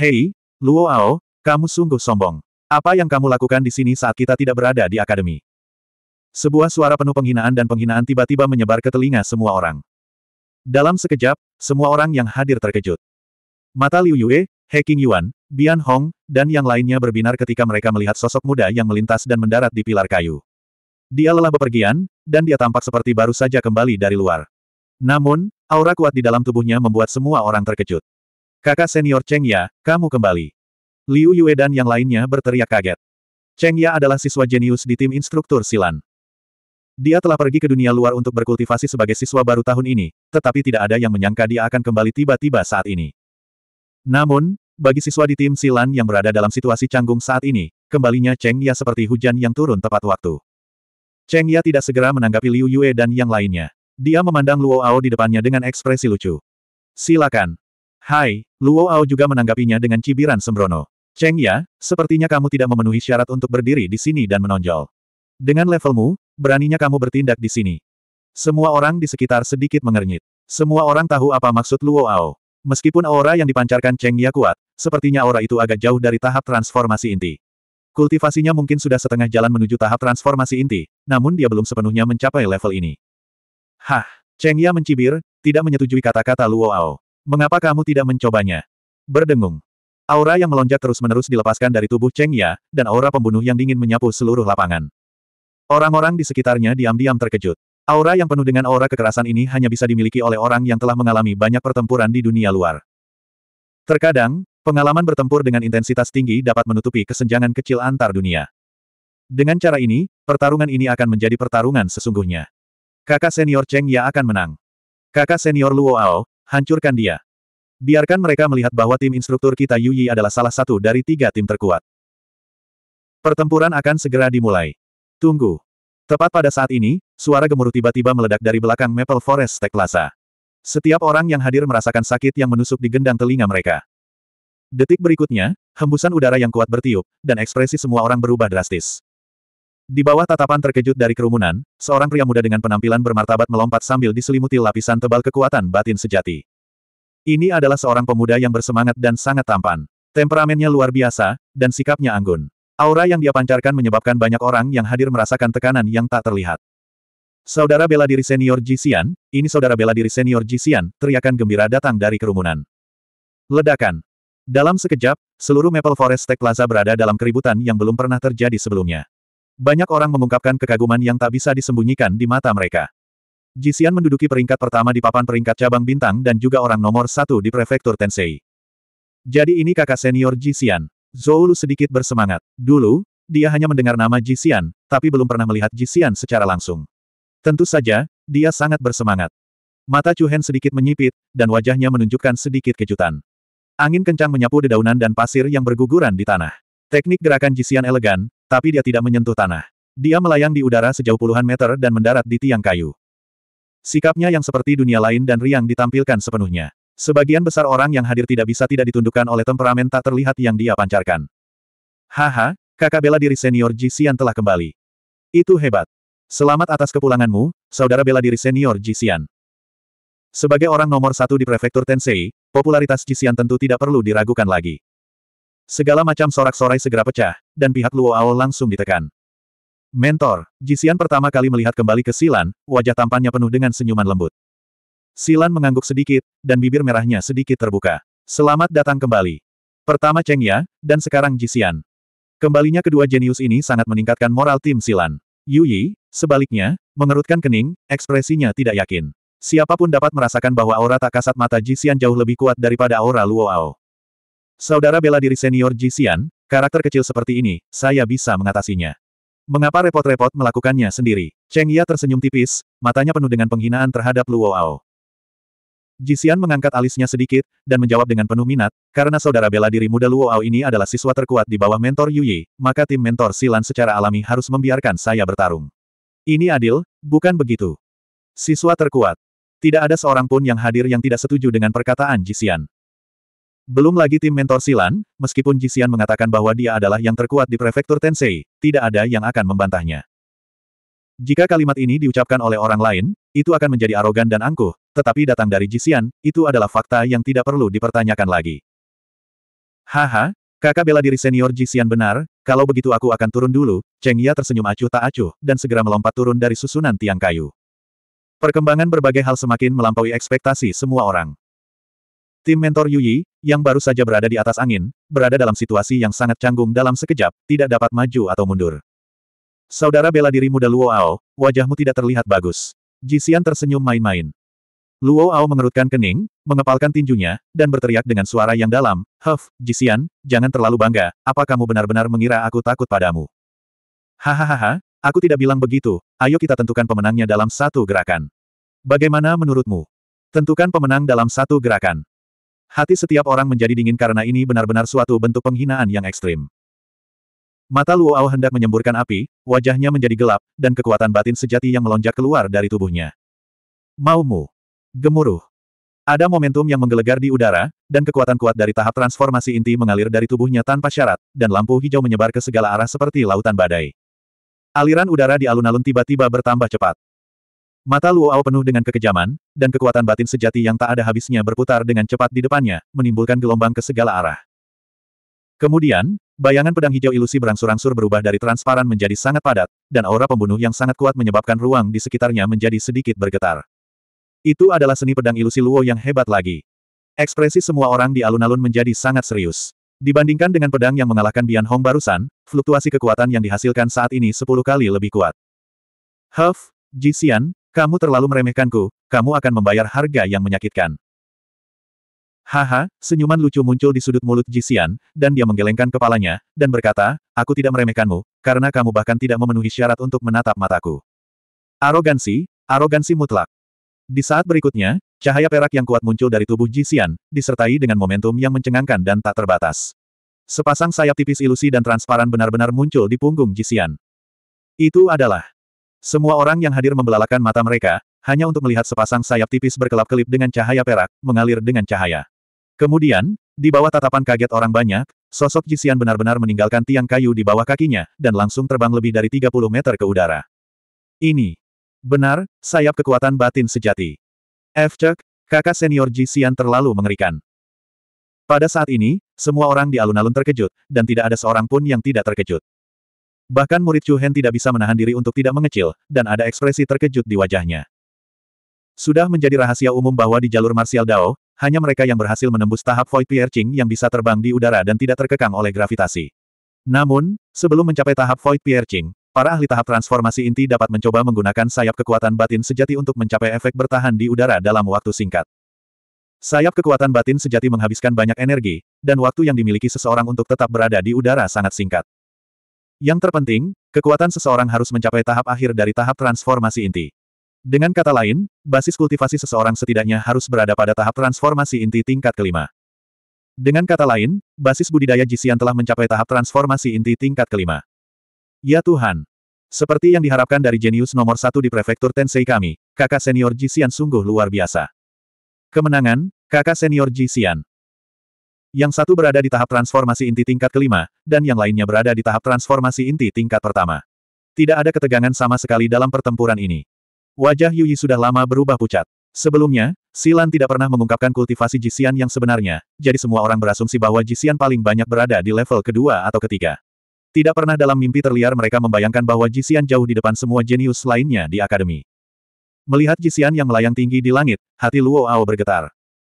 Hei, Luo Ao, kamu sungguh sombong. Apa yang kamu lakukan di sini saat kita tidak berada di akademi? Sebuah suara penuh penghinaan dan penghinaan tiba-tiba menyebar ke telinga semua orang. Dalam sekejap, semua orang yang hadir terkejut. Mata Liu Yue, He King Yuan, Bian Hong, dan yang lainnya berbinar ketika mereka melihat sosok muda yang melintas dan mendarat di pilar kayu. Dia lelah bepergian, dan dia tampak seperti baru saja kembali dari luar. Namun, aura kuat di dalam tubuhnya membuat semua orang terkejut. Kakak senior Cheng Ya, kamu kembali. Liu Yue dan yang lainnya berteriak kaget. Cheng Ya adalah siswa jenius di tim instruktur silan. Dia telah pergi ke dunia luar untuk berkultivasi sebagai siswa baru tahun ini, tetapi tidak ada yang menyangka dia akan kembali tiba-tiba saat ini. Namun, bagi siswa di tim silan yang berada dalam situasi canggung saat ini, kembalinya Cheng Ya seperti hujan yang turun tepat waktu. Cheng Ya tidak segera menanggapi Liu Yue dan yang lainnya. Dia memandang Luo Ao di depannya dengan ekspresi lucu. Silakan. Hai, Luo Ao juga menanggapinya dengan cibiran sembrono. Cheng Ya, sepertinya kamu tidak memenuhi syarat untuk berdiri di sini dan menonjol. Dengan levelmu, beraninya kamu bertindak di sini. Semua orang di sekitar sedikit mengernyit. Semua orang tahu apa maksud Luo Ao. Meskipun aura yang dipancarkan Cheng Ya kuat, sepertinya aura itu agak jauh dari tahap transformasi inti. Kultivasinya mungkin sudah setengah jalan menuju tahap transformasi inti, namun dia belum sepenuhnya mencapai level ini. Hah, Cheng Ya mencibir, tidak menyetujui kata-kata Luo Ao. Mengapa kamu tidak mencobanya? Berdengung. Aura yang melonjak terus-menerus dilepaskan dari tubuh Cheng Ya, dan aura pembunuh yang dingin menyapu seluruh lapangan. Orang-orang di sekitarnya diam-diam terkejut. Aura yang penuh dengan aura kekerasan ini hanya bisa dimiliki oleh orang yang telah mengalami banyak pertempuran di dunia luar. Terkadang, pengalaman bertempur dengan intensitas tinggi dapat menutupi kesenjangan kecil antar dunia. Dengan cara ini, pertarungan ini akan menjadi pertarungan sesungguhnya. Kakak senior Cheng Ya akan menang. Kakak senior Luo Ao, Hancurkan dia. Biarkan mereka melihat bahwa tim instruktur kita Yu Yi adalah salah satu dari tiga tim terkuat. Pertempuran akan segera dimulai. Tunggu. Tepat pada saat ini, suara gemuruh tiba-tiba meledak dari belakang Maple Forest Plaza. Setiap orang yang hadir merasakan sakit yang menusuk di gendang telinga mereka. Detik berikutnya, hembusan udara yang kuat bertiup, dan ekspresi semua orang berubah drastis. Di bawah tatapan terkejut dari kerumunan, seorang pria muda dengan penampilan bermartabat melompat sambil diselimuti lapisan tebal kekuatan batin sejati. Ini adalah seorang pemuda yang bersemangat dan sangat tampan. Temperamennya luar biasa, dan sikapnya anggun. Aura yang dia pancarkan menyebabkan banyak orang yang hadir merasakan tekanan yang tak terlihat. Saudara bela diri senior Jisian, ini saudara bela diri senior Jisian, teriakan gembira datang dari kerumunan. Ledakan. Dalam sekejap, seluruh Maple Forest Tech Plaza berada dalam keributan yang belum pernah terjadi sebelumnya. Banyak orang mengungkapkan kekaguman yang tak bisa disembunyikan di mata mereka. Jisian menduduki peringkat pertama di papan peringkat cabang bintang dan juga orang nomor satu di prefektur Tensei. Jadi ini kakak senior Jisian. Zhou Lu sedikit bersemangat. Dulu, dia hanya mendengar nama Jisian, tapi belum pernah melihat Jisian secara langsung. Tentu saja, dia sangat bersemangat. Mata Hen sedikit menyipit, dan wajahnya menunjukkan sedikit kejutan. Angin kencang menyapu dedaunan dan pasir yang berguguran di tanah. Teknik gerakan Jisian elegan, tapi dia tidak menyentuh tanah. Dia melayang di udara sejauh puluhan meter dan mendarat di tiang kayu. Sikapnya yang seperti dunia lain dan riang ditampilkan sepenuhnya. Sebagian besar orang yang hadir tidak bisa tidak ditundukkan oleh temperamen tak terlihat yang dia pancarkan. Haha, kakak bela diri senior Jisian telah kembali. Itu hebat. Selamat atas kepulanganmu, saudara bela diri senior Jisian. Sebagai orang nomor satu di prefektur Tensei, popularitas Jisian tentu tidak perlu diragukan lagi. Segala macam sorak-sorai segera pecah, dan pihak Luo Ao langsung ditekan. Mentor, Jisian pertama kali melihat kembali ke Silan, wajah tampannya penuh dengan senyuman lembut. Silan mengangguk sedikit, dan bibir merahnya sedikit terbuka. Selamat datang kembali. Pertama Cheng Ya, dan sekarang Jisian. Kembalinya kedua jenius ini sangat meningkatkan moral tim Silan. Yu Yi, sebaliknya, mengerutkan kening, ekspresinya tidak yakin. Siapapun dapat merasakan bahwa aura tak kasat mata Jisian jauh lebih kuat daripada aura Luoao. Saudara bela diri senior Jisian, karakter kecil seperti ini, saya bisa mengatasinya. Mengapa repot-repot melakukannya sendiri? Cheng Ya tersenyum tipis, matanya penuh dengan penghinaan terhadap Luo Ao. Jisian mengangkat alisnya sedikit, dan menjawab dengan penuh minat, karena saudara bela diri muda Luo Ao ini adalah siswa terkuat di bawah mentor Yuyi, maka tim mentor Silan secara alami harus membiarkan saya bertarung. Ini adil, bukan begitu? Siswa terkuat. Tidak ada seorang pun yang hadir yang tidak setuju dengan perkataan Jisian. Belum lagi tim mentor Silan, meskipun Jisian mengatakan bahwa dia adalah yang terkuat di prefektur Tensei, tidak ada yang akan membantahnya. Jika kalimat ini diucapkan oleh orang lain, itu akan menjadi arogan dan angkuh, tetapi datang dari Jisian, itu adalah fakta yang tidak perlu dipertanyakan lagi. Haha, kakak bela diri senior Jisian benar, kalau begitu aku akan turun dulu, Cheng Ya tersenyum acuh tak acuh, dan segera melompat turun dari susunan tiang kayu. Perkembangan berbagai hal semakin melampaui ekspektasi semua orang. Tim mentor Yuyi, yang baru saja berada di atas angin, berada dalam situasi yang sangat canggung dalam sekejap, tidak dapat maju atau mundur. Saudara bela diri muda Luo Ao, wajahmu tidak terlihat bagus. Jisian tersenyum main-main. Luo Ao mengerutkan kening, mengepalkan tinjunya, dan berteriak dengan suara yang dalam, Huff, Jisian, jangan terlalu bangga, apa kamu benar-benar mengira aku takut padamu? Hahaha, aku tidak bilang begitu, ayo kita tentukan pemenangnya dalam satu gerakan. Bagaimana menurutmu? Tentukan pemenang dalam satu gerakan. Hati setiap orang menjadi dingin karena ini benar-benar suatu bentuk penghinaan yang ekstrim. Mata Luo hendak menyemburkan api, wajahnya menjadi gelap, dan kekuatan batin sejati yang melonjak keluar dari tubuhnya. Maumu. Gemuruh. Ada momentum yang menggelegar di udara, dan kekuatan kuat dari tahap transformasi inti mengalir dari tubuhnya tanpa syarat, dan lampu hijau menyebar ke segala arah seperti lautan badai. Aliran udara di alun-alun tiba-tiba bertambah cepat. Mata Luo penuh dengan kekejaman, dan kekuatan batin sejati yang tak ada habisnya berputar dengan cepat di depannya, menimbulkan gelombang ke segala arah. Kemudian, bayangan pedang hijau ilusi berangsur-angsur berubah dari transparan menjadi sangat padat, dan aura pembunuh yang sangat kuat menyebabkan ruang di sekitarnya menjadi sedikit bergetar. Itu adalah seni pedang ilusi Luo yang hebat lagi. Ekspresi semua orang di alun-alun menjadi sangat serius. Dibandingkan dengan pedang yang mengalahkan Bian Hong barusan, fluktuasi kekuatan yang dihasilkan saat ini sepuluh kali lebih kuat. Huff, Jisian, kamu terlalu meremehkanku, kamu akan membayar harga yang menyakitkan. Haha, senyuman lucu muncul di sudut mulut Jisian, dan dia menggelengkan kepalanya, dan berkata, aku tidak meremehkanmu, karena kamu bahkan tidak memenuhi syarat untuk menatap mataku. Arogansi, arogansi mutlak. Di saat berikutnya, cahaya perak yang kuat muncul dari tubuh Jisian, disertai dengan momentum yang mencengangkan dan tak terbatas. Sepasang sayap tipis ilusi dan transparan benar-benar muncul di punggung Jisian. Itu adalah semua orang yang hadir membelalakan mata mereka, hanya untuk melihat sepasang sayap tipis berkelap-kelip dengan cahaya perak, mengalir dengan cahaya. Kemudian, di bawah tatapan kaget orang banyak, sosok Jisian benar-benar meninggalkan tiang kayu di bawah kakinya, dan langsung terbang lebih dari 30 meter ke udara. Ini. Benar, sayap kekuatan batin sejati. F. Cek, kakak senior Jisian terlalu mengerikan. Pada saat ini, semua orang di alun-alun terkejut, dan tidak ada seorang pun yang tidak terkejut. Bahkan murid Chu Hen tidak bisa menahan diri untuk tidak mengecil, dan ada ekspresi terkejut di wajahnya. Sudah menjadi rahasia umum bahwa di jalur martial Dao, hanya mereka yang berhasil menembus tahap Void Piercing yang bisa terbang di udara dan tidak terkekang oleh gravitasi. Namun, sebelum mencapai tahap Void Piercing, para ahli tahap transformasi inti dapat mencoba menggunakan sayap kekuatan batin sejati untuk mencapai efek bertahan di udara dalam waktu singkat. Sayap kekuatan batin sejati menghabiskan banyak energi, dan waktu yang dimiliki seseorang untuk tetap berada di udara sangat singkat. Yang terpenting, kekuatan seseorang harus mencapai tahap akhir dari tahap transformasi inti. Dengan kata lain, basis kultivasi seseorang setidaknya harus berada pada tahap transformasi inti tingkat kelima. Dengan kata lain, basis budidaya Jisian telah mencapai tahap transformasi inti tingkat kelima. Ya Tuhan! Seperti yang diharapkan dari jenius nomor satu di prefektur Tensei kami, kakak senior Jisian sungguh luar biasa. Kemenangan, kakak senior Jisian. Yang satu berada di tahap transformasi inti tingkat kelima, dan yang lainnya berada di tahap transformasi inti tingkat pertama. Tidak ada ketegangan sama sekali dalam pertempuran ini. Wajah Yuyi sudah lama berubah pucat. Sebelumnya, Silan tidak pernah mengungkapkan kultivasi Jisian yang sebenarnya, jadi semua orang berasumsi bahwa Jisian paling banyak berada di level kedua atau ketiga. Tidak pernah dalam mimpi terliar mereka membayangkan bahwa Jisian jauh di depan semua jenius lainnya di akademi. Melihat Jisian yang melayang tinggi di langit, hati Luo Ao bergetar.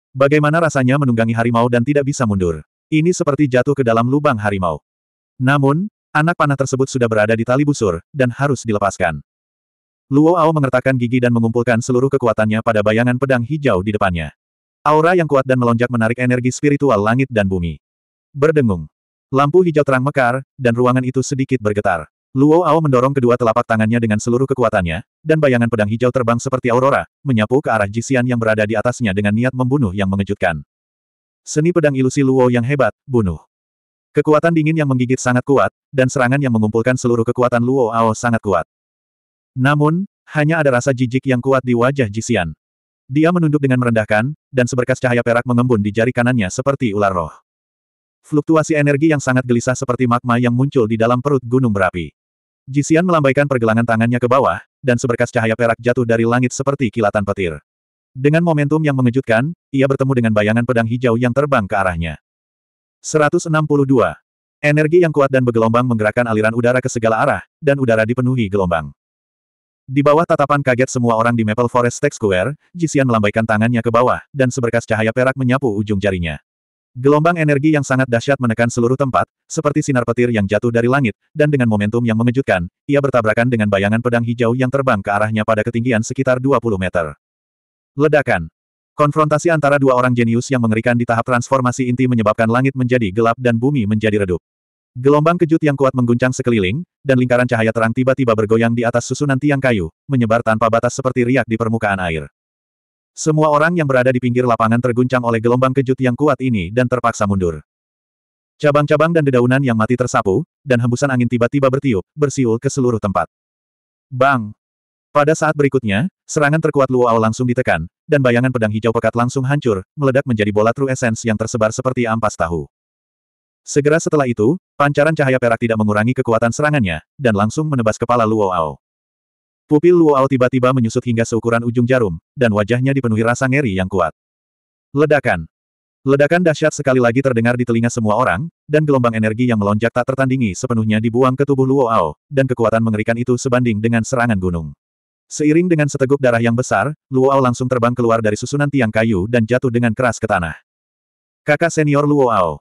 Bagaimana rasanya menunggangi harimau dan tidak bisa mundur? Ini seperti jatuh ke dalam lubang harimau. Namun, anak panah tersebut sudah berada di tali busur, dan harus dilepaskan. Luo Ao mengertakkan gigi dan mengumpulkan seluruh kekuatannya pada bayangan pedang hijau di depannya. Aura yang kuat dan melonjak menarik energi spiritual langit dan bumi. Berdengung. Lampu hijau terang mekar, dan ruangan itu sedikit bergetar. Luo Ao mendorong kedua telapak tangannya dengan seluruh kekuatannya, dan bayangan pedang hijau terbang seperti aurora, menyapu ke arah Jisian yang berada di atasnya dengan niat membunuh yang mengejutkan. Seni pedang ilusi Luo yang hebat, bunuh. Kekuatan dingin yang menggigit sangat kuat, dan serangan yang mengumpulkan seluruh kekuatan Luo Ao sangat kuat. Namun, hanya ada rasa jijik yang kuat di wajah Jisian. Dia menunduk dengan merendahkan, dan seberkas cahaya perak mengembun di jari kanannya seperti ular roh. Fluktuasi energi yang sangat gelisah seperti magma yang muncul di dalam perut gunung berapi. Jisian melambaikan pergelangan tangannya ke bawah, dan seberkas cahaya perak jatuh dari langit seperti kilatan petir. Dengan momentum yang mengejutkan, ia bertemu dengan bayangan pedang hijau yang terbang ke arahnya. 162. Energi yang kuat dan bergelombang menggerakkan aliran udara ke segala arah, dan udara dipenuhi gelombang. Di bawah tatapan kaget semua orang di Maple Forest Tech Square, Jisian melambaikan tangannya ke bawah, dan seberkas cahaya perak menyapu ujung jarinya. Gelombang energi yang sangat dahsyat menekan seluruh tempat, seperti sinar petir yang jatuh dari langit, dan dengan momentum yang mengejutkan, ia bertabrakan dengan bayangan pedang hijau yang terbang ke arahnya pada ketinggian sekitar 20 meter. Ledakan. Konfrontasi antara dua orang jenius yang mengerikan di tahap transformasi inti menyebabkan langit menjadi gelap dan bumi menjadi redup. Gelombang kejut yang kuat mengguncang sekeliling, dan lingkaran cahaya terang tiba-tiba bergoyang di atas susunan tiang kayu, menyebar tanpa batas seperti riak di permukaan air. Semua orang yang berada di pinggir lapangan terguncang oleh gelombang kejut yang kuat ini dan terpaksa mundur. Cabang-cabang dan dedaunan yang mati tersapu, dan hembusan angin tiba-tiba bertiup, bersiul ke seluruh tempat. Bang! Pada saat berikutnya, serangan terkuat Luo langsung ditekan, dan bayangan pedang hijau pekat langsung hancur, meledak menjadi bola true essence yang tersebar seperti ampas tahu. Segera setelah itu, pancaran cahaya perak tidak mengurangi kekuatan serangannya, dan langsung menebas kepala Luo Ao. Pupil Luo tiba-tiba menyusut hingga seukuran ujung jarum, dan wajahnya dipenuhi rasa ngeri yang kuat. Ledakan. Ledakan dahsyat sekali lagi terdengar di telinga semua orang, dan gelombang energi yang melonjak tak tertandingi sepenuhnya dibuang ke tubuh Luo Ao, dan kekuatan mengerikan itu sebanding dengan serangan gunung. Seiring dengan seteguk darah yang besar, Luo Ao langsung terbang keluar dari susunan tiang kayu dan jatuh dengan keras ke tanah. Kakak senior Luo Ao.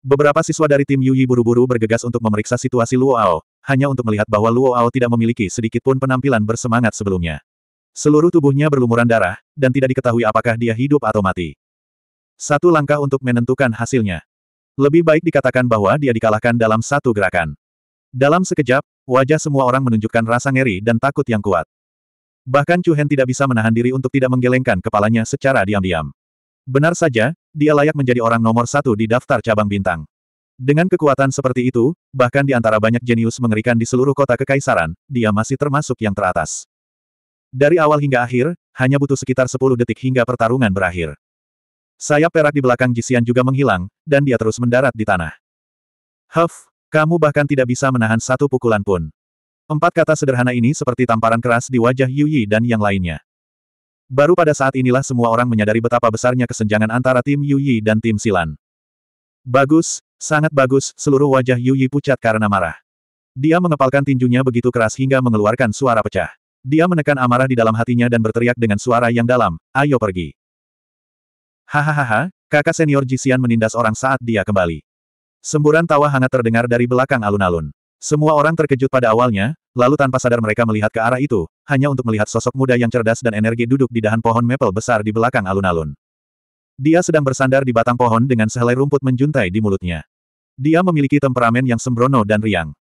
Beberapa siswa dari tim Yuyi buru-buru bergegas untuk memeriksa situasi Luo Ao, hanya untuk melihat bahwa Luo Ao tidak memiliki sedikit pun penampilan bersemangat sebelumnya. Seluruh tubuhnya berlumuran darah, dan tidak diketahui apakah dia hidup atau mati. Satu langkah untuk menentukan hasilnya. Lebih baik dikatakan bahwa dia dikalahkan dalam satu gerakan. Dalam sekejap, wajah semua orang menunjukkan rasa ngeri dan takut yang kuat. Bahkan Chu Hen tidak bisa menahan diri untuk tidak menggelengkan kepalanya secara diam-diam. Benar saja, dia layak menjadi orang nomor satu di daftar cabang bintang. Dengan kekuatan seperti itu, bahkan di antara banyak jenius mengerikan di seluruh kota kekaisaran, dia masih termasuk yang teratas. Dari awal hingga akhir, hanya butuh sekitar 10 detik hingga pertarungan berakhir. Sayap perak di belakang Jisian juga menghilang, dan dia terus mendarat di tanah. Huff, kamu bahkan tidak bisa menahan satu pukulan pun. Empat kata sederhana ini seperti tamparan keras di wajah Yuyi dan yang lainnya. Baru pada saat inilah semua orang menyadari betapa besarnya kesenjangan antara tim Yuyi dan tim Silan. Bagus, sangat bagus, seluruh wajah Yuyi pucat karena marah. Dia mengepalkan tinjunya begitu keras hingga mengeluarkan suara pecah. Dia menekan amarah di dalam hatinya dan berteriak dengan suara yang dalam, ayo pergi. Hahaha, kakak senior Jisian menindas orang saat dia kembali. Semburan tawa hangat terdengar dari belakang alun-alun. Semua orang terkejut pada awalnya, lalu tanpa sadar mereka melihat ke arah itu, hanya untuk melihat sosok muda yang cerdas dan energi duduk di dahan pohon maple besar di belakang alun-alun. Dia sedang bersandar di batang pohon dengan sehelai rumput menjuntai di mulutnya. Dia memiliki temperamen yang sembrono dan riang.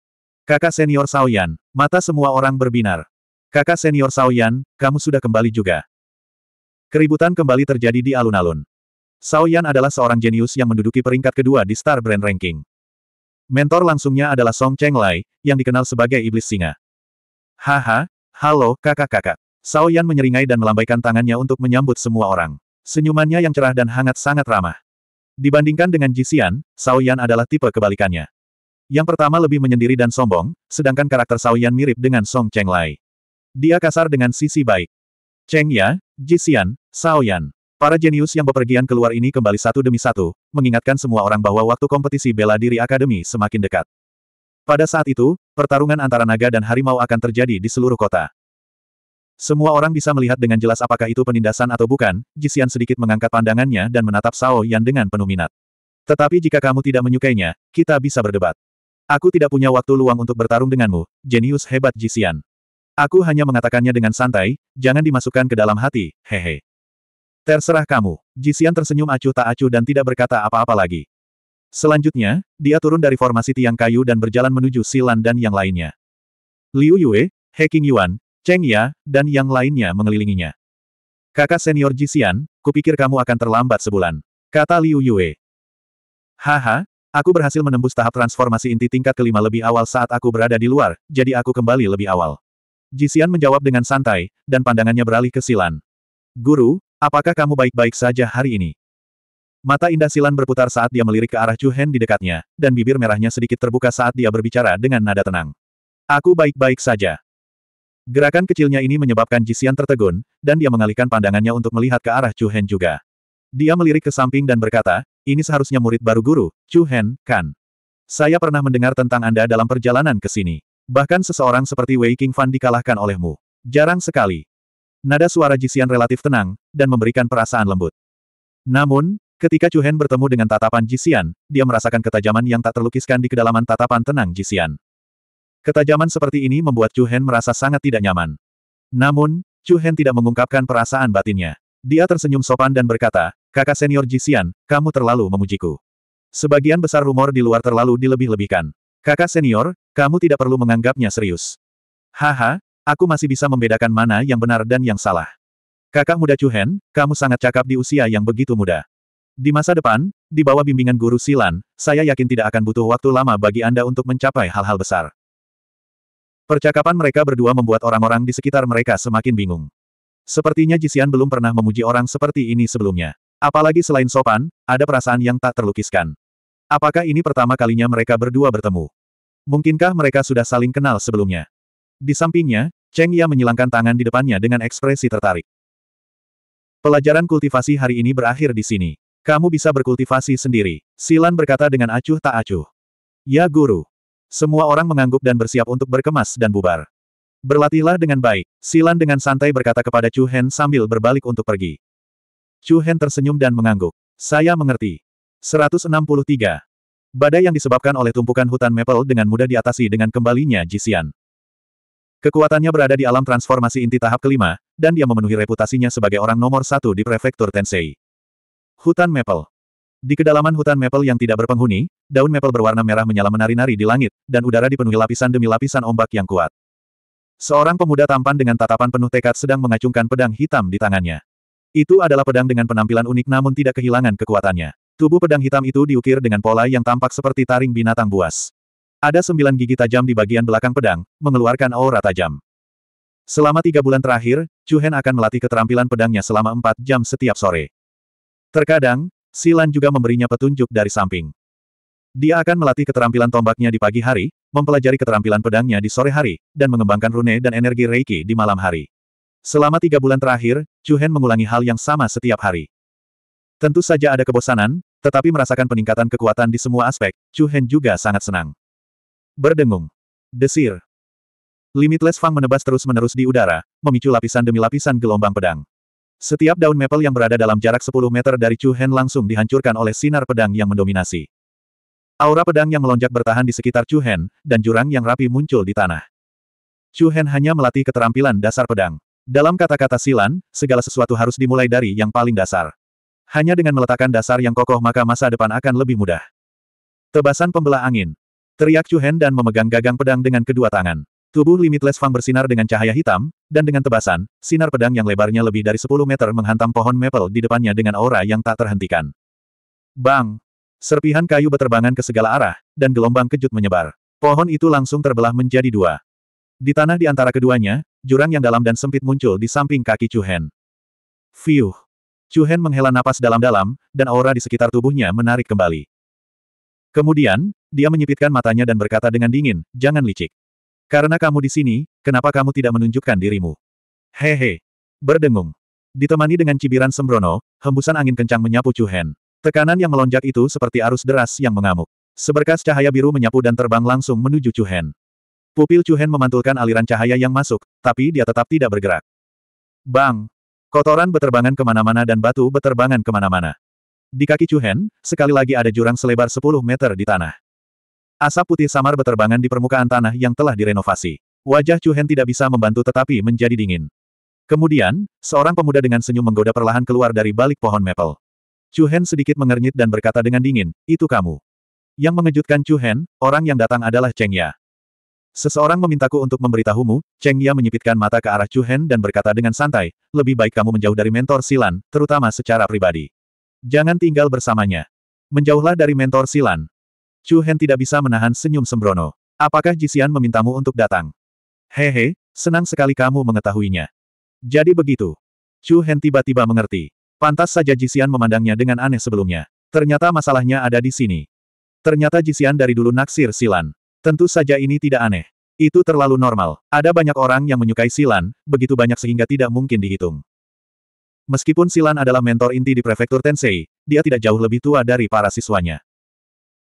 Kakak senior Saoyan, mata semua orang berbinar. Kakak senior Saoyan, kamu sudah kembali juga. Keributan kembali terjadi di alun-alun. Saoyan adalah seorang jenius yang menduduki peringkat kedua di Star Brand Ranking. Mentor langsungnya adalah Song Cheng Lai, yang dikenal sebagai Iblis Singa. Haha, halo, kakak-kakak. Saoyan menyeringai dan melambaikan tangannya untuk menyambut semua orang. Senyumannya yang cerah dan hangat sangat ramah. Dibandingkan dengan Jisian, Sao adalah tipe kebalikannya. Yang pertama lebih menyendiri dan sombong, sedangkan karakter Sao mirip dengan Song Cheng Lai. Dia kasar dengan sisi baik. Cheng Ya, Jisian, Sao Para jenius yang bepergian keluar ini kembali satu demi satu, mengingatkan semua orang bahwa waktu kompetisi bela diri akademi semakin dekat. Pada saat itu, pertarungan antara naga dan harimau akan terjadi di seluruh kota. Semua orang bisa melihat dengan jelas apakah itu penindasan atau bukan, Jisian sedikit mengangkat pandangannya dan menatap Sao Yan dengan penuh minat. Tetapi jika kamu tidak menyukainya, kita bisa berdebat. Aku tidak punya waktu luang untuk bertarung denganmu, jenius hebat Jisian. Aku hanya mengatakannya dengan santai, jangan dimasukkan ke dalam hati, hehe. Terserah kamu, Jisian tersenyum acuh tak acuh dan tidak berkata apa-apa lagi. Selanjutnya, dia turun dari formasi tiang kayu dan berjalan menuju Silan dan yang lainnya. Liu Yue, Heking Yuan, Cheng Ya, dan yang lainnya mengelilinginya. Kakak senior Jixian, kupikir kamu akan terlambat sebulan. Kata Liu Yue. Haha, aku berhasil menembus tahap transformasi inti tingkat kelima lebih awal saat aku berada di luar, jadi aku kembali lebih awal. Jixian menjawab dengan santai, dan pandangannya beralih ke Silan. Guru, apakah kamu baik-baik saja hari ini? Mata indah Silan berputar saat dia melirik ke arah Chu Hen di dekatnya, dan bibir merahnya sedikit terbuka saat dia berbicara dengan nada tenang. Aku baik-baik saja. Gerakan kecilnya ini menyebabkan Jisian tertegun, dan dia mengalihkan pandangannya untuk melihat ke arah Chu Hen juga. Dia melirik ke samping dan berkata, ini seharusnya murid baru guru, Chu Hen, kan? Saya pernah mendengar tentang Anda dalam perjalanan ke sini. Bahkan seseorang seperti Wei King Fan dikalahkan olehmu. Jarang sekali. Nada suara Jisian relatif tenang, dan memberikan perasaan lembut. Namun, ketika Chu Hen bertemu dengan tatapan Jisian, dia merasakan ketajaman yang tak terlukiskan di kedalaman tatapan tenang Jisian. Ketajaman seperti ini membuat Chu Hen merasa sangat tidak nyaman. Namun, Chu Hen tidak mengungkapkan perasaan batinnya. Dia tersenyum sopan dan berkata, kakak senior Jixian, kamu terlalu memujiku. Sebagian besar rumor di luar terlalu dilebih-lebihkan. Kakak senior, kamu tidak perlu menganggapnya serius. Haha, aku masih bisa membedakan mana yang benar dan yang salah. Kakak muda Chu Hen, kamu sangat cakap di usia yang begitu muda. Di masa depan, di bawah bimbingan guru Silan, saya yakin tidak akan butuh waktu lama bagi Anda untuk mencapai hal-hal besar. Percakapan mereka berdua membuat orang-orang di sekitar mereka semakin bingung. Sepertinya Jisian belum pernah memuji orang seperti ini sebelumnya. Apalagi selain sopan, ada perasaan yang tak terlukiskan. Apakah ini pertama kalinya mereka berdua bertemu? Mungkinkah mereka sudah saling kenal sebelumnya? Di sampingnya, Cheng Ya menyilangkan tangan di depannya dengan ekspresi tertarik. Pelajaran kultivasi hari ini berakhir di sini. Kamu bisa berkultivasi sendiri. Silan berkata dengan acuh tak acuh. Ya guru, semua orang mengangguk dan bersiap untuk berkemas dan bubar. Berlatihlah dengan baik, Silan dengan santai berkata kepada Chu Hen sambil berbalik untuk pergi. Chu Hen tersenyum dan mengangguk. Saya mengerti. 163. Badai yang disebabkan oleh tumpukan hutan maple dengan mudah diatasi dengan kembalinya Jisian. Kekuatannya berada di alam transformasi inti tahap kelima, dan dia memenuhi reputasinya sebagai orang nomor satu di prefektur Tensei. Hutan Maple di kedalaman hutan maple yang tidak berpenghuni, daun maple berwarna merah menyala menari-nari di langit, dan udara dipenuhi lapisan demi lapisan ombak yang kuat. Seorang pemuda tampan dengan tatapan penuh tekad sedang mengacungkan pedang hitam di tangannya. Itu adalah pedang dengan penampilan unik namun tidak kehilangan kekuatannya. Tubuh pedang hitam itu diukir dengan pola yang tampak seperti taring binatang buas. Ada sembilan gigi tajam di bagian belakang pedang, mengeluarkan aura tajam. Selama tiga bulan terakhir, Chu Hen akan melatih keterampilan pedangnya selama empat jam setiap sore. Terkadang, Silan juga memberinya petunjuk dari samping. Dia akan melatih keterampilan tombaknya di pagi hari, mempelajari keterampilan pedangnya di sore hari, dan mengembangkan rune dan energi reiki di malam hari. Selama tiga bulan terakhir, Chuhen mengulangi hal yang sama setiap hari. Tentu saja ada kebosanan, tetapi merasakan peningkatan kekuatan di semua aspek, Chuhen juga sangat senang. Berdengung. Desir. Limitless Fang menebas terus-menerus di udara, memicu lapisan demi lapisan gelombang pedang. Setiap daun maple yang berada dalam jarak 10 meter dari Chu Hen langsung dihancurkan oleh sinar pedang yang mendominasi. Aura pedang yang melonjak bertahan di sekitar Chu Hen, dan jurang yang rapi muncul di tanah. Chu Hen hanya melatih keterampilan dasar pedang. Dalam kata-kata silan, segala sesuatu harus dimulai dari yang paling dasar. Hanya dengan meletakkan dasar yang kokoh maka masa depan akan lebih mudah. Tebasan pembelah angin. Teriak Chu Hen dan memegang gagang pedang dengan kedua tangan. Tubuh Limitless Fang bersinar dengan cahaya hitam, dan dengan tebasan, sinar pedang yang lebarnya lebih dari 10 meter menghantam pohon maple di depannya dengan aura yang tak terhentikan. Bang! Serpihan kayu berterbangan ke segala arah, dan gelombang kejut menyebar. Pohon itu langsung terbelah menjadi dua. Di tanah di antara keduanya, jurang yang dalam dan sempit muncul di samping kaki Chuhen. Fiuh! Chuhen menghela napas dalam-dalam, dan aura di sekitar tubuhnya menarik kembali. Kemudian, dia menyipitkan matanya dan berkata dengan dingin, jangan licik. Karena kamu di sini, kenapa kamu tidak menunjukkan dirimu? Hehe. Berdengung. Ditemani dengan cibiran sembrono, hembusan angin kencang menyapu Chu Tekanan yang melonjak itu seperti arus deras yang mengamuk. Seberkas cahaya biru menyapu dan terbang langsung menuju Chu Pupil Chu memantulkan aliran cahaya yang masuk, tapi dia tetap tidak bergerak. Bang! Kotoran beterbangan kemana-mana dan batu beterbangan kemana-mana. Di kaki Chu sekali lagi ada jurang selebar 10 meter di tanah. Asap putih samar beterbangan di permukaan tanah yang telah direnovasi. Wajah Chu Hen tidak bisa membantu tetapi menjadi dingin. Kemudian, seorang pemuda dengan senyum menggoda perlahan keluar dari balik pohon maple. Hen sedikit mengernyit dan berkata dengan dingin, itu kamu. Yang mengejutkan Chu Hen, orang yang datang adalah Cheng Ya. Seseorang memintaku untuk memberitahumu, Cheng Ya menyipitkan mata ke arah Chu Hen dan berkata dengan santai, lebih baik kamu menjauh dari mentor Silan, terutama secara pribadi. Jangan tinggal bersamanya. Menjauhlah dari mentor Silan, Chu Hen tidak bisa menahan senyum sembrono. Apakah Jisian memintamu untuk datang? Hehe, senang sekali kamu mengetahuinya. Jadi begitu. Chu Hen tiba-tiba mengerti. Pantas saja Jisian memandangnya dengan aneh sebelumnya. Ternyata masalahnya ada di sini. Ternyata Jisian dari dulu naksir Silan. Tentu saja ini tidak aneh. Itu terlalu normal. Ada banyak orang yang menyukai Silan, begitu banyak sehingga tidak mungkin dihitung. Meskipun Silan adalah mentor inti di prefektur Tensei, dia tidak jauh lebih tua dari para siswanya.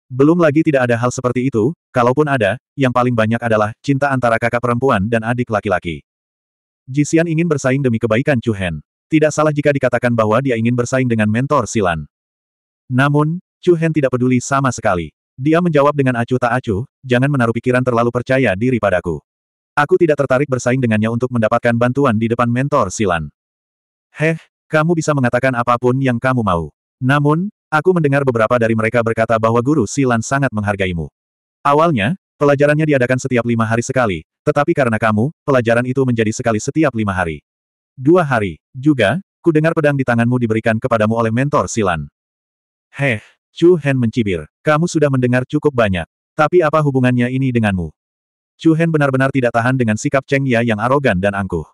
Belum lagi tidak ada hal seperti itu, kalaupun ada, yang paling banyak adalah cinta antara kakak perempuan dan adik laki-laki. Jisian ingin bersaing demi kebaikan Chu Hen. Tidak salah jika dikatakan bahwa dia ingin bersaing dengan mentor Silan. Namun, Chu Hen tidak peduli sama sekali. Dia menjawab dengan acuh tak acuh, jangan menaruh pikiran terlalu percaya diri padaku. Aku tidak tertarik bersaing dengannya untuk mendapatkan bantuan di depan mentor Silan. Heh, kamu bisa mengatakan apapun yang kamu mau. Namun, Aku mendengar beberapa dari mereka berkata bahwa guru Silan sangat menghargaimu. Awalnya, pelajarannya diadakan setiap lima hari sekali, tetapi karena kamu, pelajaran itu menjadi sekali setiap lima hari. Dua hari, juga, ku dengar pedang di tanganmu diberikan kepadamu oleh mentor Silan. Heh, Chu Hen mencibir, kamu sudah mendengar cukup banyak. Tapi apa hubungannya ini denganmu? Chu Hen benar-benar tidak tahan dengan sikap Cheng Ya yang arogan dan angkuh.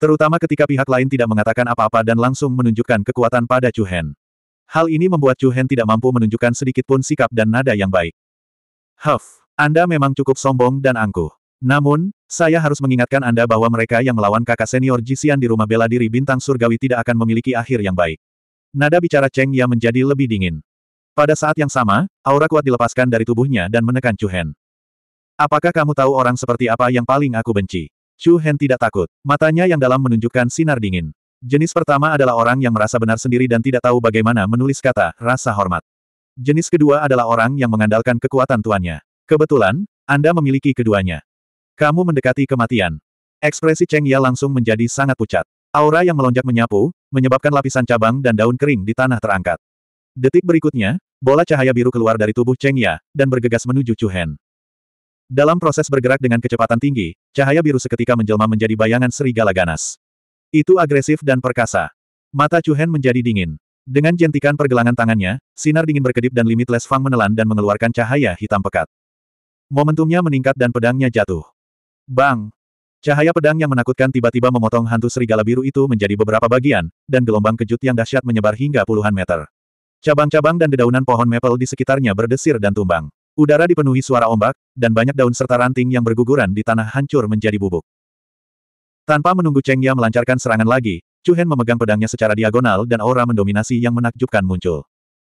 Terutama ketika pihak lain tidak mengatakan apa-apa dan langsung menunjukkan kekuatan pada Chu Hen. Hal ini membuat Chu Hen tidak mampu menunjukkan sedikitpun sikap dan nada yang baik. Huff, Anda memang cukup sombong dan angkuh. Namun, saya harus mengingatkan Anda bahwa mereka yang melawan kakak senior Jisian di rumah bela diri bintang surgawi tidak akan memiliki akhir yang baik. Nada bicara Cheng Ya menjadi lebih dingin. Pada saat yang sama, aura kuat dilepaskan dari tubuhnya dan menekan Chu Hen. Apakah kamu tahu orang seperti apa yang paling aku benci? Chu Hen tidak takut, matanya yang dalam menunjukkan sinar dingin. Jenis pertama adalah orang yang merasa benar sendiri dan tidak tahu bagaimana menulis kata, rasa hormat. Jenis kedua adalah orang yang mengandalkan kekuatan tuannya. Kebetulan, Anda memiliki keduanya. Kamu mendekati kematian. Ekspresi Cheng Ya langsung menjadi sangat pucat. Aura yang melonjak menyapu, menyebabkan lapisan cabang dan daun kering di tanah terangkat. Detik berikutnya, bola cahaya biru keluar dari tubuh Cheng Ya, dan bergegas menuju Chu Hen. Dalam proses bergerak dengan kecepatan tinggi, cahaya biru seketika menjelma menjadi bayangan serigala ganas. Itu agresif dan perkasa. Mata Chuhen menjadi dingin. Dengan jentikan pergelangan tangannya, sinar dingin berkedip dan limitless fang menelan dan mengeluarkan cahaya hitam pekat. Momentumnya meningkat dan pedangnya jatuh. Bang! Cahaya pedang yang menakutkan tiba-tiba memotong hantu serigala biru itu menjadi beberapa bagian, dan gelombang kejut yang dahsyat menyebar hingga puluhan meter. Cabang-cabang dan dedaunan pohon maple di sekitarnya berdesir dan tumbang. Udara dipenuhi suara ombak, dan banyak daun serta ranting yang berguguran di tanah hancur menjadi bubuk. Tanpa menunggu Cheng Ya melancarkan serangan lagi, Chu Hen memegang pedangnya secara diagonal dan aura mendominasi yang menakjubkan muncul.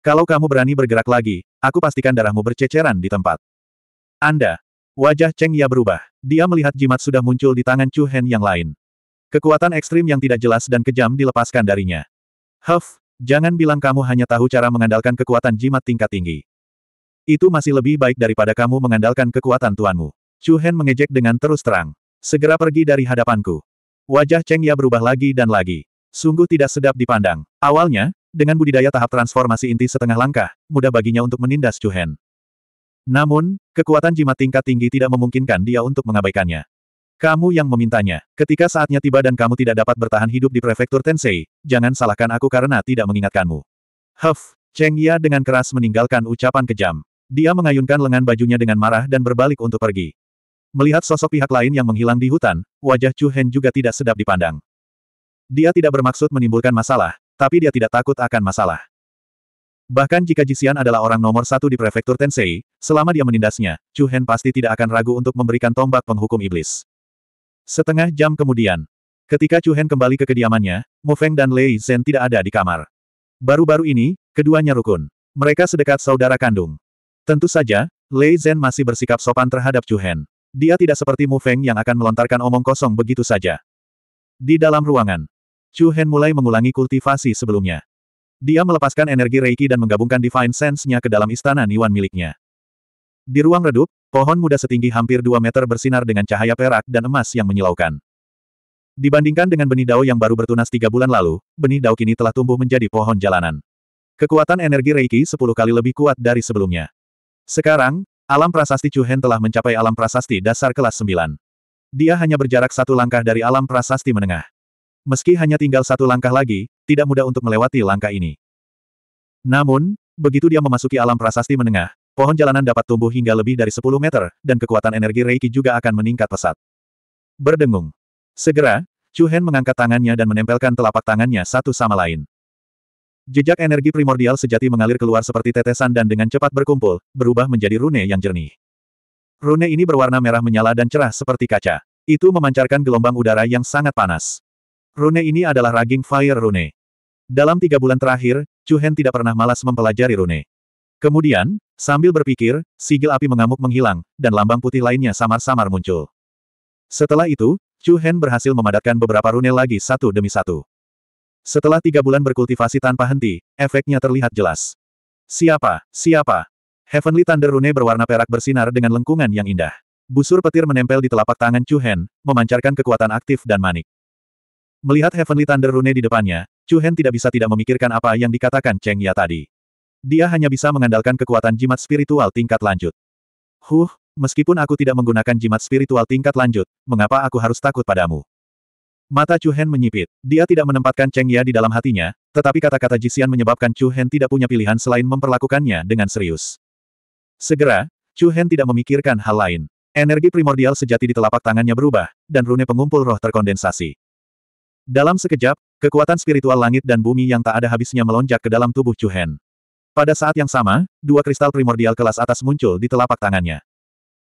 Kalau kamu berani bergerak lagi, aku pastikan darahmu berceceran di tempat. Anda. Wajah Cheng Ya berubah. Dia melihat jimat sudah muncul di tangan Chu Hen yang lain. Kekuatan ekstrim yang tidak jelas dan kejam dilepaskan darinya. Huff, jangan bilang kamu hanya tahu cara mengandalkan kekuatan jimat tingkat tinggi. Itu masih lebih baik daripada kamu mengandalkan kekuatan tuanmu. Chu Hen mengejek dengan terus terang. Segera pergi dari hadapanku. Wajah Cheng Ya berubah lagi dan lagi. Sungguh tidak sedap dipandang. Awalnya, dengan budidaya tahap transformasi inti setengah langkah, mudah baginya untuk menindas Chu Hen. Namun, kekuatan jimat tingkat tinggi tidak memungkinkan dia untuk mengabaikannya. Kamu yang memintanya. Ketika saatnya tiba dan kamu tidak dapat bertahan hidup di prefektur Tensei, jangan salahkan aku karena tidak mengingatkanmu. Huff, Cheng Ya dengan keras meninggalkan ucapan kejam. Dia mengayunkan lengan bajunya dengan marah dan berbalik untuk pergi. Melihat sosok pihak lain yang menghilang di hutan, wajah Chu Hen juga tidak sedap dipandang. Dia tidak bermaksud menimbulkan masalah, tapi dia tidak takut akan masalah. Bahkan jika Jisian adalah orang nomor satu di prefektur Tensei, selama dia menindasnya, Chu Hen pasti tidak akan ragu untuk memberikan tombak penghukum iblis. Setengah jam kemudian, ketika Chu Hen kembali ke kediamannya, Mu Feng dan Lei Zhen tidak ada di kamar. Baru-baru ini, keduanya rukun. Mereka sedekat saudara kandung. Tentu saja, Lei Zhen masih bersikap sopan terhadap Chu Hen. Dia tidak seperti Mu Feng yang akan melontarkan omong kosong begitu saja. Di dalam ruangan, Chu Hen mulai mengulangi kultivasi sebelumnya. Dia melepaskan energi Reiki dan menggabungkan Divine Sense-nya ke dalam istana Niwan miliknya. Di ruang redup, pohon muda setinggi hampir 2 meter bersinar dengan cahaya perak dan emas yang menyilaukan. Dibandingkan dengan benih dao yang baru bertunas tiga bulan lalu, benih dao kini telah tumbuh menjadi pohon jalanan. Kekuatan energi Reiki sepuluh kali lebih kuat dari sebelumnya. Sekarang, Alam prasasti Chu Hen telah mencapai alam prasasti dasar kelas 9. Dia hanya berjarak satu langkah dari alam prasasti menengah. Meski hanya tinggal satu langkah lagi, tidak mudah untuk melewati langkah ini. Namun, begitu dia memasuki alam prasasti menengah, pohon jalanan dapat tumbuh hingga lebih dari 10 meter, dan kekuatan energi Reiki juga akan meningkat pesat. Berdengung. Segera, Chu Hen mengangkat tangannya dan menempelkan telapak tangannya satu sama lain. Jejak energi primordial sejati mengalir keluar seperti tetesan dan dengan cepat berkumpul, berubah menjadi rune yang jernih. Rune ini berwarna merah menyala dan cerah seperti kaca. Itu memancarkan gelombang udara yang sangat panas. Rune ini adalah raging fire rune. Dalam tiga bulan terakhir, Chu Hen tidak pernah malas mempelajari rune. Kemudian, sambil berpikir, sigil api mengamuk menghilang, dan lambang putih lainnya samar-samar muncul. Setelah itu, Chu Hen berhasil memadatkan beberapa rune lagi satu demi satu. Setelah tiga bulan berkultivasi tanpa henti, efeknya terlihat jelas. Siapa? Siapa? Heavenly Thunder Rune berwarna perak bersinar dengan lengkungan yang indah. Busur petir menempel di telapak tangan Chu Hen, memancarkan kekuatan aktif dan manik. Melihat Heavenly Thunder Rune di depannya, Chu Hen tidak bisa tidak memikirkan apa yang dikatakan Cheng Ya tadi. Dia hanya bisa mengandalkan kekuatan jimat spiritual tingkat lanjut. Huh, meskipun aku tidak menggunakan jimat spiritual tingkat lanjut, mengapa aku harus takut padamu? Mata Chu Hen menyipit. Dia tidak menempatkan Cheng Ya di dalam hatinya, tetapi kata-kata Jisian menyebabkan Chu Hen tidak punya pilihan selain memperlakukannya dengan serius. Segera, Chu Hen tidak memikirkan hal lain. Energi primordial sejati di telapak tangannya berubah, dan rune pengumpul roh terkondensasi. Dalam sekejap, kekuatan spiritual langit dan bumi yang tak ada habisnya melonjak ke dalam tubuh Chu Hen. Pada saat yang sama, dua kristal primordial kelas atas muncul di telapak tangannya.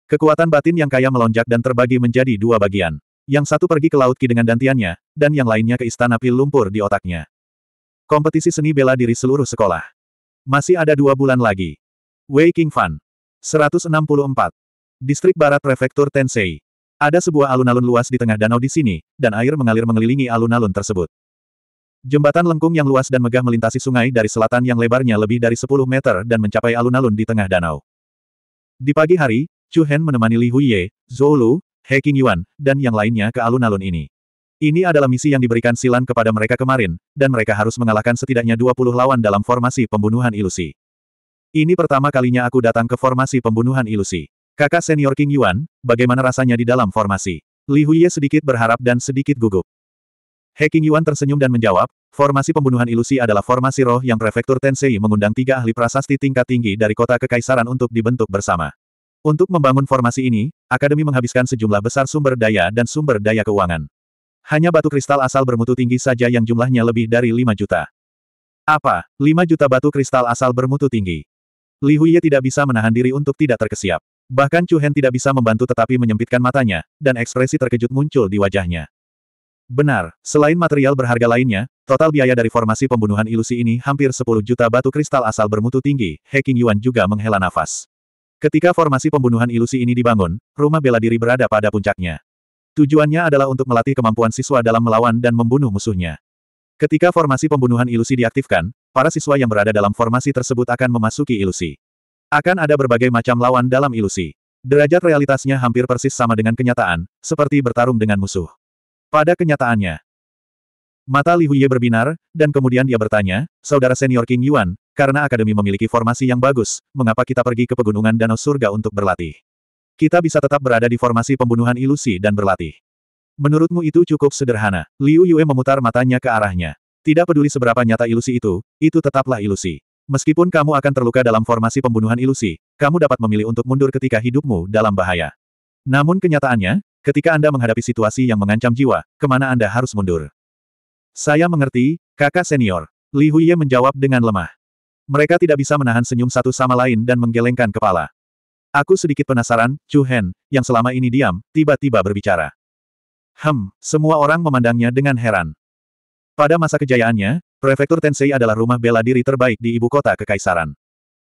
Kekuatan batin yang kaya melonjak dan terbagi menjadi dua bagian. Yang satu pergi ke Laut Ki dengan dantiannya, dan yang lainnya ke Istana Pil Lumpur di otaknya. Kompetisi seni bela diri seluruh sekolah. Masih ada dua bulan lagi. Wei King Fan. 164. Distrik Barat Prefektur Tensei. Ada sebuah alun-alun luas di tengah danau di sini, dan air mengalir mengelilingi alun-alun tersebut. Jembatan lengkung yang luas dan megah melintasi sungai dari selatan yang lebarnya lebih dari 10 meter dan mencapai alun-alun di tengah danau. Di pagi hari, Chu Hen menemani Li Huiye, Zhou Lu, He Yuan dan yang lainnya ke alun-alun ini. Ini adalah misi yang diberikan Silan kepada mereka kemarin, dan mereka harus mengalahkan setidaknya 20 lawan dalam formasi pembunuhan ilusi. Ini pertama kalinya aku datang ke formasi pembunuhan ilusi. Kakak senior King Yuan, bagaimana rasanya di dalam formasi? Li Huye sedikit berharap dan sedikit gugup. He King Yuan tersenyum dan menjawab, formasi pembunuhan ilusi adalah formasi roh yang Prefektur Tensei mengundang tiga ahli prasasti tingkat tinggi dari kota kekaisaran untuk dibentuk bersama. Untuk membangun formasi ini, Akademi menghabiskan sejumlah besar sumber daya dan sumber daya keuangan. Hanya batu kristal asal bermutu tinggi saja yang jumlahnya lebih dari 5 juta. Apa, 5 juta batu kristal asal bermutu tinggi? Li Huiye tidak bisa menahan diri untuk tidak terkesiap. Bahkan Chu Hen tidak bisa membantu tetapi menyempitkan matanya, dan ekspresi terkejut muncul di wajahnya. Benar, selain material berharga lainnya, total biaya dari formasi pembunuhan ilusi ini hampir 10 juta batu kristal asal bermutu tinggi, He King Yuan juga menghela nafas. Ketika formasi pembunuhan ilusi ini dibangun, rumah bela diri berada pada puncaknya. Tujuannya adalah untuk melatih kemampuan siswa dalam melawan dan membunuh musuhnya. Ketika formasi pembunuhan ilusi diaktifkan, para siswa yang berada dalam formasi tersebut akan memasuki ilusi. Akan ada berbagai macam lawan dalam ilusi. Derajat realitasnya hampir persis sama dengan kenyataan, seperti bertarung dengan musuh. Pada kenyataannya, Mata Li Huye berbinar, dan kemudian dia bertanya, Saudara senior King Yuan, karena Akademi memiliki formasi yang bagus, mengapa kita pergi ke Pegunungan Danau Surga untuk berlatih? Kita bisa tetap berada di formasi pembunuhan ilusi dan berlatih. Menurutmu itu cukup sederhana. Liu Yue memutar matanya ke arahnya. Tidak peduli seberapa nyata ilusi itu, itu tetaplah ilusi. Meskipun kamu akan terluka dalam formasi pembunuhan ilusi, kamu dapat memilih untuk mundur ketika hidupmu dalam bahaya. Namun kenyataannya, ketika Anda menghadapi situasi yang mengancam jiwa, kemana Anda harus mundur? Saya mengerti, kakak senior. Li Huye menjawab dengan lemah. Mereka tidak bisa menahan senyum satu sama lain dan menggelengkan kepala. Aku sedikit penasaran, Chu Hen, yang selama ini diam, tiba-tiba berbicara. Hem, semua orang memandangnya dengan heran. Pada masa kejayaannya, Prefektur Tensei adalah rumah bela diri terbaik di ibu kota Kekaisaran.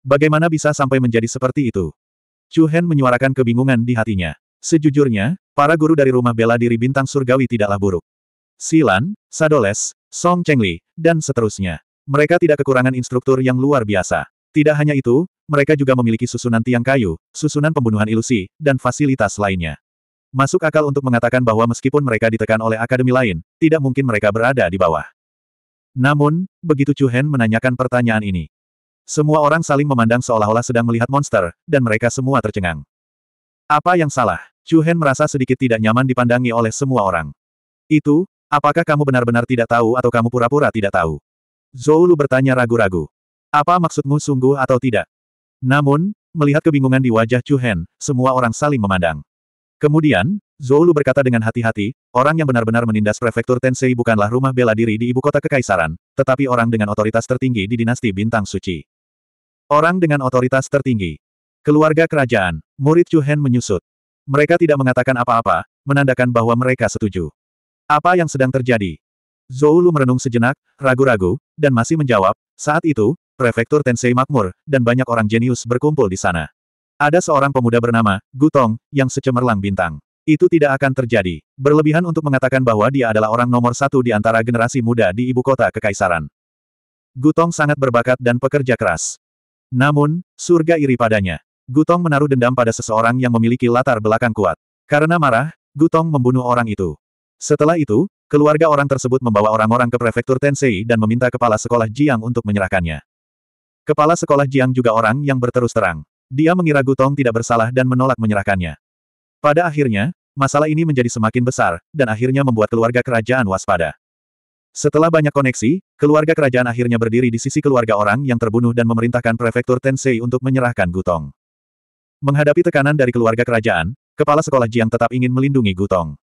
Bagaimana bisa sampai menjadi seperti itu? Chu Hen menyuarakan kebingungan di hatinya. Sejujurnya, para guru dari rumah bela diri bintang surgawi tidaklah buruk. Silan, Sadoles, Song Chengli, dan seterusnya. Mereka tidak kekurangan instruktur yang luar biasa. Tidak hanya itu, mereka juga memiliki susunan tiang kayu, susunan pembunuhan ilusi, dan fasilitas lainnya. Masuk akal untuk mengatakan bahwa meskipun mereka ditekan oleh akademi lain, tidak mungkin mereka berada di bawah. Namun, begitu Chu Hen menanyakan pertanyaan ini, semua orang saling memandang seolah-olah sedang melihat monster, dan mereka semua tercengang. Apa yang salah? Chu Hen merasa sedikit tidak nyaman dipandangi oleh semua orang. Itu, apakah kamu benar-benar tidak tahu atau kamu pura-pura tidak tahu? Zoulu bertanya ragu-ragu. Apa maksudmu sungguh atau tidak? Namun, melihat kebingungan di wajah Chu Hen, semua orang saling memandang. Kemudian, Zoulu berkata dengan hati-hati, orang yang benar-benar menindas prefektur Tensei bukanlah rumah bela diri di ibu kota kekaisaran, tetapi orang dengan otoritas tertinggi di dinasti Bintang Suci. Orang dengan otoritas tertinggi. Keluarga kerajaan, murid Chu Hen menyusut. Mereka tidak mengatakan apa-apa, menandakan bahwa mereka setuju. Apa yang sedang terjadi? Zoulu merenung sejenak, ragu-ragu, dan masih menjawab, saat itu, prefektur Tensei makmur, dan banyak orang jenius berkumpul di sana. Ada seorang pemuda bernama, Gutong, yang secemerlang bintang. Itu tidak akan terjadi. Berlebihan untuk mengatakan bahwa dia adalah orang nomor satu di antara generasi muda di ibu kota kekaisaran. Gutong sangat berbakat dan pekerja keras. Namun, surga iri padanya. Gutong menaruh dendam pada seseorang yang memiliki latar belakang kuat. Karena marah, Gutong membunuh orang itu. Setelah itu, keluarga orang tersebut membawa orang-orang ke prefektur Tensei dan meminta kepala sekolah Jiang untuk menyerahkannya. Kepala sekolah Jiang juga orang yang berterus terang. Dia mengira Gutong tidak bersalah dan menolak menyerahkannya. Pada akhirnya, masalah ini menjadi semakin besar, dan akhirnya membuat keluarga kerajaan waspada. Setelah banyak koneksi, keluarga kerajaan akhirnya berdiri di sisi keluarga orang yang terbunuh dan memerintahkan prefektur Tensei untuk menyerahkan Gutong. Menghadapi tekanan dari keluarga kerajaan, kepala sekolah Jiang tetap ingin melindungi Gutong.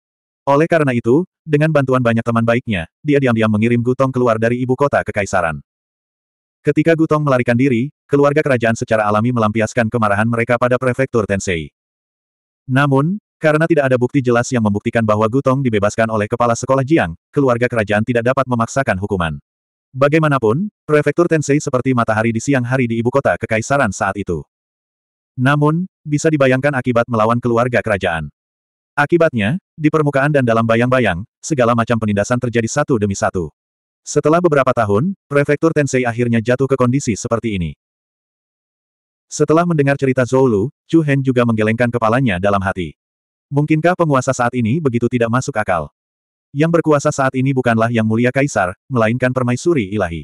Oleh karena itu, dengan bantuan banyak teman baiknya, dia diam-diam mengirim Gutong keluar dari ibu kota kekaisaran. Ketika Gutong melarikan diri, keluarga kerajaan secara alami melampiaskan kemarahan mereka pada prefektur Tensei. Namun, karena tidak ada bukti jelas yang membuktikan bahwa Gutong dibebaskan oleh kepala sekolah Jiang, keluarga kerajaan tidak dapat memaksakan hukuman. Bagaimanapun, prefektur Tensei seperti matahari di siang hari di ibu kota kekaisaran saat itu. Namun, bisa dibayangkan akibat melawan keluarga kerajaan. Akibatnya, di permukaan dan dalam bayang-bayang, segala macam penindasan terjadi satu demi satu. Setelah beberapa tahun, Prefektur Tensei akhirnya jatuh ke kondisi seperti ini. Setelah mendengar cerita Zoulu, Chu Hen juga menggelengkan kepalanya dalam hati. Mungkinkah penguasa saat ini begitu tidak masuk akal? Yang berkuasa saat ini bukanlah Yang Mulia Kaisar, melainkan permaisuri ilahi.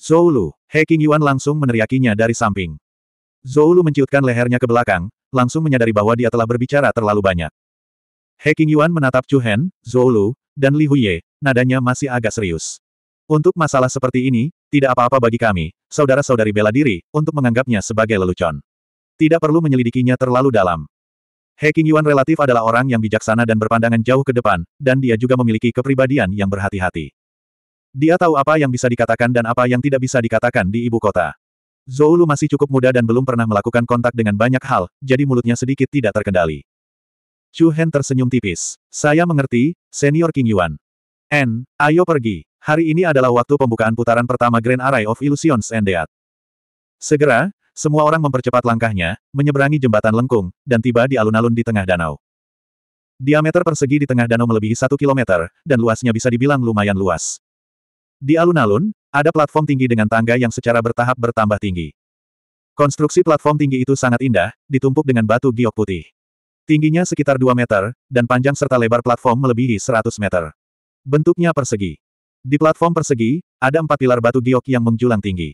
Zoulu, He King Yuan langsung meneriakinya dari samping. Zoulu menciutkan lehernya ke belakang, langsung menyadari bahwa dia telah berbicara terlalu banyak. He Yuan menatap Chu Hen, Zhou Lu, dan Li Huye, nadanya masih agak serius. Untuk masalah seperti ini, tidak apa-apa bagi kami, saudara-saudari bela diri, untuk menganggapnya sebagai lelucon. Tidak perlu menyelidikinya terlalu dalam. He Yuan relatif adalah orang yang bijaksana dan berpandangan jauh ke depan, dan dia juga memiliki kepribadian yang berhati-hati. Dia tahu apa yang bisa dikatakan dan apa yang tidak bisa dikatakan di ibu kota. Zhou Lu masih cukup muda dan belum pernah melakukan kontak dengan banyak hal, jadi mulutnya sedikit tidak terkendali. Chu Hen tersenyum tipis. Saya mengerti, senior King Yuan. N, ayo pergi. Hari ini adalah waktu pembukaan putaran pertama Grand Array of Illusions and Death. Segera, semua orang mempercepat langkahnya, menyeberangi jembatan lengkung, dan tiba di alun-alun di tengah danau. Diameter persegi di tengah danau melebihi satu kilometer, dan luasnya bisa dibilang lumayan luas. Di alun-alun, ada platform tinggi dengan tangga yang secara bertahap bertambah tinggi. Konstruksi platform tinggi itu sangat indah, ditumpuk dengan batu giok putih. Tingginya sekitar 2 meter, dan panjang serta lebar platform melebihi 100 meter. Bentuknya persegi. Di platform persegi, ada empat pilar batu giok yang menjulang tinggi.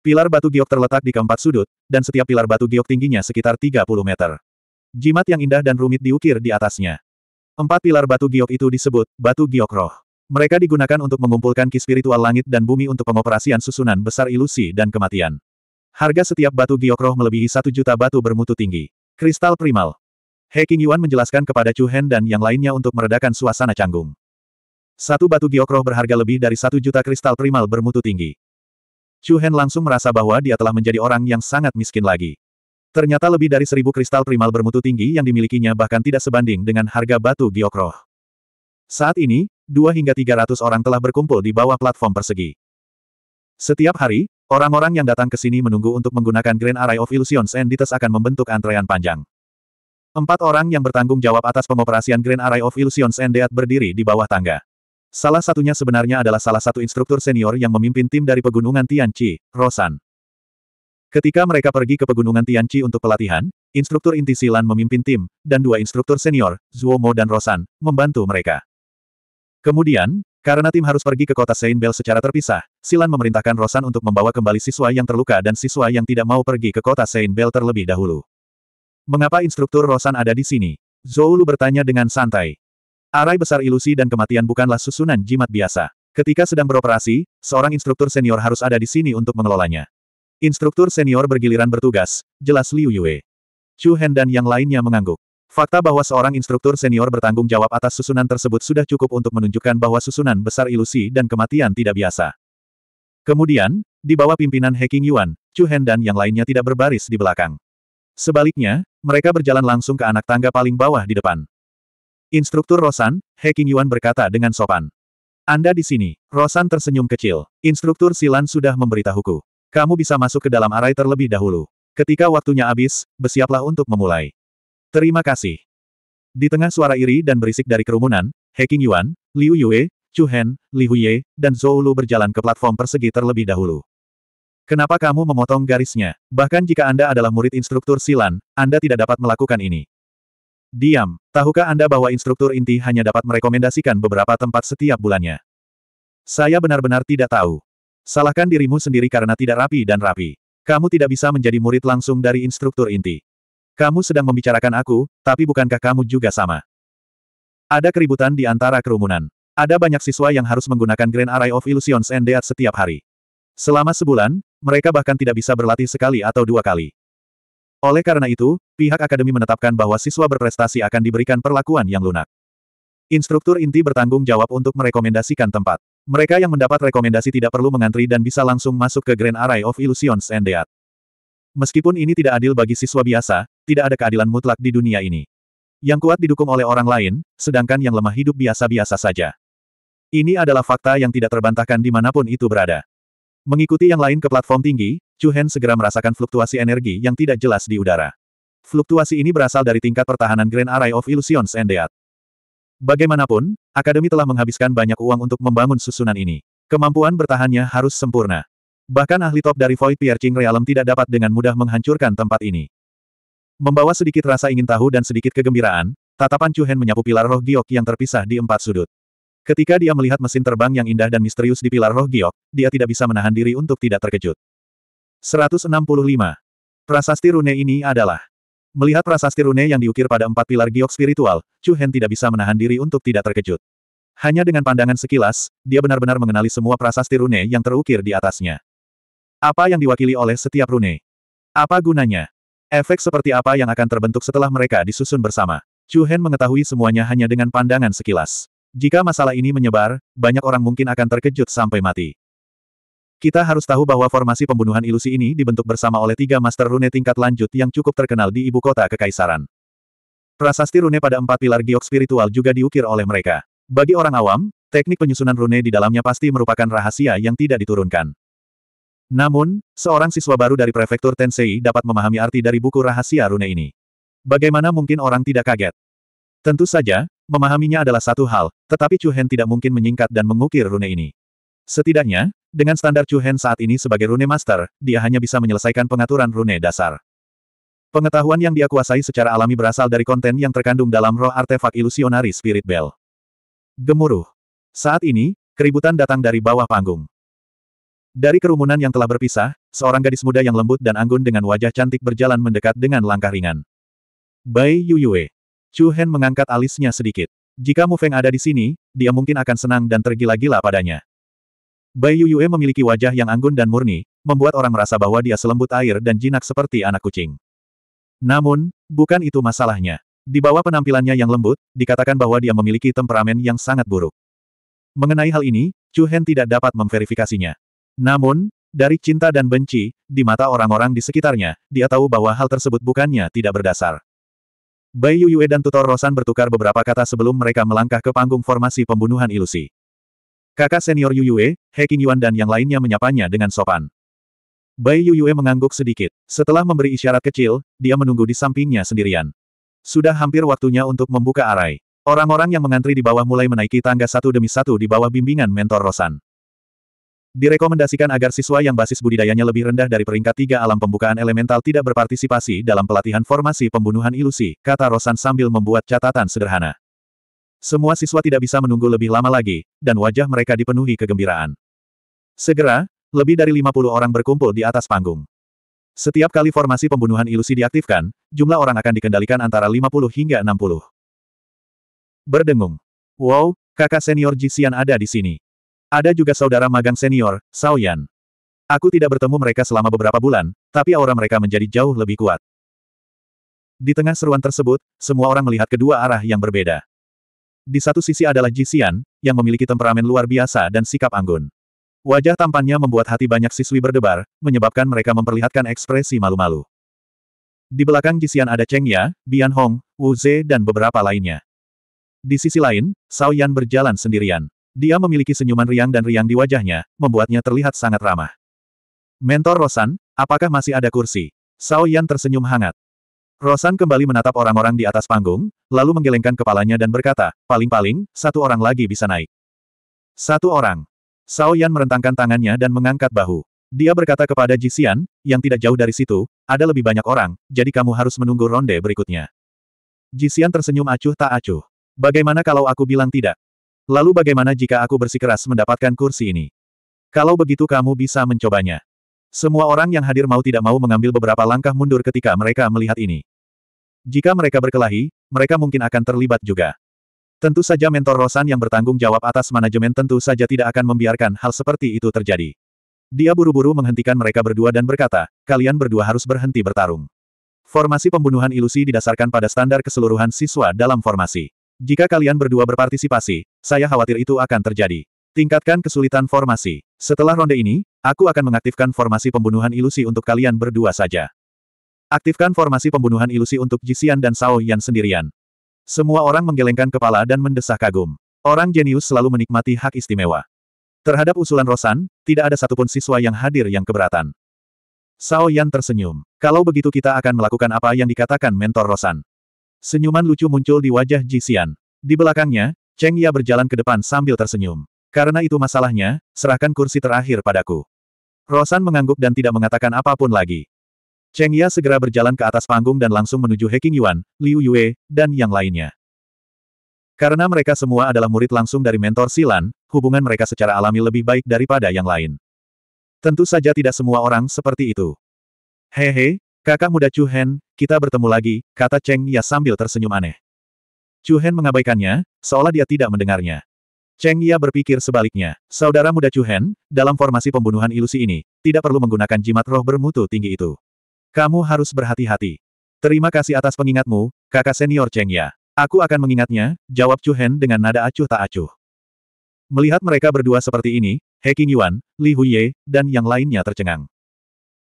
Pilar batu giok terletak di keempat sudut, dan setiap pilar batu giok tingginya sekitar 30 meter. Jimat yang indah dan rumit diukir di atasnya. Empat pilar batu giok itu disebut batu giok roh. Mereka digunakan untuk mengumpulkan ki spiritual langit dan bumi untuk pengoperasian susunan besar ilusi dan kematian. Harga setiap batu giok roh melebihi satu juta batu bermutu tinggi. Kristal primal, He Yuan menjelaskan kepada Chu Hen dan yang lainnya untuk meredakan suasana canggung. Satu batu giokroh berharga lebih dari satu juta kristal primal bermutu tinggi. Chu Hen langsung merasa bahwa dia telah menjadi orang yang sangat miskin lagi. Ternyata lebih dari seribu kristal primal bermutu tinggi yang dimilikinya bahkan tidak sebanding dengan harga batu giokroh. Saat ini, dua hingga tiga ratus orang telah berkumpul di bawah platform persegi. Setiap hari, orang-orang yang datang ke sini menunggu untuk menggunakan Grand Array of Illusions and Dites akan membentuk antrean panjang. Empat orang yang bertanggung jawab atas pengoperasian Grand Array of Illusions and Death berdiri di bawah tangga. Salah satunya sebenarnya adalah salah satu instruktur senior yang memimpin tim dari Pegunungan Tianqi, Rosan. Ketika mereka pergi ke Pegunungan Tianqi untuk pelatihan, instruktur inti Silan memimpin tim, dan dua instruktur senior, Zuomo dan Rosan, membantu mereka. Kemudian, karena tim harus pergi ke kota Saint Bell secara terpisah, Silan memerintahkan Rosan untuk membawa kembali siswa yang terluka dan siswa yang tidak mau pergi ke kota Saint Bell terlebih dahulu. Mengapa instruktur Rosan ada di sini? Zoulu bertanya dengan santai. Arai besar ilusi dan kematian bukanlah susunan jimat biasa. Ketika sedang beroperasi, seorang instruktur senior harus ada di sini untuk mengelolanya. Instruktur senior bergiliran bertugas, jelas Liu Yue. Chu Hen dan yang lainnya mengangguk. Fakta bahwa seorang instruktur senior bertanggung jawab atas susunan tersebut sudah cukup untuk menunjukkan bahwa susunan besar ilusi dan kematian tidak biasa. Kemudian, di bawah pimpinan Heking Yuan, Chu Hen dan yang lainnya tidak berbaris di belakang. Sebaliknya, mereka berjalan langsung ke anak tangga paling bawah di depan. Instruktur Rosan, He Yuan berkata dengan sopan. Anda di sini, Rosan tersenyum kecil. Instruktur Silan sudah memberitahuku. Kamu bisa masuk ke dalam arai terlebih dahulu. Ketika waktunya habis, bersiaplah untuk memulai. Terima kasih. Di tengah suara iri dan berisik dari kerumunan, He Yuan, Liu Yue, Chu Hen, Li Huye, dan Zhou Lu berjalan ke platform persegi terlebih dahulu. Kenapa kamu memotong garisnya? Bahkan jika Anda adalah murid instruktur silan, Anda tidak dapat melakukan ini. Diam, tahukah Anda bahwa instruktur inti hanya dapat merekomendasikan beberapa tempat setiap bulannya? Saya benar-benar tidak tahu. Salahkan dirimu sendiri karena tidak rapi dan rapi. Kamu tidak bisa menjadi murid langsung dari instruktur inti. Kamu sedang membicarakan aku, tapi bukankah kamu juga sama? Ada keributan di antara kerumunan. Ada banyak siswa yang harus menggunakan Grand Array of Illusions and Death setiap hari. Selama sebulan, mereka bahkan tidak bisa berlatih sekali atau dua kali. Oleh karena itu, pihak akademi menetapkan bahwa siswa berprestasi akan diberikan perlakuan yang lunak. Instruktur inti bertanggung jawab untuk merekomendasikan tempat. Mereka yang mendapat rekomendasi tidak perlu mengantri dan bisa langsung masuk ke Grand Array of Illusions and Death. Meskipun ini tidak adil bagi siswa biasa, tidak ada keadilan mutlak di dunia ini. Yang kuat didukung oleh orang lain, sedangkan yang lemah hidup biasa-biasa saja. Ini adalah fakta yang tidak terbantahkan dimanapun itu berada. Mengikuti yang lain ke platform tinggi, Chu Hen segera merasakan fluktuasi energi yang tidak jelas di udara. Fluktuasi ini berasal dari tingkat pertahanan Grand Array of Illusions and Death. Bagaimanapun, Akademi telah menghabiskan banyak uang untuk membangun susunan ini. Kemampuan bertahannya harus sempurna. Bahkan ahli top dari Void Piercing Realm tidak dapat dengan mudah menghancurkan tempat ini. Membawa sedikit rasa ingin tahu dan sedikit kegembiraan, tatapan Chu Hen menyapu pilar roh giok yang terpisah di empat sudut. Ketika dia melihat mesin terbang yang indah dan misterius di pilar roh giok, dia tidak bisa menahan diri untuk tidak terkejut. 165. Prasasti rune ini adalah Melihat prasasti rune yang diukir pada empat pilar giok spiritual, Chu Hen tidak bisa menahan diri untuk tidak terkejut. Hanya dengan pandangan sekilas, dia benar-benar mengenali semua prasasti rune yang terukir di atasnya. Apa yang diwakili oleh setiap rune? Apa gunanya? Efek seperti apa yang akan terbentuk setelah mereka disusun bersama? Chu Hen mengetahui semuanya hanya dengan pandangan sekilas. Jika masalah ini menyebar, banyak orang mungkin akan terkejut sampai mati. Kita harus tahu bahwa formasi pembunuhan ilusi ini dibentuk bersama oleh tiga master rune tingkat lanjut yang cukup terkenal di ibu kota kekaisaran. Prasasti rune pada empat pilar giok spiritual juga diukir oleh mereka. Bagi orang awam, teknik penyusunan rune di dalamnya pasti merupakan rahasia yang tidak diturunkan. Namun, seorang siswa baru dari prefektur Tensei dapat memahami arti dari buku rahasia rune ini. Bagaimana mungkin orang tidak kaget? Tentu saja, Memahaminya adalah satu hal, tetapi Chu Hen tidak mungkin menyingkat dan mengukir rune ini. Setidaknya, dengan standar Chu Hen saat ini sebagai rune master, dia hanya bisa menyelesaikan pengaturan rune dasar. Pengetahuan yang dia kuasai secara alami berasal dari konten yang terkandung dalam roh artefak ilusionari Spirit Bell. Gemuruh. Saat ini, keributan datang dari bawah panggung. Dari kerumunan yang telah berpisah, seorang gadis muda yang lembut dan anggun dengan wajah cantik berjalan mendekat dengan langkah ringan. Bai Yuyue. Chu Hen mengangkat alisnya sedikit. Jika Mu Feng ada di sini, dia mungkin akan senang dan tergila-gila padanya. Bai Yue memiliki wajah yang anggun dan murni, membuat orang merasa bahwa dia selembut air dan jinak seperti anak kucing. Namun, bukan itu masalahnya. Di bawah penampilannya yang lembut, dikatakan bahwa dia memiliki temperamen yang sangat buruk. Mengenai hal ini, Chu Hen tidak dapat memverifikasinya. Namun, dari cinta dan benci, di mata orang-orang di sekitarnya, dia tahu bahwa hal tersebut bukannya tidak berdasar. Bai Yue dan Tutor Rosan bertukar beberapa kata sebelum mereka melangkah ke panggung formasi pembunuhan ilusi. Kakak senior Yue, He Qingyuan dan yang lainnya menyapanya dengan sopan. Bai Yue mengangguk sedikit. Setelah memberi isyarat kecil, dia menunggu di sampingnya sendirian. Sudah hampir waktunya untuk membuka arai. Orang-orang yang mengantri di bawah mulai menaiki tangga satu demi satu di bawah bimbingan mentor Rosan. Direkomendasikan agar siswa yang basis budidayanya lebih rendah dari peringkat tiga alam pembukaan elemental tidak berpartisipasi dalam pelatihan formasi pembunuhan ilusi, kata Rosan sambil membuat catatan sederhana. Semua siswa tidak bisa menunggu lebih lama lagi, dan wajah mereka dipenuhi kegembiraan. Segera, lebih dari 50 orang berkumpul di atas panggung. Setiap kali formasi pembunuhan ilusi diaktifkan, jumlah orang akan dikendalikan antara 50 hingga 60. Berdengung. Wow, kakak senior Jisian ada di sini. Ada juga saudara magang senior, Sao Yan. Aku tidak bertemu mereka selama beberapa bulan, tapi aura mereka menjadi jauh lebih kuat. Di tengah seruan tersebut, semua orang melihat kedua arah yang berbeda. Di satu sisi adalah Ji Jisian, yang memiliki temperamen luar biasa dan sikap anggun. Wajah tampannya membuat hati banyak siswi berdebar, menyebabkan mereka memperlihatkan ekspresi malu-malu. Di belakang Ji Jisian ada Cheng Ya, Bian Hong, Wu Ze dan beberapa lainnya. Di sisi lain, Sao Yan berjalan sendirian. Dia memiliki senyuman riang dan riang di wajahnya, membuatnya terlihat sangat ramah. Mentor Rosan, apakah masih ada kursi? Sao Yan tersenyum hangat. Rosan kembali menatap orang-orang di atas panggung, lalu menggelengkan kepalanya dan berkata, paling-paling, satu orang lagi bisa naik. Satu orang. Sao Yan merentangkan tangannya dan mengangkat bahu. Dia berkata kepada Jisian, yang tidak jauh dari situ, ada lebih banyak orang, jadi kamu harus menunggu ronde berikutnya. Jisian tersenyum acuh tak acuh. Bagaimana kalau aku bilang tidak? Lalu bagaimana jika aku bersikeras mendapatkan kursi ini? Kalau begitu kamu bisa mencobanya. Semua orang yang hadir mau tidak mau mengambil beberapa langkah mundur ketika mereka melihat ini. Jika mereka berkelahi, mereka mungkin akan terlibat juga. Tentu saja mentor Rosan yang bertanggung jawab atas manajemen tentu saja tidak akan membiarkan hal seperti itu terjadi. Dia buru-buru menghentikan mereka berdua dan berkata, kalian berdua harus berhenti bertarung. Formasi pembunuhan ilusi didasarkan pada standar keseluruhan siswa dalam formasi. Jika kalian berdua berpartisipasi, saya khawatir itu akan terjadi. Tingkatkan kesulitan formasi. Setelah ronde ini, aku akan mengaktifkan formasi pembunuhan ilusi untuk kalian berdua saja. Aktifkan formasi pembunuhan ilusi untuk Jisian dan Sao Yan sendirian. Semua orang menggelengkan kepala dan mendesah kagum. Orang jenius selalu menikmati hak istimewa. Terhadap usulan Rosan, tidak ada satupun siswa yang hadir yang keberatan. Sao Yan tersenyum. Kalau begitu kita akan melakukan apa yang dikatakan mentor Rosan. Senyuman lucu muncul di wajah Jixian. Di belakangnya, Cheng Ya berjalan ke depan sambil tersenyum. Karena itu masalahnya, serahkan kursi terakhir padaku. Rosan mengangguk dan tidak mengatakan apapun lagi. Cheng Ya segera berjalan ke atas panggung dan langsung menuju He King Yuan, Liu Yue, dan yang lainnya. Karena mereka semua adalah murid langsung dari mentor Silan, hubungan mereka secara alami lebih baik daripada yang lain. Tentu saja tidak semua orang seperti itu. Hehe, Kakak muda Chu Hen, kita bertemu lagi, kata Cheng Ya sambil tersenyum aneh. Chu Hen mengabaikannya, seolah dia tidak mendengarnya. Cheng Ya berpikir sebaliknya, saudara muda Chu Hen, dalam formasi pembunuhan ilusi ini, tidak perlu menggunakan jimat roh bermutu tinggi itu. Kamu harus berhati-hati. Terima kasih atas pengingatmu, kakak senior Cheng Ya. Aku akan mengingatnya, jawab Chu Hen dengan nada acuh tak acuh. Melihat mereka berdua seperti ini, He Qingyuan, Li Huye, dan yang lainnya tercengang.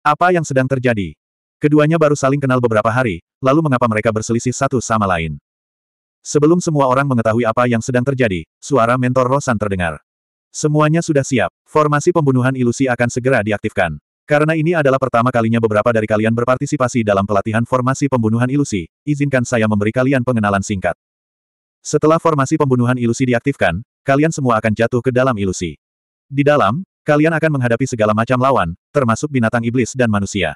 Apa yang sedang terjadi? Keduanya baru saling kenal beberapa hari, lalu mengapa mereka berselisih satu sama lain? Sebelum semua orang mengetahui apa yang sedang terjadi, suara mentor Rosan terdengar. Semuanya sudah siap, formasi pembunuhan ilusi akan segera diaktifkan. Karena ini adalah pertama kalinya beberapa dari kalian berpartisipasi dalam pelatihan formasi pembunuhan ilusi, izinkan saya memberi kalian pengenalan singkat. Setelah formasi pembunuhan ilusi diaktifkan, kalian semua akan jatuh ke dalam ilusi. Di dalam, kalian akan menghadapi segala macam lawan, termasuk binatang iblis dan manusia.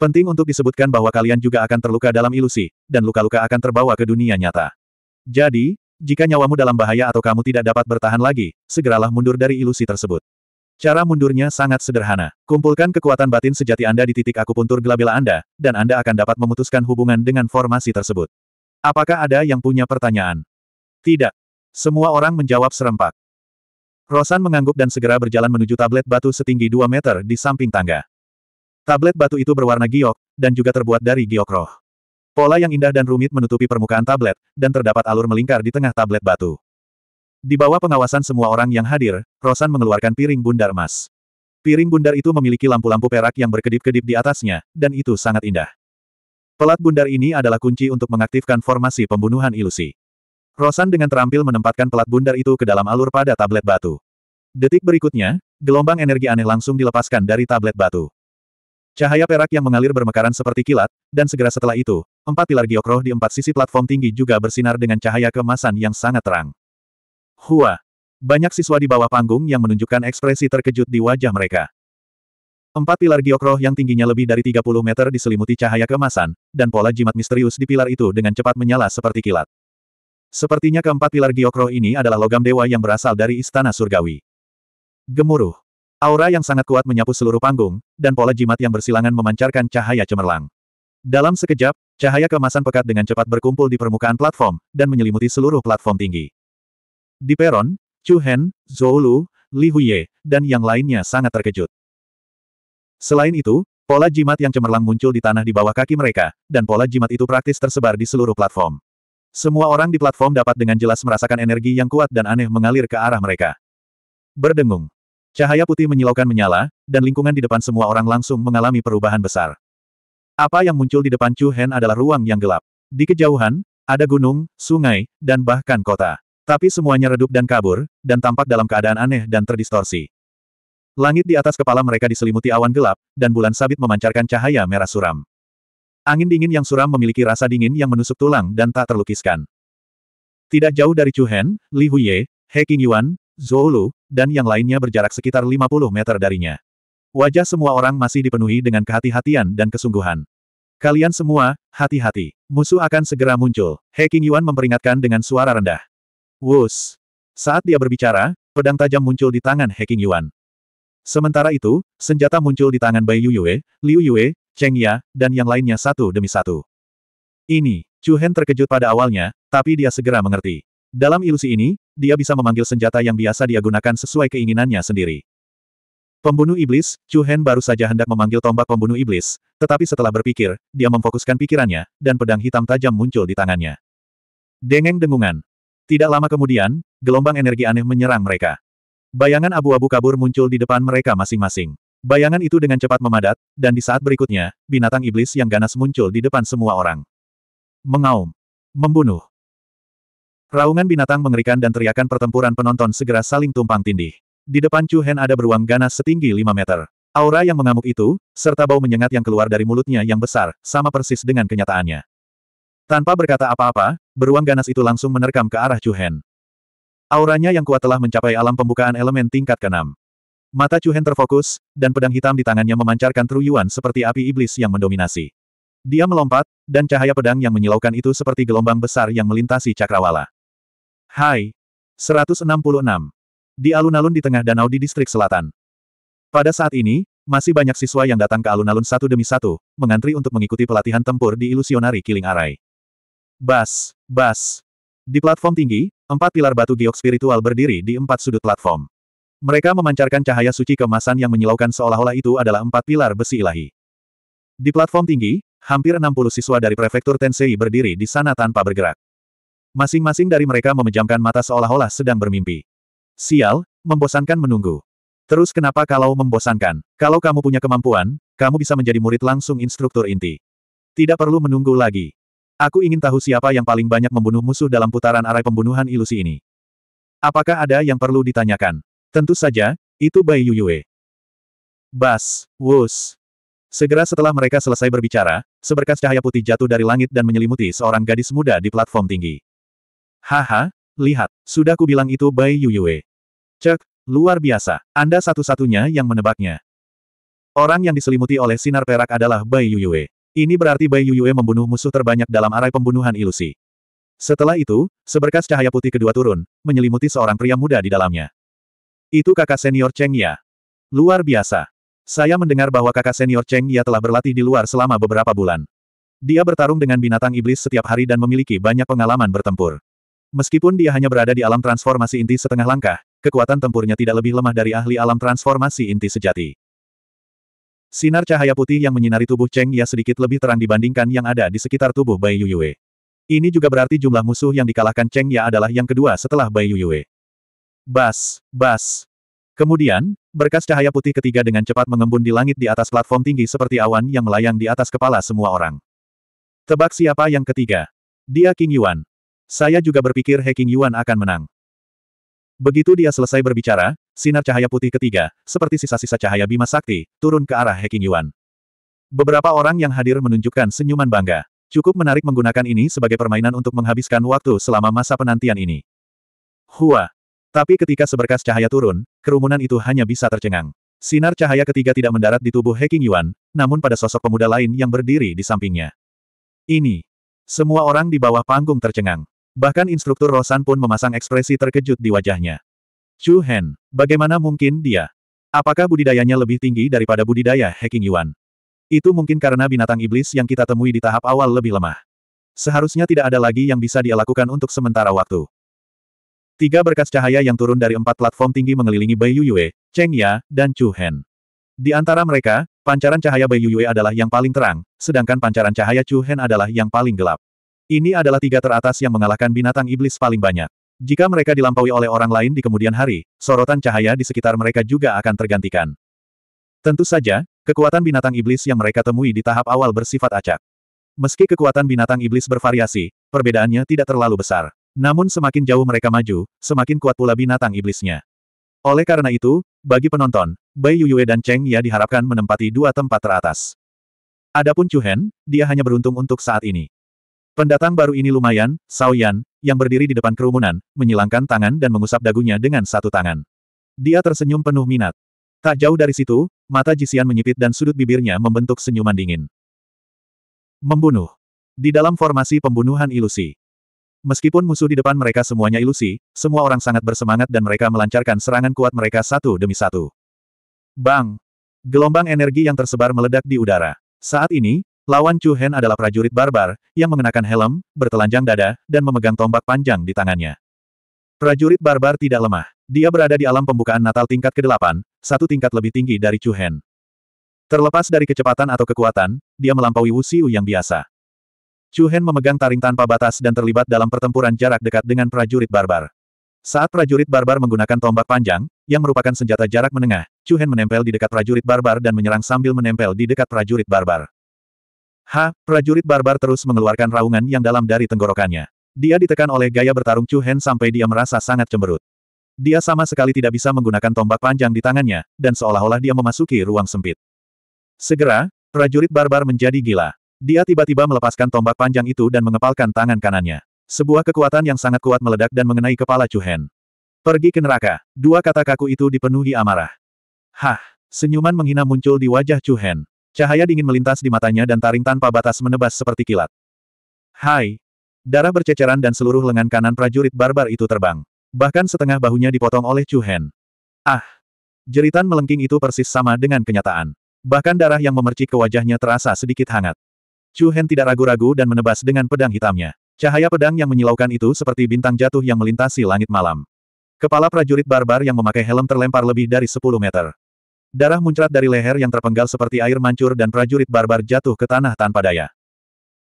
Penting untuk disebutkan bahwa kalian juga akan terluka dalam ilusi, dan luka-luka akan terbawa ke dunia nyata. Jadi, jika nyawamu dalam bahaya atau kamu tidak dapat bertahan lagi, segeralah mundur dari ilusi tersebut. Cara mundurnya sangat sederhana. Kumpulkan kekuatan batin sejati Anda di titik akupuntur gelabila Anda, dan Anda akan dapat memutuskan hubungan dengan formasi tersebut. Apakah ada yang punya pertanyaan? Tidak. Semua orang menjawab serempak. Rosan mengangguk dan segera berjalan menuju tablet batu setinggi 2 meter di samping tangga. Tablet batu itu berwarna giok, dan juga terbuat dari giok roh. Pola yang indah dan rumit menutupi permukaan tablet, dan terdapat alur melingkar di tengah tablet batu. Di bawah pengawasan semua orang yang hadir, Rosan mengeluarkan piring bundar emas. Piring bundar itu memiliki lampu-lampu perak yang berkedip-kedip di atasnya, dan itu sangat indah. Pelat bundar ini adalah kunci untuk mengaktifkan formasi pembunuhan ilusi. Rosan dengan terampil menempatkan pelat bundar itu ke dalam alur pada tablet batu. Detik berikutnya, gelombang energi aneh langsung dilepaskan dari tablet batu. Cahaya perak yang mengalir bermekaran seperti kilat, dan segera setelah itu, empat pilar giokroh di empat sisi platform tinggi juga bersinar dengan cahaya kemasan yang sangat terang. Hua! Banyak siswa di bawah panggung yang menunjukkan ekspresi terkejut di wajah mereka. Empat pilar giokroh yang tingginya lebih dari 30 meter diselimuti cahaya kemasan, dan pola jimat misterius di pilar itu dengan cepat menyala seperti kilat. Sepertinya keempat pilar giokroh ini adalah logam dewa yang berasal dari Istana Surgawi. Gemuruh. Aura yang sangat kuat menyapu seluruh panggung, dan pola jimat yang bersilangan memancarkan cahaya cemerlang. Dalam sekejap, cahaya kemasan pekat dengan cepat berkumpul di permukaan platform, dan menyelimuti seluruh platform tinggi. Di peron, Chu Hen, Zhou Lu, Li Huye, dan yang lainnya sangat terkejut. Selain itu, pola jimat yang cemerlang muncul di tanah di bawah kaki mereka, dan pola jimat itu praktis tersebar di seluruh platform. Semua orang di platform dapat dengan jelas merasakan energi yang kuat dan aneh mengalir ke arah mereka. Berdengung. Cahaya putih menyilaukan menyala, dan lingkungan di depan semua orang langsung mengalami perubahan besar. Apa yang muncul di depan Chu Hen adalah ruang yang gelap. Di kejauhan, ada gunung, sungai, dan bahkan kota. Tapi semuanya redup dan kabur, dan tampak dalam keadaan aneh dan terdistorsi. Langit di atas kepala mereka diselimuti awan gelap, dan bulan sabit memancarkan cahaya merah suram. Angin dingin yang suram memiliki rasa dingin yang menusuk tulang dan tak terlukiskan. Tidak jauh dari Chu Hen, Li Huye, He Qingyuan, Zulu, dan yang lainnya berjarak sekitar 50 meter darinya. Wajah semua orang masih dipenuhi dengan kehati-hatian dan kesungguhan. Kalian semua, hati-hati. Musuh akan segera muncul. He King Yuan memperingatkan dengan suara rendah. Wus. Saat dia berbicara, pedang tajam muncul di tangan He King Yuan. Sementara itu, senjata muncul di tangan Bai Yu Yue, Liu Yue, Cheng Ya, dan yang lainnya satu demi satu. Ini, Chu Hen terkejut pada awalnya, tapi dia segera mengerti. Dalam ilusi ini, dia bisa memanggil senjata yang biasa dia gunakan sesuai keinginannya sendiri. Pembunuh iblis, Chu Hen baru saja hendak memanggil tombak pembunuh iblis, tetapi setelah berpikir, dia memfokuskan pikirannya, dan pedang hitam tajam muncul di tangannya. Dengeng dengungan. Tidak lama kemudian, gelombang energi aneh menyerang mereka. Bayangan abu-abu kabur muncul di depan mereka masing-masing. Bayangan itu dengan cepat memadat, dan di saat berikutnya, binatang iblis yang ganas muncul di depan semua orang. Mengaum. Membunuh. Raungan binatang mengerikan dan teriakan pertempuran penonton segera saling tumpang tindih. Di depan Chu Hen ada beruang ganas setinggi 5 meter. Aura yang mengamuk itu, serta bau menyengat yang keluar dari mulutnya yang besar, sama persis dengan kenyataannya. Tanpa berkata apa-apa, beruang ganas itu langsung menerkam ke arah Chu Hen. Auranya yang kuat telah mencapai alam pembukaan elemen tingkat keenam. Mata Chu Hen terfokus, dan pedang hitam di tangannya memancarkan truyuan seperti api iblis yang mendominasi. Dia melompat, dan cahaya pedang yang menyilaukan itu seperti gelombang besar yang melintasi cakrawala. Hai. 166. Di alun-alun di tengah danau di distrik selatan. Pada saat ini, masih banyak siswa yang datang ke alun-alun satu demi satu, mengantri untuk mengikuti pelatihan tempur di Ilusionari Killing Arai. Bas, bas. Di platform tinggi, empat pilar batu giok spiritual berdiri di empat sudut platform. Mereka memancarkan cahaya suci kemasan yang menyilaukan seolah-olah itu adalah empat pilar besi ilahi. Di platform tinggi, hampir 60 siswa dari prefektur Tensei berdiri di sana tanpa bergerak. Masing-masing dari mereka memejamkan mata seolah-olah sedang bermimpi. Sial, membosankan menunggu. Terus kenapa kalau membosankan? Kalau kamu punya kemampuan, kamu bisa menjadi murid langsung instruktur inti. Tidak perlu menunggu lagi. Aku ingin tahu siapa yang paling banyak membunuh musuh dalam putaran arai pembunuhan ilusi ini. Apakah ada yang perlu ditanyakan? Tentu saja, itu Bai Yuyue. Bas, Wus. Segera setelah mereka selesai berbicara, seberkas cahaya putih jatuh dari langit dan menyelimuti seorang gadis muda di platform tinggi. Haha, lihat, sudah kubilang itu Bai Yuyue. Cek, luar biasa, Anda satu-satunya yang menebaknya. Orang yang diselimuti oleh sinar perak adalah Bai Yuyue. Ini berarti Bai Yuyue membunuh musuh terbanyak dalam arai pembunuhan ilusi. Setelah itu, seberkas cahaya putih kedua turun, menyelimuti seorang pria muda di dalamnya. Itu kakak senior Cheng Ya. Luar biasa. Saya mendengar bahwa kakak senior Cheng Ya telah berlatih di luar selama beberapa bulan. Dia bertarung dengan binatang iblis setiap hari dan memiliki banyak pengalaman bertempur. Meskipun dia hanya berada di alam transformasi inti setengah langkah, kekuatan tempurnya tidak lebih lemah dari ahli alam transformasi inti sejati. Sinar cahaya putih yang menyinari tubuh Cheng Ya sedikit lebih terang dibandingkan yang ada di sekitar tubuh Bai Yu Yue. Ini juga berarti jumlah musuh yang dikalahkan Cheng Ya adalah yang kedua setelah Bai Yu Yue. Bas, bas. Kemudian, berkas cahaya putih ketiga dengan cepat mengembun di langit di atas platform tinggi seperti awan yang melayang di atas kepala semua orang. Tebak siapa yang ketiga? Dia King Yuan. Saya juga berpikir Heking Yuan akan menang. Begitu dia selesai berbicara, sinar cahaya putih ketiga, seperti sisa-sisa cahaya Bima Sakti, turun ke arah Heking Yuan. Beberapa orang yang hadir menunjukkan senyuman bangga. Cukup menarik menggunakan ini sebagai permainan untuk menghabiskan waktu selama masa penantian ini. Hua! Tapi ketika seberkas cahaya turun, kerumunan itu hanya bisa tercengang. Sinar cahaya ketiga tidak mendarat di tubuh Heking Yuan, namun pada sosok pemuda lain yang berdiri di sampingnya. Ini. Semua orang di bawah panggung tercengang. Bahkan instruktur Rosan pun memasang ekspresi terkejut di wajahnya. Chu Hen, bagaimana mungkin dia? Apakah budidayanya lebih tinggi daripada budidaya Hacking Yuan? Itu mungkin karena binatang iblis yang kita temui di tahap awal lebih lemah. Seharusnya tidak ada lagi yang bisa dia lakukan untuk sementara waktu. Tiga berkas cahaya yang turun dari empat platform tinggi mengelilingi Bai Yuyue, Cheng Ya, dan Chu Hen. Di antara mereka, pancaran cahaya Bai Yuyue adalah yang paling terang, sedangkan pancaran cahaya Chu Hen adalah yang paling gelap. Ini adalah tiga teratas yang mengalahkan binatang iblis paling banyak. Jika mereka dilampaui oleh orang lain di kemudian hari, sorotan cahaya di sekitar mereka juga akan tergantikan. Tentu saja, kekuatan binatang iblis yang mereka temui di tahap awal bersifat acak. Meski kekuatan binatang iblis bervariasi, perbedaannya tidak terlalu besar. Namun semakin jauh mereka maju, semakin kuat pula binatang iblisnya. Oleh karena itu, bagi penonton, Bai Yuyue dan Cheng Ya diharapkan menempati dua tempat teratas. Adapun Chu Hen, dia hanya beruntung untuk saat ini. Pendatang baru ini lumayan, Sao Yan, yang berdiri di depan kerumunan, menyilangkan tangan dan mengusap dagunya dengan satu tangan. Dia tersenyum penuh minat. Tak jauh dari situ, mata Jisian menyipit dan sudut bibirnya membentuk senyuman dingin. Membunuh. Di dalam formasi pembunuhan ilusi. Meskipun musuh di depan mereka semuanya ilusi, semua orang sangat bersemangat dan mereka melancarkan serangan kuat mereka satu demi satu. Bang! Gelombang energi yang tersebar meledak di udara. Saat ini, Lawan Chu Hen adalah prajurit barbar, yang mengenakan helm, bertelanjang dada, dan memegang tombak panjang di tangannya. Prajurit barbar tidak lemah. Dia berada di alam pembukaan Natal tingkat ke-8, satu tingkat lebih tinggi dari Chu Hen. Terlepas dari kecepatan atau kekuatan, dia melampaui Wu Xiu yang biasa. Chu Hen memegang taring tanpa batas dan terlibat dalam pertempuran jarak dekat dengan prajurit barbar. Saat prajurit barbar menggunakan tombak panjang, yang merupakan senjata jarak menengah, Chu Hen menempel di dekat prajurit barbar dan menyerang sambil menempel di dekat prajurit barbar. Ha, prajurit barbar terus mengeluarkan raungan yang dalam dari tenggorokannya. Dia ditekan oleh gaya bertarung Chu Hen sampai dia merasa sangat cemberut. Dia sama sekali tidak bisa menggunakan tombak panjang di tangannya, dan seolah-olah dia memasuki ruang sempit. Segera, prajurit barbar menjadi gila. Dia tiba-tiba melepaskan tombak panjang itu dan mengepalkan tangan kanannya. Sebuah kekuatan yang sangat kuat meledak dan mengenai kepala Chu Hen. Pergi ke neraka. Dua kata kaku itu dipenuhi amarah. Hah, senyuman menghina muncul di wajah Chu Hen. Cahaya dingin melintas di matanya dan taring tanpa batas menebas seperti kilat. Hai! Darah berceceran dan seluruh lengan kanan prajurit barbar itu terbang. Bahkan setengah bahunya dipotong oleh Chu Hen. Ah! Jeritan melengking itu persis sama dengan kenyataan. Bahkan darah yang memercik ke wajahnya terasa sedikit hangat. Chu Hen tidak ragu-ragu dan menebas dengan pedang hitamnya. Cahaya pedang yang menyilaukan itu seperti bintang jatuh yang melintasi langit malam. Kepala prajurit barbar yang memakai helm terlempar lebih dari 10 meter. Darah muncrat dari leher yang terpenggal seperti air mancur dan prajurit barbar jatuh ke tanah tanpa daya.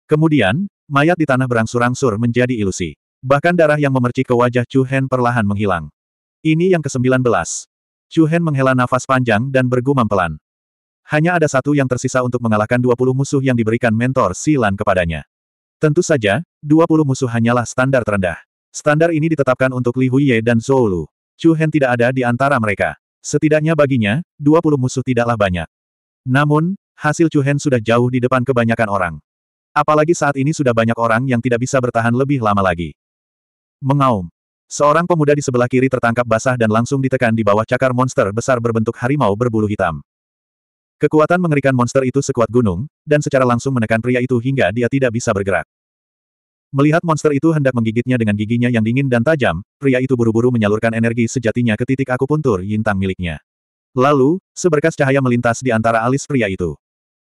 Kemudian, mayat di tanah berangsur-angsur menjadi ilusi. Bahkan darah yang memercik ke wajah Chu Hen perlahan menghilang. Ini yang ke-19. Chu Hen menghela nafas panjang dan bergumam pelan. Hanya ada satu yang tersisa untuk mengalahkan 20 musuh yang diberikan mentor Silan kepadanya. Tentu saja, 20 musuh hanyalah standar terendah. Standar ini ditetapkan untuk Li Huiye dan Zhou Lu. Chu Hen tidak ada di antara mereka. Setidaknya baginya, 20 musuh tidaklah banyak. Namun, hasil Chuhen sudah jauh di depan kebanyakan orang. Apalagi saat ini sudah banyak orang yang tidak bisa bertahan lebih lama lagi. Mengaum. Seorang pemuda di sebelah kiri tertangkap basah dan langsung ditekan di bawah cakar monster besar berbentuk harimau berbulu hitam. Kekuatan mengerikan monster itu sekuat gunung, dan secara langsung menekan pria itu hingga dia tidak bisa bergerak. Melihat monster itu hendak menggigitnya dengan giginya yang dingin dan tajam, pria itu buru-buru menyalurkan energi sejatinya ke titik akupuntur yintang miliknya. Lalu, seberkas cahaya melintas di antara alis pria itu.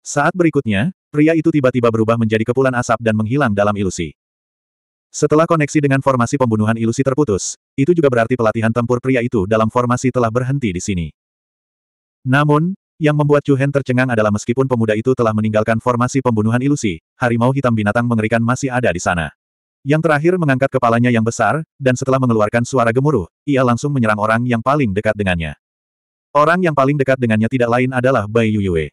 Saat berikutnya, pria itu tiba-tiba berubah menjadi kepulan asap dan menghilang dalam ilusi. Setelah koneksi dengan formasi pembunuhan ilusi terputus, itu juga berarti pelatihan tempur pria itu dalam formasi telah berhenti di sini. Namun, yang membuat Chu Hen tercengang adalah meskipun pemuda itu telah meninggalkan formasi pembunuhan ilusi, harimau hitam binatang mengerikan masih ada di sana. Yang terakhir mengangkat kepalanya yang besar, dan setelah mengeluarkan suara gemuruh, ia langsung menyerang orang yang paling dekat dengannya. Orang yang paling dekat dengannya tidak lain adalah Bai Yuyue.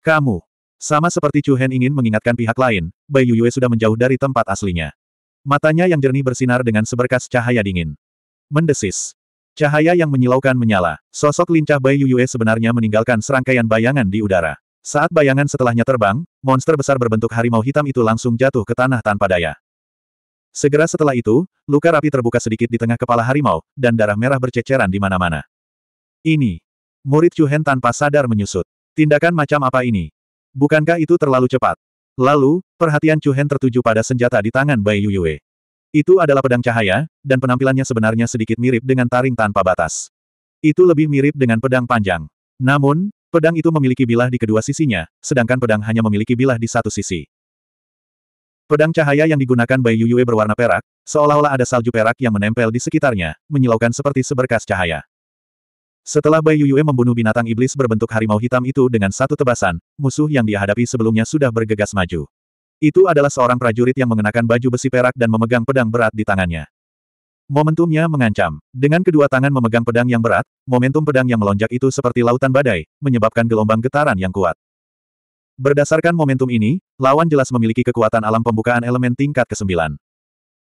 Kamu. Sama seperti Chu Hen ingin mengingatkan pihak lain, Bai Yuyue sudah menjauh dari tempat aslinya. Matanya yang jernih bersinar dengan seberkas cahaya dingin. Mendesis. Cahaya yang menyilaukan menyala, sosok lincah Bai Yuyue sebenarnya meninggalkan serangkaian bayangan di udara. Saat bayangan setelahnya terbang, monster besar berbentuk harimau hitam itu langsung jatuh ke tanah tanpa daya. Segera setelah itu, luka rapi terbuka sedikit di tengah kepala harimau, dan darah merah berceceran di mana-mana. Ini. Murid Chuhen tanpa sadar menyusut. Tindakan macam apa ini? Bukankah itu terlalu cepat? Lalu, perhatian Chuhen tertuju pada senjata di tangan Bai Yuyue. Itu adalah pedang cahaya, dan penampilannya sebenarnya sedikit mirip dengan taring tanpa batas. Itu lebih mirip dengan pedang panjang. Namun, pedang itu memiliki bilah di kedua sisinya, sedangkan pedang hanya memiliki bilah di satu sisi. Pedang cahaya yang digunakan Bai Yuyue berwarna perak, seolah-olah ada salju perak yang menempel di sekitarnya, menyilaukan seperti seberkas cahaya. Setelah Bai Yuyue membunuh binatang iblis berbentuk harimau hitam itu dengan satu tebasan, musuh yang dia hadapi sebelumnya sudah bergegas maju. Itu adalah seorang prajurit yang mengenakan baju besi perak dan memegang pedang berat di tangannya. Momentumnya mengancam. Dengan kedua tangan memegang pedang yang berat, momentum pedang yang melonjak itu seperti lautan badai, menyebabkan gelombang getaran yang kuat. Berdasarkan momentum ini, lawan jelas memiliki kekuatan alam pembukaan elemen tingkat ke-9.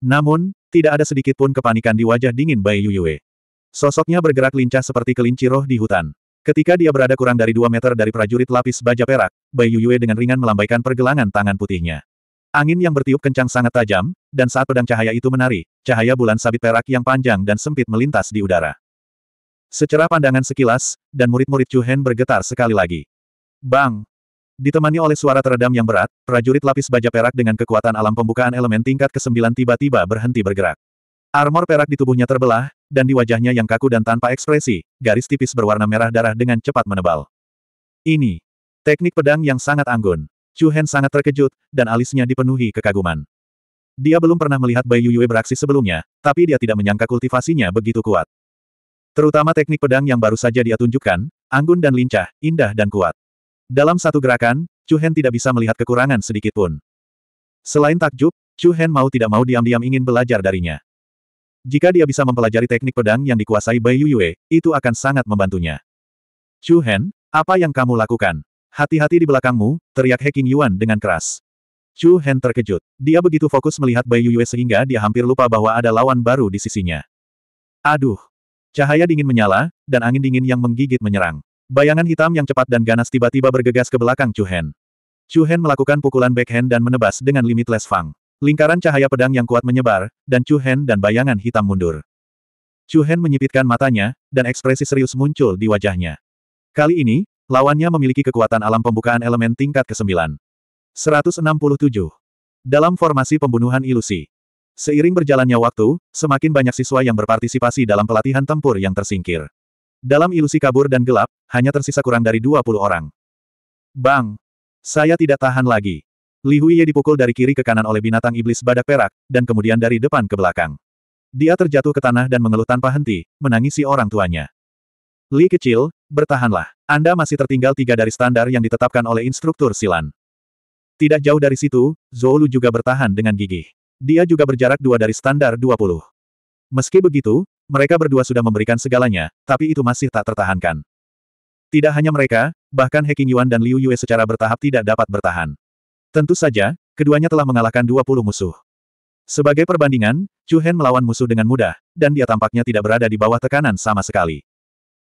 Namun, tidak ada sedikit pun kepanikan di wajah dingin Bai Yuyue. Sosoknya bergerak lincah seperti kelinci roh di hutan. Ketika dia berada kurang dari 2 meter dari prajurit lapis baja perak, Bai Yuyue dengan ringan melambaikan pergelangan tangan putihnya. Angin yang bertiup kencang sangat tajam, dan saat pedang cahaya itu menari, cahaya bulan sabit perak yang panjang dan sempit melintas di udara. Secara pandangan sekilas, dan murid-murid Chu Hen bergetar sekali lagi. Bang! Ditemani oleh suara teredam yang berat, prajurit lapis baja perak dengan kekuatan alam pembukaan elemen tingkat ke-9 tiba-tiba berhenti bergerak. Armor perak di tubuhnya terbelah, dan di wajahnya yang kaku dan tanpa ekspresi, garis tipis berwarna merah darah dengan cepat menebal. Ini. Teknik pedang yang sangat anggun. Chu Hen sangat terkejut, dan alisnya dipenuhi kekaguman. Dia belum pernah melihat Bai Yuyue beraksi sebelumnya, tapi dia tidak menyangka kultivasinya begitu kuat. Terutama teknik pedang yang baru saja dia tunjukkan, anggun dan lincah, indah dan kuat. Dalam satu gerakan, Chu Hen tidak bisa melihat kekurangan sedikit pun. Selain takjub, Chu Hen mau tidak mau diam-diam ingin belajar darinya. Jika dia bisa mempelajari teknik pedang yang dikuasai Bai Yue, itu akan sangat membantunya. Chu Hen, apa yang kamu lakukan? Hati-hati di belakangmu, teriak Heking Yuan dengan keras. Chu Hen terkejut. Dia begitu fokus melihat Bai Yue sehingga dia hampir lupa bahwa ada lawan baru di sisinya. Aduh! Cahaya dingin menyala, dan angin dingin yang menggigit menyerang. Bayangan hitam yang cepat dan ganas tiba-tiba bergegas ke belakang Chu Hen. Chu Hen melakukan pukulan backhand dan menebas dengan limitless fang. Lingkaran cahaya pedang yang kuat menyebar, dan Chu Hen dan bayangan hitam mundur. Chu Hen menyipitkan matanya, dan ekspresi serius muncul di wajahnya. Kali ini, lawannya memiliki kekuatan alam pembukaan elemen tingkat ke-9. 167. Dalam formasi pembunuhan ilusi. Seiring berjalannya waktu, semakin banyak siswa yang berpartisipasi dalam pelatihan tempur yang tersingkir. Dalam ilusi kabur dan gelap, hanya tersisa kurang dari 20 orang. Bang! Saya tidak tahan lagi. Li Huiye dipukul dari kiri ke kanan oleh binatang iblis badak perak, dan kemudian dari depan ke belakang. Dia terjatuh ke tanah dan mengeluh tanpa henti, menangisi orang tuanya. Li kecil, bertahanlah. Anda masih tertinggal tiga dari standar yang ditetapkan oleh instruktur Silan. Tidak jauh dari situ, Zolu juga bertahan dengan gigih. Dia juga berjarak dua dari standar 20. Meski begitu, mereka berdua sudah memberikan segalanya, tapi itu masih tak tertahankan. Tidak hanya mereka, bahkan He Qingyuan dan Liu Yue secara bertahap tidak dapat bertahan. Tentu saja, keduanya telah mengalahkan 20 musuh. Sebagai perbandingan, Chu Hen melawan musuh dengan mudah, dan dia tampaknya tidak berada di bawah tekanan sama sekali.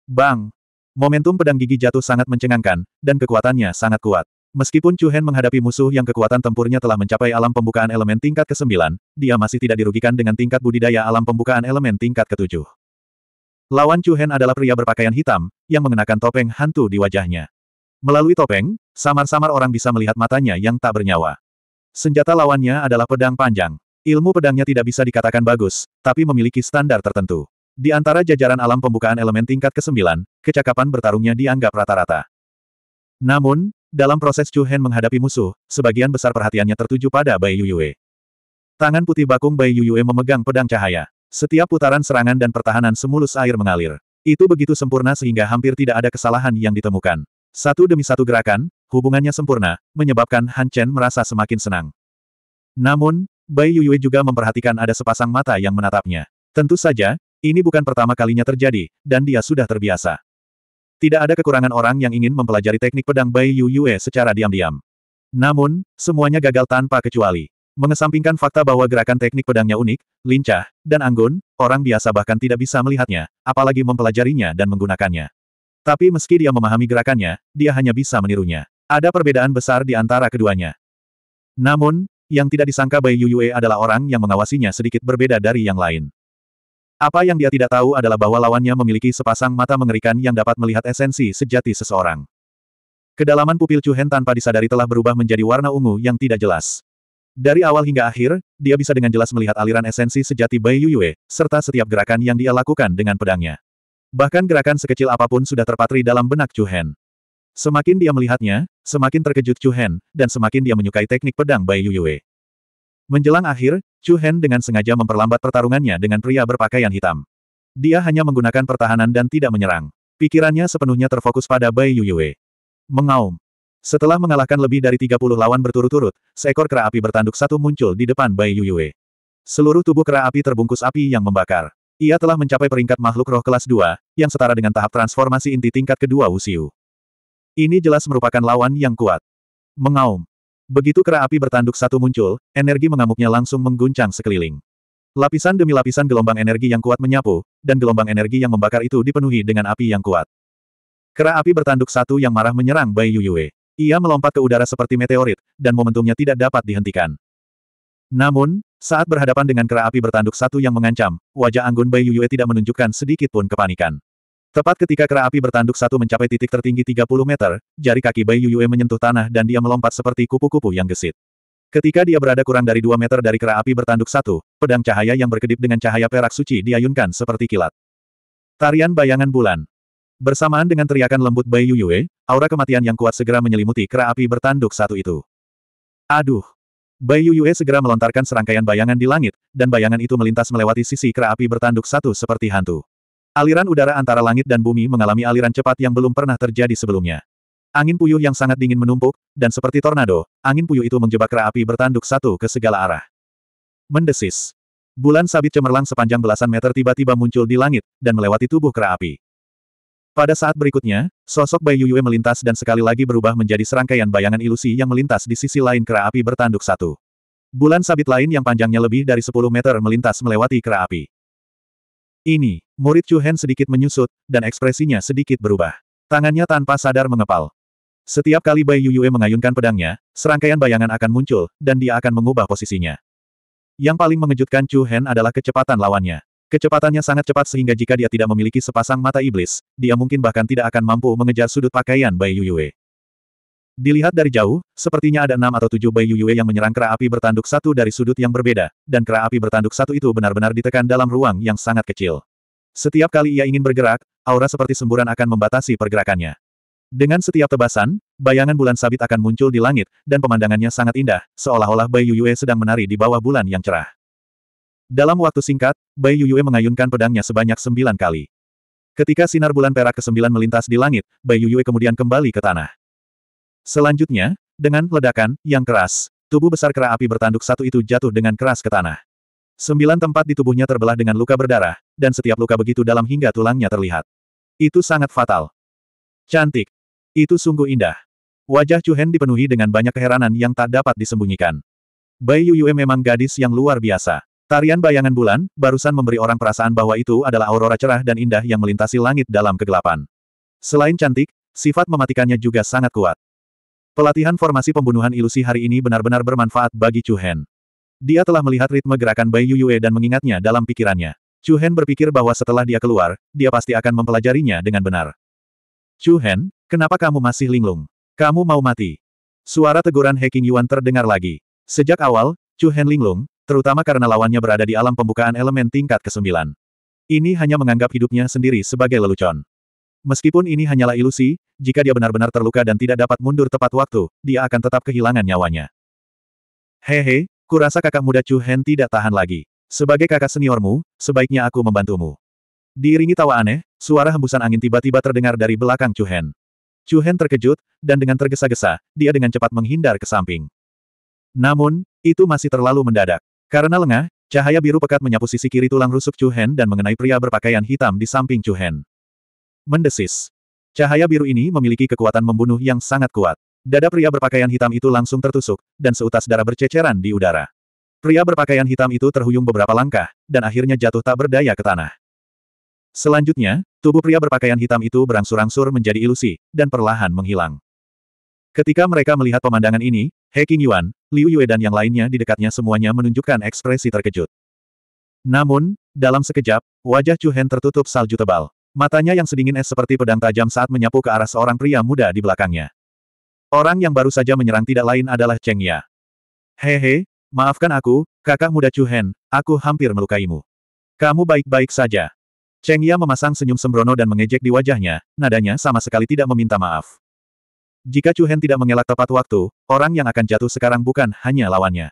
Bang! Momentum pedang gigi jatuh sangat mencengangkan, dan kekuatannya sangat kuat. Meskipun Chu Hen menghadapi musuh yang kekuatan tempurnya telah mencapai alam pembukaan elemen tingkat ke-9, dia masih tidak dirugikan dengan tingkat budidaya alam pembukaan elemen tingkat ke-7. Lawan Chu Hen adalah pria berpakaian hitam, yang mengenakan topeng hantu di wajahnya. Melalui topeng, samar-samar orang bisa melihat matanya yang tak bernyawa. Senjata lawannya adalah pedang panjang. Ilmu pedangnya tidak bisa dikatakan bagus, tapi memiliki standar tertentu. Di antara jajaran alam pembukaan elemen tingkat ke-9, kecakapan bertarungnya dianggap rata-rata. Namun, dalam proses Chu Hen menghadapi musuh, sebagian besar perhatiannya tertuju pada Bai Yuyue. Tangan putih bakung Bai Yuyue memegang pedang cahaya. Setiap putaran serangan dan pertahanan semulus air mengalir. Itu begitu sempurna sehingga hampir tidak ada kesalahan yang ditemukan. Satu demi satu gerakan, hubungannya sempurna, menyebabkan Han Chen merasa semakin senang. Namun, Bai Yuyue juga memperhatikan ada sepasang mata yang menatapnya. Tentu saja, ini bukan pertama kalinya terjadi, dan dia sudah terbiasa. Tidak ada kekurangan orang yang ingin mempelajari teknik pedang Bai Yu Yue secara diam-diam. Namun, semuanya gagal tanpa kecuali. Mengesampingkan fakta bahwa gerakan teknik pedangnya unik, lincah, dan anggun, orang biasa bahkan tidak bisa melihatnya, apalagi mempelajarinya dan menggunakannya. Tapi meski dia memahami gerakannya, dia hanya bisa menirunya. Ada perbedaan besar di antara keduanya. Namun, yang tidak disangka Bai Yu Yue adalah orang yang mengawasinya sedikit berbeda dari yang lain. Apa yang dia tidak tahu adalah bahwa lawannya memiliki sepasang mata mengerikan yang dapat melihat esensi sejati seseorang. Kedalaman pupil Chu Hen tanpa disadari telah berubah menjadi warna ungu yang tidak jelas. Dari awal hingga akhir, dia bisa dengan jelas melihat aliran esensi sejati Bai Yuyue, serta setiap gerakan yang dia lakukan dengan pedangnya. Bahkan gerakan sekecil apapun sudah terpatri dalam benak Chu Hen. Semakin dia melihatnya, semakin terkejut Chu Hen, dan semakin dia menyukai teknik pedang Bai Yuyue. Menjelang akhir, Chu Hen dengan sengaja memperlambat pertarungannya dengan pria berpakaian hitam. Dia hanya menggunakan pertahanan dan tidak menyerang. Pikirannya sepenuhnya terfokus pada Bai Yuyue. Mengaum. Setelah mengalahkan lebih dari 30 lawan berturut-turut, seekor kera api bertanduk satu muncul di depan Bai Yuyue. Seluruh tubuh kera api terbungkus api yang membakar. Ia telah mencapai peringkat makhluk roh kelas 2, yang setara dengan tahap transformasi inti tingkat kedua Wusiu. Ini jelas merupakan lawan yang kuat. Mengaum. Begitu kera api bertanduk satu muncul, energi mengamuknya langsung mengguncang sekeliling. Lapisan demi lapisan gelombang energi yang kuat menyapu, dan gelombang energi yang membakar itu dipenuhi dengan api yang kuat. Kera api bertanduk satu yang marah menyerang Bai Yuyue. Ia melompat ke udara seperti meteorit, dan momentumnya tidak dapat dihentikan. Namun, saat berhadapan dengan kera api bertanduk satu yang mengancam, wajah Anggun Bai Yuyue tidak menunjukkan sedikit pun kepanikan. Tepat ketika kera api bertanduk satu mencapai titik tertinggi 30 meter, jari kaki Bai Yuyue menyentuh tanah dan dia melompat seperti kupu-kupu yang gesit. Ketika dia berada kurang dari 2 meter dari kera api bertanduk satu, pedang cahaya yang berkedip dengan cahaya perak suci diayunkan seperti kilat. Tarian bayangan bulan. Bersamaan dengan teriakan lembut Bai Yuyue, aura kematian yang kuat segera menyelimuti kera api bertanduk satu itu. Aduh! Bai Yuyue segera melontarkan serangkaian bayangan di langit, dan bayangan itu melintas melewati sisi kera api bertanduk satu seperti hantu. Aliran udara antara langit dan bumi mengalami aliran cepat yang belum pernah terjadi sebelumnya. Angin puyuh yang sangat dingin menumpuk, dan seperti tornado, angin puyuh itu menjebak kera api bertanduk satu ke segala arah. Mendesis. Bulan sabit cemerlang sepanjang belasan meter tiba-tiba muncul di langit, dan melewati tubuh kera api. Pada saat berikutnya, sosok Bai Yuyue melintas dan sekali lagi berubah menjadi serangkaian bayangan ilusi yang melintas di sisi lain kera api bertanduk satu. Bulan sabit lain yang panjangnya lebih dari 10 meter melintas melewati kera api. Ini, murid Chu Hen sedikit menyusut, dan ekspresinya sedikit berubah. Tangannya tanpa sadar mengepal. Setiap kali Bai Yuyue mengayunkan pedangnya, serangkaian bayangan akan muncul, dan dia akan mengubah posisinya. Yang paling mengejutkan Chu Hen adalah kecepatan lawannya. Kecepatannya sangat cepat sehingga jika dia tidak memiliki sepasang mata iblis, dia mungkin bahkan tidak akan mampu mengejar sudut pakaian Bai Yuyue. Dilihat dari jauh, sepertinya ada enam atau tujuh bayi Yuyue yang menyerang kera api bertanduk satu dari sudut yang berbeda, dan kera api bertanduk satu itu benar-benar ditekan dalam ruang yang sangat kecil. Setiap kali ia ingin bergerak, aura seperti semburan akan membatasi pergerakannya. Dengan setiap tebasan, bayangan bulan sabit akan muncul di langit, dan pemandangannya sangat indah, seolah-olah Bai Yuyue sedang menari di bawah bulan yang cerah. Dalam waktu singkat, Bai Yuyue mengayunkan pedangnya sebanyak sembilan kali. Ketika sinar bulan perak ke-9 melintas di langit, Bai Yuyue kemudian kembali ke tanah. Selanjutnya, dengan ledakan yang keras, tubuh besar kera api bertanduk satu itu jatuh dengan keras ke tanah. Sembilan tempat di tubuhnya terbelah dengan luka berdarah, dan setiap luka begitu dalam hingga tulangnya terlihat. Itu sangat fatal. Cantik. Itu sungguh indah. Wajah Chu Hen dipenuhi dengan banyak keheranan yang tak dapat disembunyikan. Bai Yue memang gadis yang luar biasa. Tarian bayangan bulan, barusan memberi orang perasaan bahwa itu adalah aurora cerah dan indah yang melintasi langit dalam kegelapan. Selain cantik, sifat mematikannya juga sangat kuat. Pelatihan formasi pembunuhan ilusi hari ini benar-benar bermanfaat bagi Chu Hen. Dia telah melihat ritme gerakan Bai Yu Yue dan mengingatnya dalam pikirannya. Chu Hen berpikir bahwa setelah dia keluar, dia pasti akan mempelajarinya dengan benar. Chu Hen, kenapa kamu masih linglung? Kamu mau mati? Suara teguran Heking Yuan terdengar lagi. Sejak awal, Chu Hen linglung, terutama karena lawannya berada di alam pembukaan elemen tingkat ke-9. Ini hanya menganggap hidupnya sendiri sebagai lelucon. Meskipun ini hanyalah ilusi, jika dia benar-benar terluka dan tidak dapat mundur tepat waktu, dia akan tetap kehilangan nyawanya. Hehe, kurasa kakak muda Chu Hen tidak tahan lagi. Sebagai kakak seniormu, sebaiknya aku membantumu. Diiringi tawa aneh, suara hembusan angin tiba-tiba terdengar dari belakang Chu Hen. Chu Hen terkejut, dan dengan tergesa-gesa, dia dengan cepat menghindar ke samping. Namun, itu masih terlalu mendadak. Karena lengah, cahaya biru pekat menyapu sisi kiri tulang rusuk Chu Hen dan mengenai pria berpakaian hitam di samping Chu Hen mendesis. Cahaya biru ini memiliki kekuatan membunuh yang sangat kuat. Dada pria berpakaian hitam itu langsung tertusuk, dan seutas darah berceceran di udara. Pria berpakaian hitam itu terhuyung beberapa langkah, dan akhirnya jatuh tak berdaya ke tanah. Selanjutnya, tubuh pria berpakaian hitam itu berangsur-angsur menjadi ilusi, dan perlahan menghilang. Ketika mereka melihat pemandangan ini, He Yuan, Liu Yue dan yang lainnya di dekatnya semuanya menunjukkan ekspresi terkejut. Namun, dalam sekejap, wajah Chu Hen tertutup salju tebal. Matanya yang sedingin es seperti pedang tajam saat menyapu ke arah seorang pria muda di belakangnya. Orang yang baru saja menyerang tidak lain adalah Cheng Ya. Hehe, maafkan aku, kakak muda Chu Hen, aku hampir melukaimu. Kamu baik-baik saja. Cheng Ya memasang senyum sembrono dan mengejek di wajahnya, nadanya sama sekali tidak meminta maaf. Jika Chu Hen tidak mengelak tepat waktu, orang yang akan jatuh sekarang bukan hanya lawannya.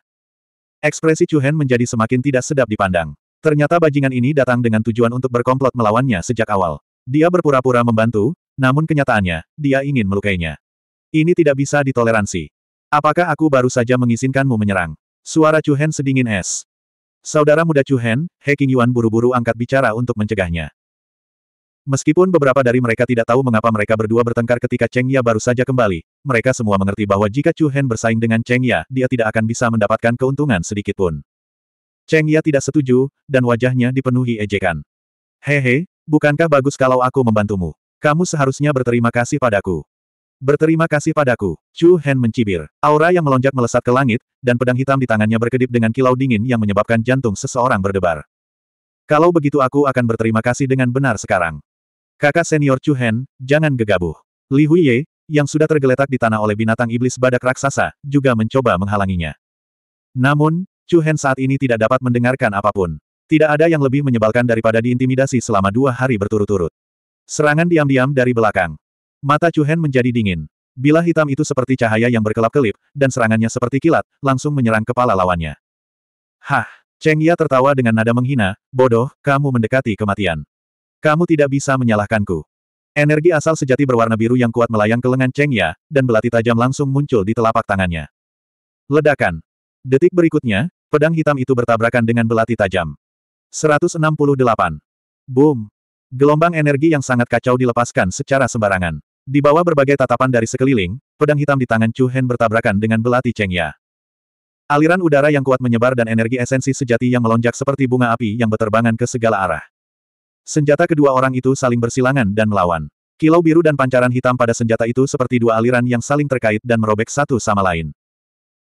Ekspresi Chu Hen menjadi semakin tidak sedap dipandang. Ternyata bajingan ini datang dengan tujuan untuk berkomplot melawannya sejak awal. Dia berpura-pura membantu, namun kenyataannya, dia ingin melukainya. Ini tidak bisa ditoleransi. Apakah aku baru saja mengizinkanmu menyerang? Suara Chu Hen sedingin es. Saudara muda Chu Hen, He King Yuan buru-buru angkat bicara untuk mencegahnya. Meskipun beberapa dari mereka tidak tahu mengapa mereka berdua bertengkar ketika Cheng Ya baru saja kembali, mereka semua mengerti bahwa jika Chu Hen bersaing dengan Cheng Ya, dia tidak akan bisa mendapatkan keuntungan sedikitpun. Cheng Ya tidak setuju, dan wajahnya dipenuhi ejekan. Hehe, bukankah bagus kalau aku membantumu? Kamu seharusnya berterima kasih padaku. Berterima kasih padaku. Chu Hen mencibir. Aura yang melonjak melesat ke langit, dan pedang hitam di tangannya berkedip dengan kilau dingin yang menyebabkan jantung seseorang berdebar. Kalau begitu aku akan berterima kasih dengan benar sekarang. Kakak senior Chu Hen, jangan gegabah. Li Huiye, yang sudah tergeletak di tanah oleh binatang iblis badak raksasa, juga mencoba menghalanginya. Namun, Chu Hen saat ini tidak dapat mendengarkan apapun. Tidak ada yang lebih menyebalkan daripada diintimidasi selama dua hari berturut-turut. Serangan diam-diam dari belakang. Mata Chu Hen menjadi dingin. Bila hitam itu seperti cahaya yang berkelap-kelip, dan serangannya seperti kilat, langsung menyerang kepala lawannya. Hah! Cheng Ya tertawa dengan nada menghina, bodoh, kamu mendekati kematian. Kamu tidak bisa menyalahkanku. Energi asal sejati berwarna biru yang kuat melayang ke lengan Cheng Ya, dan belati tajam langsung muncul di telapak tangannya. Ledakan. Detik berikutnya, Pedang hitam itu bertabrakan dengan belati tajam. 168. Boom. Gelombang energi yang sangat kacau dilepaskan secara sembarangan. Di bawah berbagai tatapan dari sekeliling, pedang hitam di tangan Chu Hen bertabrakan dengan belati Cheng Ya. Aliran udara yang kuat menyebar dan energi esensi sejati yang melonjak seperti bunga api yang berterbangan ke segala arah. Senjata kedua orang itu saling bersilangan dan melawan. Kilau biru dan pancaran hitam pada senjata itu seperti dua aliran yang saling terkait dan merobek satu sama lain.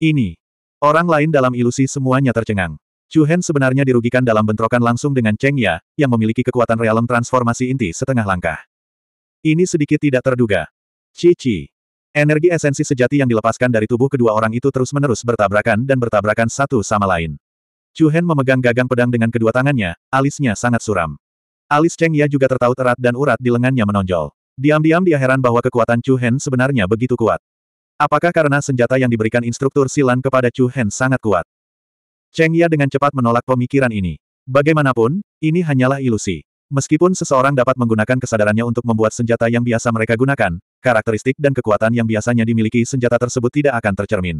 Ini Orang lain dalam ilusi semuanya tercengang. Chu Hen sebenarnya dirugikan dalam bentrokan langsung dengan Cheng Ya, yang memiliki kekuatan realem transformasi inti setengah langkah. Ini sedikit tidak terduga. Cici. Energi esensi sejati yang dilepaskan dari tubuh kedua orang itu terus-menerus bertabrakan dan bertabrakan satu sama lain. Chu Hen memegang gagang pedang dengan kedua tangannya, alisnya sangat suram. Alis Cheng Ya juga tertaut erat dan urat di lengannya menonjol. Diam-diam dia heran bahwa kekuatan Chu Hen sebenarnya begitu kuat. Apakah karena senjata yang diberikan instruktur Silan kepada Chu Hen sangat kuat? Cheng Ya dengan cepat menolak pemikiran ini. Bagaimanapun, ini hanyalah ilusi. Meskipun seseorang dapat menggunakan kesadarannya untuk membuat senjata yang biasa mereka gunakan, karakteristik dan kekuatan yang biasanya dimiliki senjata tersebut tidak akan tercermin.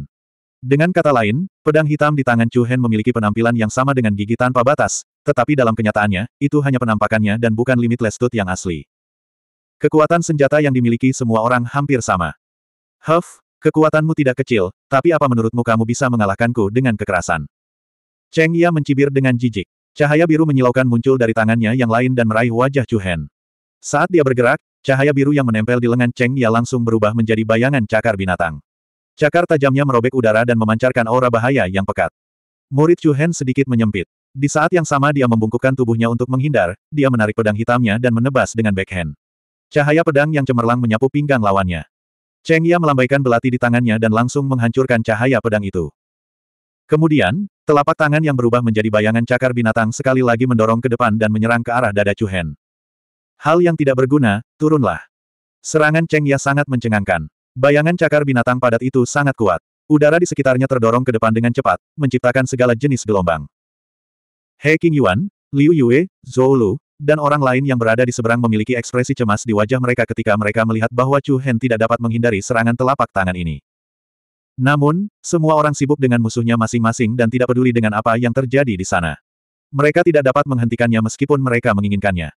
Dengan kata lain, pedang hitam di tangan Chu Hen memiliki penampilan yang sama dengan gigi tanpa batas, tetapi dalam kenyataannya, itu hanya penampakannya dan bukan limitless tooth yang asli. Kekuatan senjata yang dimiliki semua orang hampir sama. Huff, Kekuatanmu tidak kecil, tapi apa menurutmu kamu bisa mengalahkanku dengan kekerasan? Cheng Ya mencibir dengan jijik. Cahaya biru menyilaukan muncul dari tangannya yang lain dan meraih wajah Chu Hen. Saat dia bergerak, cahaya biru yang menempel di lengan Cheng Ya langsung berubah menjadi bayangan cakar binatang. Cakar tajamnya merobek udara dan memancarkan aura bahaya yang pekat. Murid Chu Hen sedikit menyempit. Di saat yang sama dia membungkukkan tubuhnya untuk menghindar, dia menarik pedang hitamnya dan menebas dengan backhand. Cahaya pedang yang cemerlang menyapu pinggang lawannya. Cheng Ya melambaikan belati di tangannya dan langsung menghancurkan cahaya pedang itu. Kemudian, telapak tangan yang berubah menjadi bayangan cakar binatang sekali lagi mendorong ke depan dan menyerang ke arah dada Chuhen. Hal yang tidak berguna, turunlah. Serangan Cheng Ya sangat mencengangkan. Bayangan cakar binatang padat itu sangat kuat. Udara di sekitarnya terdorong ke depan dengan cepat, menciptakan segala jenis gelombang. He King Yuan, Liu Yue, Zhou Lu, dan orang lain yang berada di seberang memiliki ekspresi cemas di wajah mereka ketika mereka melihat bahwa Chu Hen tidak dapat menghindari serangan telapak tangan ini. Namun, semua orang sibuk dengan musuhnya masing-masing dan tidak peduli dengan apa yang terjadi di sana. Mereka tidak dapat menghentikannya meskipun mereka menginginkannya.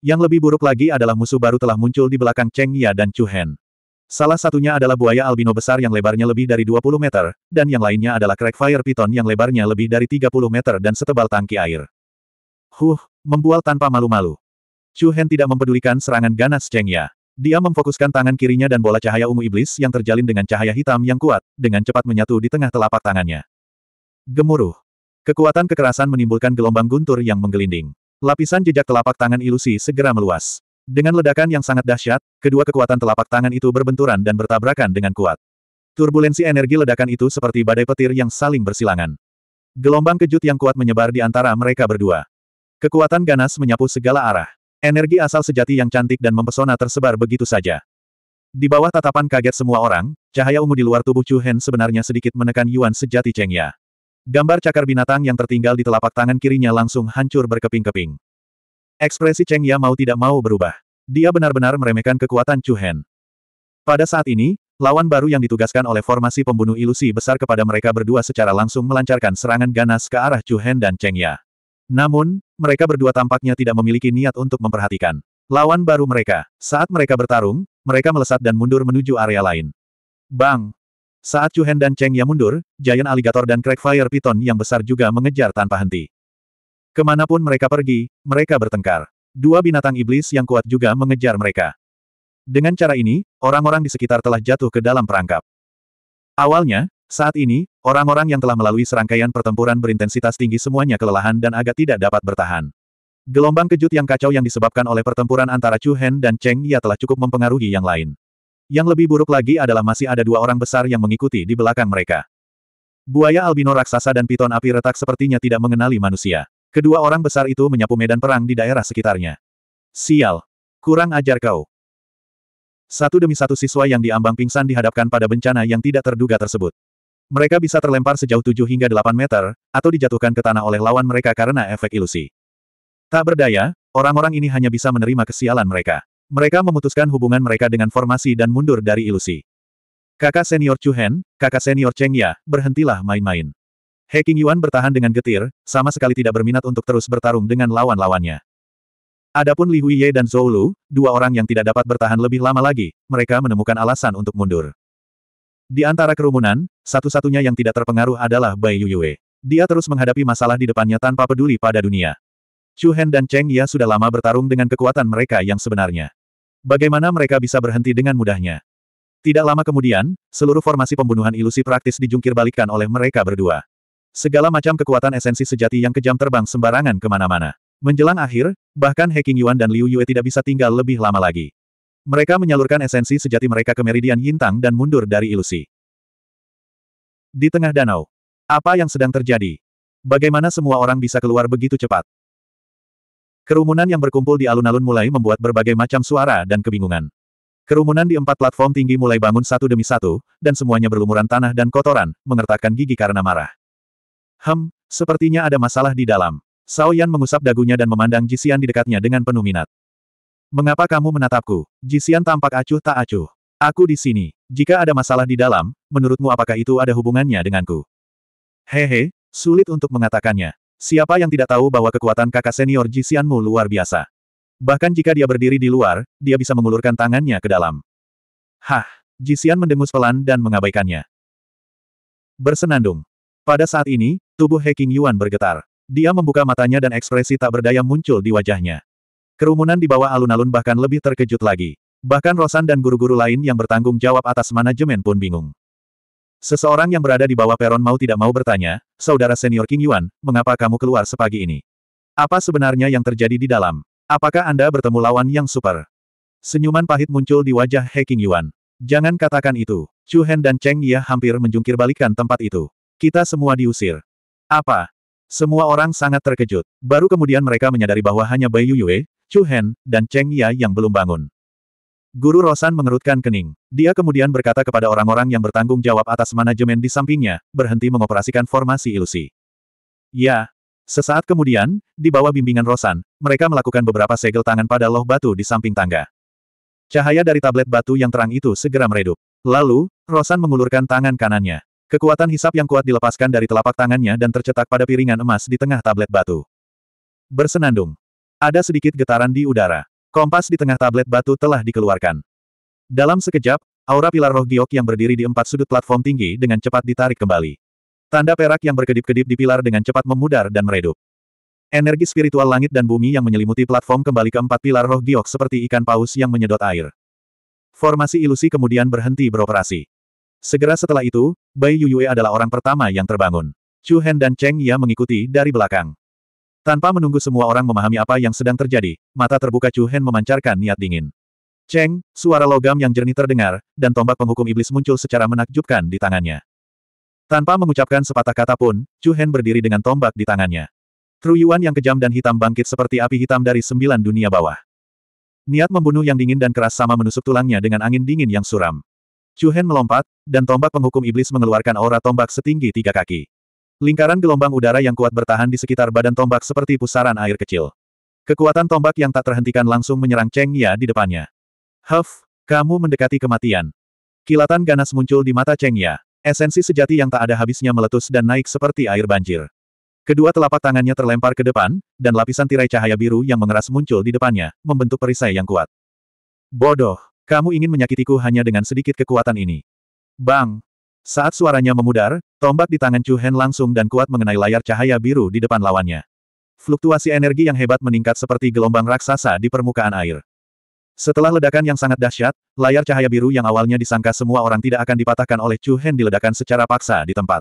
Yang lebih buruk lagi adalah musuh baru telah muncul di belakang Cheng Ya dan Chu Hen. Salah satunya adalah buaya albino besar yang lebarnya lebih dari 20 meter, dan yang lainnya adalah crackfire python yang lebarnya lebih dari 30 meter dan setebal tangki air. Huh, Membual tanpa malu-malu. Chu Hen tidak mempedulikan serangan ganas Cheng Ya. Dia memfokuskan tangan kirinya dan bola cahaya ungu iblis yang terjalin dengan cahaya hitam yang kuat, dengan cepat menyatu di tengah telapak tangannya. Gemuruh. Kekuatan kekerasan menimbulkan gelombang guntur yang menggelinding. Lapisan jejak telapak tangan ilusi segera meluas. Dengan ledakan yang sangat dahsyat, kedua kekuatan telapak tangan itu berbenturan dan bertabrakan dengan kuat. Turbulensi energi ledakan itu seperti badai petir yang saling bersilangan. Gelombang kejut yang kuat menyebar di antara mereka berdua. Kekuatan ganas menyapu segala arah. Energi asal sejati yang cantik dan mempesona tersebar begitu saja. Di bawah tatapan kaget semua orang, cahaya ungu di luar tubuh Chu Hen sebenarnya sedikit menekan Yuan sejati Cheng Ya. Gambar cakar binatang yang tertinggal di telapak tangan kirinya langsung hancur berkeping-keping. Ekspresi Cheng Ya mau tidak mau berubah. Dia benar-benar meremehkan kekuatan Chu Hen. Pada saat ini, lawan baru yang ditugaskan oleh formasi pembunuh ilusi besar kepada mereka berdua secara langsung melancarkan serangan ganas ke arah Chu Hen dan Cheng Ya. Namun, mereka berdua tampaknya tidak memiliki niat untuk memperhatikan lawan baru mereka. Saat mereka bertarung, mereka melesat dan mundur menuju area lain. Bang! Saat Chu Hen dan Cheng Ya mundur, Giant Alligator dan Crackfire Python yang besar juga mengejar tanpa henti. Kemanapun mereka pergi, mereka bertengkar. Dua binatang iblis yang kuat juga mengejar mereka. Dengan cara ini, orang-orang di sekitar telah jatuh ke dalam perangkap. Awalnya, saat ini, orang-orang yang telah melalui serangkaian pertempuran berintensitas tinggi semuanya kelelahan dan agak tidak dapat bertahan. Gelombang kejut yang kacau yang disebabkan oleh pertempuran antara Chu Hen dan Cheng Ya telah cukup mempengaruhi yang lain. Yang lebih buruk lagi adalah masih ada dua orang besar yang mengikuti di belakang mereka. Buaya albino raksasa dan piton api retak sepertinya tidak mengenali manusia. Kedua orang besar itu menyapu medan perang di daerah sekitarnya. Sial! Kurang ajar kau! Satu demi satu siswa yang diambang pingsan dihadapkan pada bencana yang tidak terduga tersebut. Mereka bisa terlempar sejauh 7 hingga 8 meter, atau dijatuhkan ke tanah oleh lawan mereka karena efek ilusi. Tak berdaya, orang-orang ini hanya bisa menerima kesialan mereka. Mereka memutuskan hubungan mereka dengan formasi dan mundur dari ilusi. Kakak senior Chu Hen, kakak senior Cheng Ya, berhentilah main-main. He King Yuan bertahan dengan getir, sama sekali tidak berminat untuk terus bertarung dengan lawan-lawannya. Adapun Li Huiye dan Zhou Lu, dua orang yang tidak dapat bertahan lebih lama lagi, mereka menemukan alasan untuk mundur. Di antara kerumunan, satu-satunya yang tidak terpengaruh adalah Bai Yuyue. Dia terus menghadapi masalah di depannya tanpa peduli pada dunia. Chu Hen dan Cheng Ya sudah lama bertarung dengan kekuatan mereka yang sebenarnya. Bagaimana mereka bisa berhenti dengan mudahnya? Tidak lama kemudian, seluruh formasi pembunuhan ilusi praktis dijungkir balikan oleh mereka berdua. Segala macam kekuatan esensi sejati yang kejam terbang sembarangan kemana-mana. Menjelang akhir, bahkan He Yuan dan Liu Yue tidak bisa tinggal lebih lama lagi. Mereka menyalurkan esensi sejati mereka ke meridian Yintang dan mundur dari ilusi. Di tengah danau. Apa yang sedang terjadi? Bagaimana semua orang bisa keluar begitu cepat? Kerumunan yang berkumpul di alun-alun mulai membuat berbagai macam suara dan kebingungan. Kerumunan di empat platform tinggi mulai bangun satu demi satu, dan semuanya berlumuran tanah dan kotoran, mengertakkan gigi karena marah. Hem, sepertinya ada masalah di dalam. Sao Yan mengusap dagunya dan memandang Jisian di dekatnya dengan penuh minat. Mengapa kamu menatapku? Jisian tampak acuh tak acuh. Aku di sini. Jika ada masalah di dalam, menurutmu apakah itu ada hubungannya denganku? Hehe, sulit untuk mengatakannya. Siapa yang tidak tahu bahwa kekuatan kakak senior Jisianmu luar biasa? Bahkan jika dia berdiri di luar, dia bisa mengulurkan tangannya ke dalam. Hah! Jisian mendengus pelan dan mengabaikannya. Bersenandung. Pada saat ini, tubuh Heking Yuan bergetar. Dia membuka matanya dan ekspresi tak berdaya muncul di wajahnya. Kerumunan di bawah alun-alun bahkan lebih terkejut lagi. Bahkan Rosan dan guru-guru lain yang bertanggung jawab atas manajemen pun bingung. Seseorang yang berada di bawah peron mau tidak mau bertanya, Saudara senior King Yuan, mengapa kamu keluar sepagi ini? Apa sebenarnya yang terjadi di dalam? Apakah Anda bertemu lawan yang super? Senyuman pahit muncul di wajah He King Yuan. Jangan katakan itu. Chu Hen dan Cheng Yia hampir menjungkir balikan tempat itu. Kita semua diusir. Apa? Semua orang sangat terkejut. Baru kemudian mereka menyadari bahwa hanya Bai Yuyue, Chu Hen, dan Cheng Ya yang belum bangun. Guru Rosan mengerutkan kening. Dia kemudian berkata kepada orang-orang yang bertanggung jawab atas manajemen di sampingnya, berhenti mengoperasikan formasi ilusi. Ya. Sesaat kemudian, di bawah bimbingan Rosan, mereka melakukan beberapa segel tangan pada loh batu di samping tangga. Cahaya dari tablet batu yang terang itu segera meredup. Lalu, Rosan mengulurkan tangan kanannya. Kekuatan hisap yang kuat dilepaskan dari telapak tangannya dan tercetak pada piringan emas di tengah tablet batu. Bersenandung. Ada sedikit getaran di udara. Kompas di tengah tablet batu telah dikeluarkan. Dalam sekejap, aura pilar roh giok yang berdiri di empat sudut platform tinggi dengan cepat ditarik kembali. Tanda perak yang berkedip-kedip di pilar dengan cepat memudar dan meredup. Energi spiritual langit dan bumi yang menyelimuti platform kembali ke empat pilar roh giok seperti ikan paus yang menyedot air. Formasi ilusi kemudian berhenti beroperasi. Segera setelah itu, Bai Yuyue adalah orang pertama yang terbangun. Chu Hen dan Cheng Ya mengikuti dari belakang. Tanpa menunggu semua orang memahami apa yang sedang terjadi, mata terbuka Chu Hen memancarkan niat dingin. Cheng, suara logam yang jernih terdengar, dan tombak penghukum iblis muncul secara menakjubkan di tangannya. Tanpa mengucapkan sepatah kata pun, Chu Hen berdiri dengan tombak di tangannya. Truyuan yang kejam dan hitam bangkit seperti api hitam dari sembilan dunia bawah. Niat membunuh yang dingin dan keras sama menusuk tulangnya dengan angin dingin yang suram. Chu melompat, dan tombak penghukum iblis mengeluarkan aura tombak setinggi tiga kaki. Lingkaran gelombang udara yang kuat bertahan di sekitar badan tombak seperti pusaran air kecil. Kekuatan tombak yang tak terhentikan langsung menyerang Cheng Ya di depannya. Huff, kamu mendekati kematian. Kilatan ganas muncul di mata Cheng Ya. Esensi sejati yang tak ada habisnya meletus dan naik seperti air banjir. Kedua telapak tangannya terlempar ke depan, dan lapisan tirai cahaya biru yang mengeras muncul di depannya, membentuk perisai yang kuat. Bodoh. Kamu ingin menyakitiku hanya dengan sedikit kekuatan ini. Bang! Saat suaranya memudar, tombak di tangan Chu Hen langsung dan kuat mengenai layar cahaya biru di depan lawannya. Fluktuasi energi yang hebat meningkat seperti gelombang raksasa di permukaan air. Setelah ledakan yang sangat dahsyat, layar cahaya biru yang awalnya disangka semua orang tidak akan dipatahkan oleh Chu Hen diledakan secara paksa di tempat.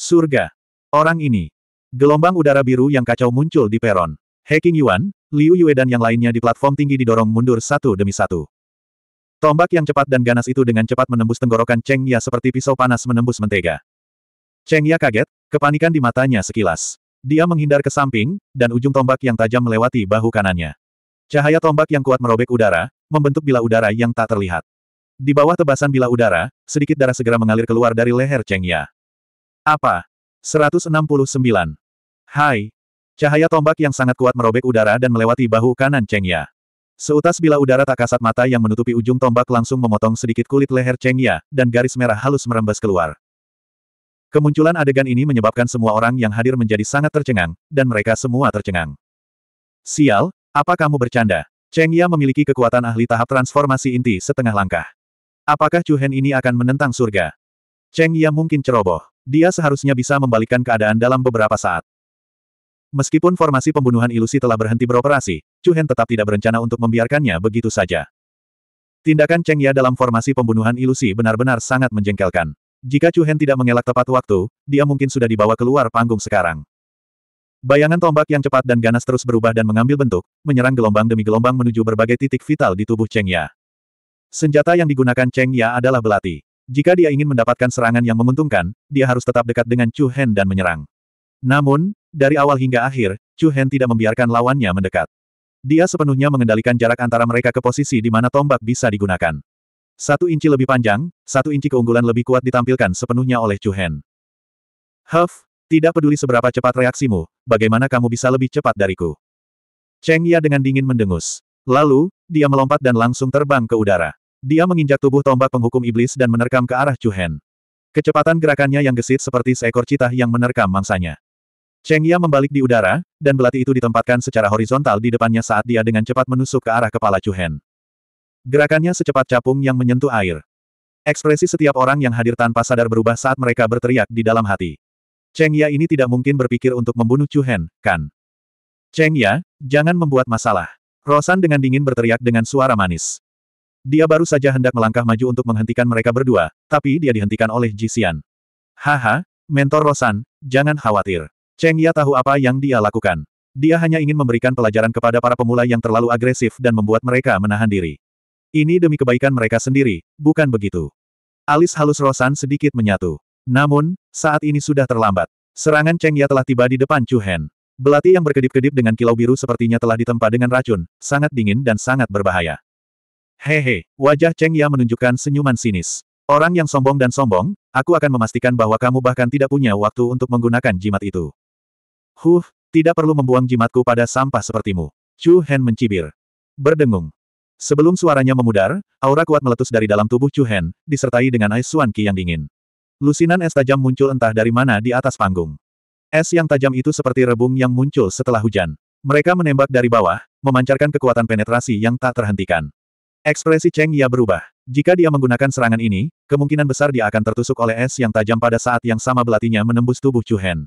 Surga. Orang ini. Gelombang udara biru yang kacau muncul di peron. Hacking Yuan, Liu Yue dan yang lainnya di platform tinggi didorong mundur satu demi satu. Tombak yang cepat dan ganas itu dengan cepat menembus tenggorokan Cheng Ya seperti pisau panas menembus mentega. Cheng Ya kaget, kepanikan di matanya sekilas. Dia menghindar ke samping, dan ujung tombak yang tajam melewati bahu kanannya. Cahaya tombak yang kuat merobek udara, membentuk bila udara yang tak terlihat. Di bawah tebasan bila udara, sedikit darah segera mengalir keluar dari leher Cheng Ya. Apa? 169. Hai. Cahaya tombak yang sangat kuat merobek udara dan melewati bahu kanan Cheng Ya. Seutas bila udara tak kasat mata yang menutupi ujung tombak langsung memotong sedikit kulit leher Cheng Ya, dan garis merah halus merembes keluar. Kemunculan adegan ini menyebabkan semua orang yang hadir menjadi sangat tercengang, dan mereka semua tercengang. Sial, apa kamu bercanda? Cheng Ya memiliki kekuatan ahli tahap transformasi inti setengah langkah. Apakah Chu Hen ini akan menentang surga? Cheng Ya mungkin ceroboh. Dia seharusnya bisa membalikkan keadaan dalam beberapa saat. Meskipun formasi pembunuhan ilusi telah berhenti beroperasi, Chu Hen tetap tidak berencana untuk membiarkannya begitu saja. Tindakan Cheng Ya dalam formasi pembunuhan ilusi benar-benar sangat menjengkelkan. Jika Chu Hen tidak mengelak tepat waktu, dia mungkin sudah dibawa keluar panggung sekarang. Bayangan tombak yang cepat dan ganas terus berubah dan mengambil bentuk, menyerang gelombang demi gelombang menuju berbagai titik vital di tubuh Cheng Ya. Senjata yang digunakan Cheng Ya adalah belati. Jika dia ingin mendapatkan serangan yang menguntungkan, dia harus tetap dekat dengan Chu Hen dan menyerang. Namun, dari awal hingga akhir, Chu Hen tidak membiarkan lawannya mendekat. Dia sepenuhnya mengendalikan jarak antara mereka ke posisi di mana tombak bisa digunakan. Satu inci lebih panjang, satu inci keunggulan lebih kuat ditampilkan sepenuhnya oleh Chu Hen. Huff, tidak peduli seberapa cepat reaksimu, bagaimana kamu bisa lebih cepat dariku? Cheng Ya dengan dingin mendengus. Lalu, dia melompat dan langsung terbang ke udara. Dia menginjak tubuh tombak penghukum iblis dan menerkam ke arah Chu Hen. Kecepatan gerakannya yang gesit seperti seekor citah yang menerkam mangsanya. Cheng Ya membalik di udara, dan belati itu ditempatkan secara horizontal di depannya saat dia dengan cepat menusuk ke arah kepala Chu Hen. Gerakannya secepat capung yang menyentuh air. Ekspresi setiap orang yang hadir tanpa sadar berubah saat mereka berteriak di dalam hati. Cheng Ya ini tidak mungkin berpikir untuk membunuh Chu Hen, kan? Cheng Ya, jangan membuat masalah. Rosan dengan dingin berteriak dengan suara manis. Dia baru saja hendak melangkah maju untuk menghentikan mereka berdua, tapi dia dihentikan oleh Jisian. Haha, mentor Rosan, jangan khawatir. Cheng Ya tahu apa yang dia lakukan. Dia hanya ingin memberikan pelajaran kepada para pemula yang terlalu agresif dan membuat mereka menahan diri. Ini demi kebaikan mereka sendiri, bukan begitu. Alis halus Rosan sedikit menyatu. Namun, saat ini sudah terlambat. Serangan Cheng Ya telah tiba di depan Chu Hen. Belati yang berkedip-kedip dengan kilau biru sepertinya telah ditempa dengan racun, sangat dingin dan sangat berbahaya. Hehe, wajah Cheng Ya menunjukkan senyuman sinis. Orang yang sombong dan sombong, aku akan memastikan bahwa kamu bahkan tidak punya waktu untuk menggunakan jimat itu. Huh, tidak perlu membuang jimatku pada sampah sepertimu. Chu Hen mencibir. Berdengung. Sebelum suaranya memudar, aura kuat meletus dari dalam tubuh Chu Hen, disertai dengan es Suan ki yang dingin. Lusinan es tajam muncul entah dari mana di atas panggung. Es yang tajam itu seperti rebung yang muncul setelah hujan. Mereka menembak dari bawah, memancarkan kekuatan penetrasi yang tak terhentikan. Ekspresi Cheng Ya berubah. Jika dia menggunakan serangan ini, kemungkinan besar dia akan tertusuk oleh es yang tajam pada saat yang sama belatinya menembus tubuh Chu Hen.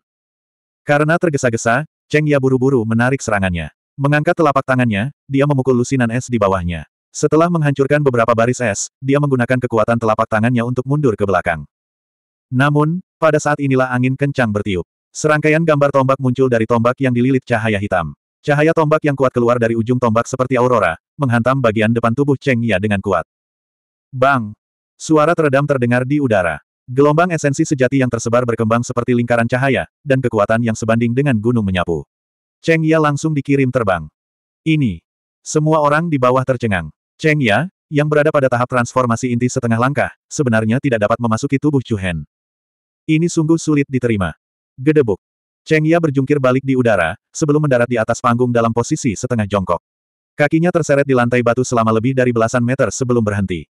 Karena tergesa-gesa, Cheng Ya buru-buru menarik serangannya. Mengangkat telapak tangannya, dia memukul lusinan es di bawahnya. Setelah menghancurkan beberapa baris es, dia menggunakan kekuatan telapak tangannya untuk mundur ke belakang. Namun, pada saat inilah angin kencang bertiup. Serangkaian gambar tombak muncul dari tombak yang dililit cahaya hitam. Cahaya tombak yang kuat keluar dari ujung tombak seperti aurora, menghantam bagian depan tubuh Cheng Ya dengan kuat. Bang! Suara teredam terdengar di udara. Gelombang esensi sejati yang tersebar berkembang seperti lingkaran cahaya, dan kekuatan yang sebanding dengan gunung menyapu. Cheng Ya langsung dikirim terbang. Ini. Semua orang di bawah tercengang. Cheng Ya, yang berada pada tahap transformasi inti setengah langkah, sebenarnya tidak dapat memasuki tubuh Chu Hen. Ini sungguh sulit diterima. Gedebuk. Cheng Ya berjungkir balik di udara, sebelum mendarat di atas panggung dalam posisi setengah jongkok. Kakinya terseret di lantai batu selama lebih dari belasan meter sebelum berhenti.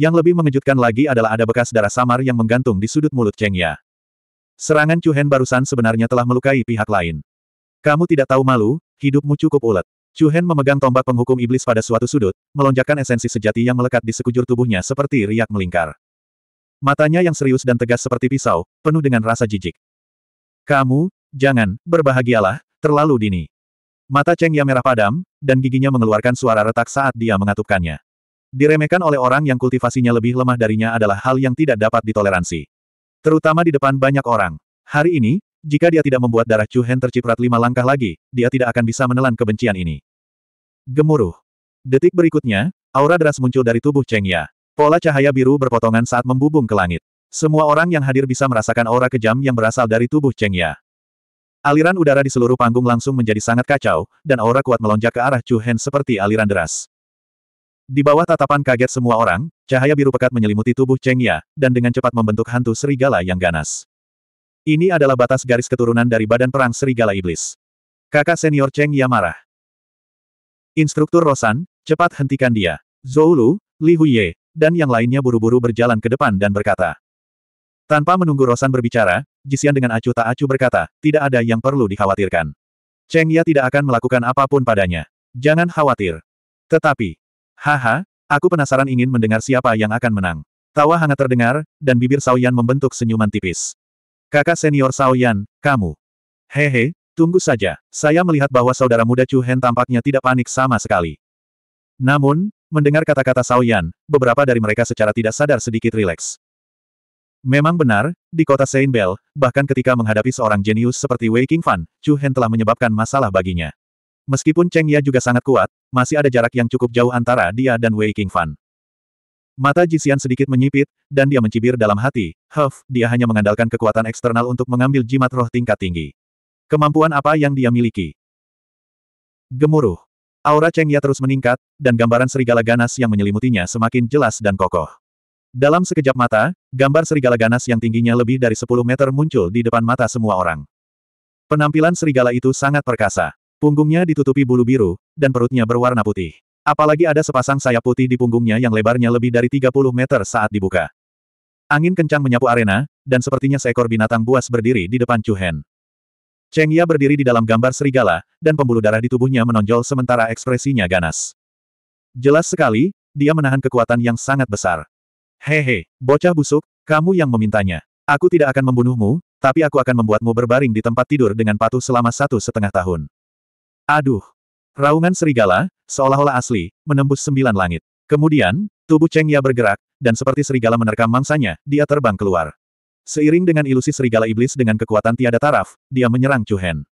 Yang lebih mengejutkan lagi adalah ada bekas darah samar yang menggantung di sudut mulut Cheng Ya. Serangan Chu Hen barusan sebenarnya telah melukai pihak lain. Kamu tidak tahu malu, hidupmu cukup ulet. Chu Hen memegang tombak penghukum iblis pada suatu sudut, melonjakkan esensi sejati yang melekat di sekujur tubuhnya seperti riak melingkar. Matanya yang serius dan tegas seperti pisau, penuh dengan rasa jijik. Kamu, jangan, berbahagialah, terlalu dini. Mata Cheng Ya merah padam, dan giginya mengeluarkan suara retak saat dia mengatupkannya. Diremehkan oleh orang yang kultivasinya lebih lemah darinya adalah hal yang tidak dapat ditoleransi. Terutama di depan banyak orang. Hari ini, jika dia tidak membuat darah Chu Hen terciprat lima langkah lagi, dia tidak akan bisa menelan kebencian ini. Gemuruh. Detik berikutnya, aura deras muncul dari tubuh Cheng Ya. Pola cahaya biru berpotongan saat membubung ke langit. Semua orang yang hadir bisa merasakan aura kejam yang berasal dari tubuh Cheng Ya. Aliran udara di seluruh panggung langsung menjadi sangat kacau, dan aura kuat melonjak ke arah Chu Hen seperti aliran deras. Di bawah tatapan kaget semua orang, cahaya biru pekat menyelimuti tubuh Cheng Ya, dan dengan cepat membentuk hantu serigala yang ganas. Ini adalah batas garis keturunan dari badan perang serigala iblis. Kakak senior Cheng Ya marah. Instruktur Rosan, cepat hentikan dia. Zhou Lu, Li Huye, dan yang lainnya buru-buru berjalan ke depan dan berkata. Tanpa menunggu Rosan berbicara, Jisian dengan acuh tak acuh berkata, tidak ada yang perlu dikhawatirkan. Cheng Ya tidak akan melakukan apapun padanya. Jangan khawatir. Tetapi, Haha, aku penasaran ingin mendengar siapa yang akan menang. Tawa hangat terdengar, dan bibir Yan membentuk senyuman tipis. Kakak senior Yan, kamu. Hehe, tunggu saja. Saya melihat bahwa saudara muda Chu Hen tampaknya tidak panik sama sekali. Namun, mendengar kata-kata Yan, beberapa dari mereka secara tidak sadar sedikit rileks. Memang benar, di kota Saint Bell, bahkan ketika menghadapi seorang jenius seperti Wei Fan, Chu Hen telah menyebabkan masalah baginya. Meskipun Cheng Ya juga sangat kuat, masih ada jarak yang cukup jauh antara dia dan Wei King Fan. Mata Jisian sedikit menyipit, dan dia mencibir dalam hati, Huff, dia hanya mengandalkan kekuatan eksternal untuk mengambil jimat roh tingkat tinggi. Kemampuan apa yang dia miliki? Gemuruh. Aura Cheng Ya terus meningkat, dan gambaran serigala ganas yang menyelimutinya semakin jelas dan kokoh. Dalam sekejap mata, gambar serigala ganas yang tingginya lebih dari 10 meter muncul di depan mata semua orang. Penampilan serigala itu sangat perkasa. Punggungnya ditutupi bulu biru, dan perutnya berwarna putih. Apalagi ada sepasang sayap putih di punggungnya yang lebarnya lebih dari 30 meter saat dibuka. Angin kencang menyapu arena, dan sepertinya seekor binatang buas berdiri di depan Chu Hen. Cheng Ya berdiri di dalam gambar serigala, dan pembuluh darah di tubuhnya menonjol sementara ekspresinya ganas. Jelas sekali, dia menahan kekuatan yang sangat besar. Hehe, bocah busuk, kamu yang memintanya. Aku tidak akan membunuhmu, tapi aku akan membuatmu berbaring di tempat tidur dengan patuh selama satu setengah tahun. Aduh! Raungan serigala, seolah-olah asli, menembus sembilan langit. Kemudian, tubuh Cheng Ya bergerak, dan seperti serigala menerkam mangsanya, dia terbang keluar. Seiring dengan ilusi serigala iblis dengan kekuatan tiada taraf, dia menyerang Chu Hen.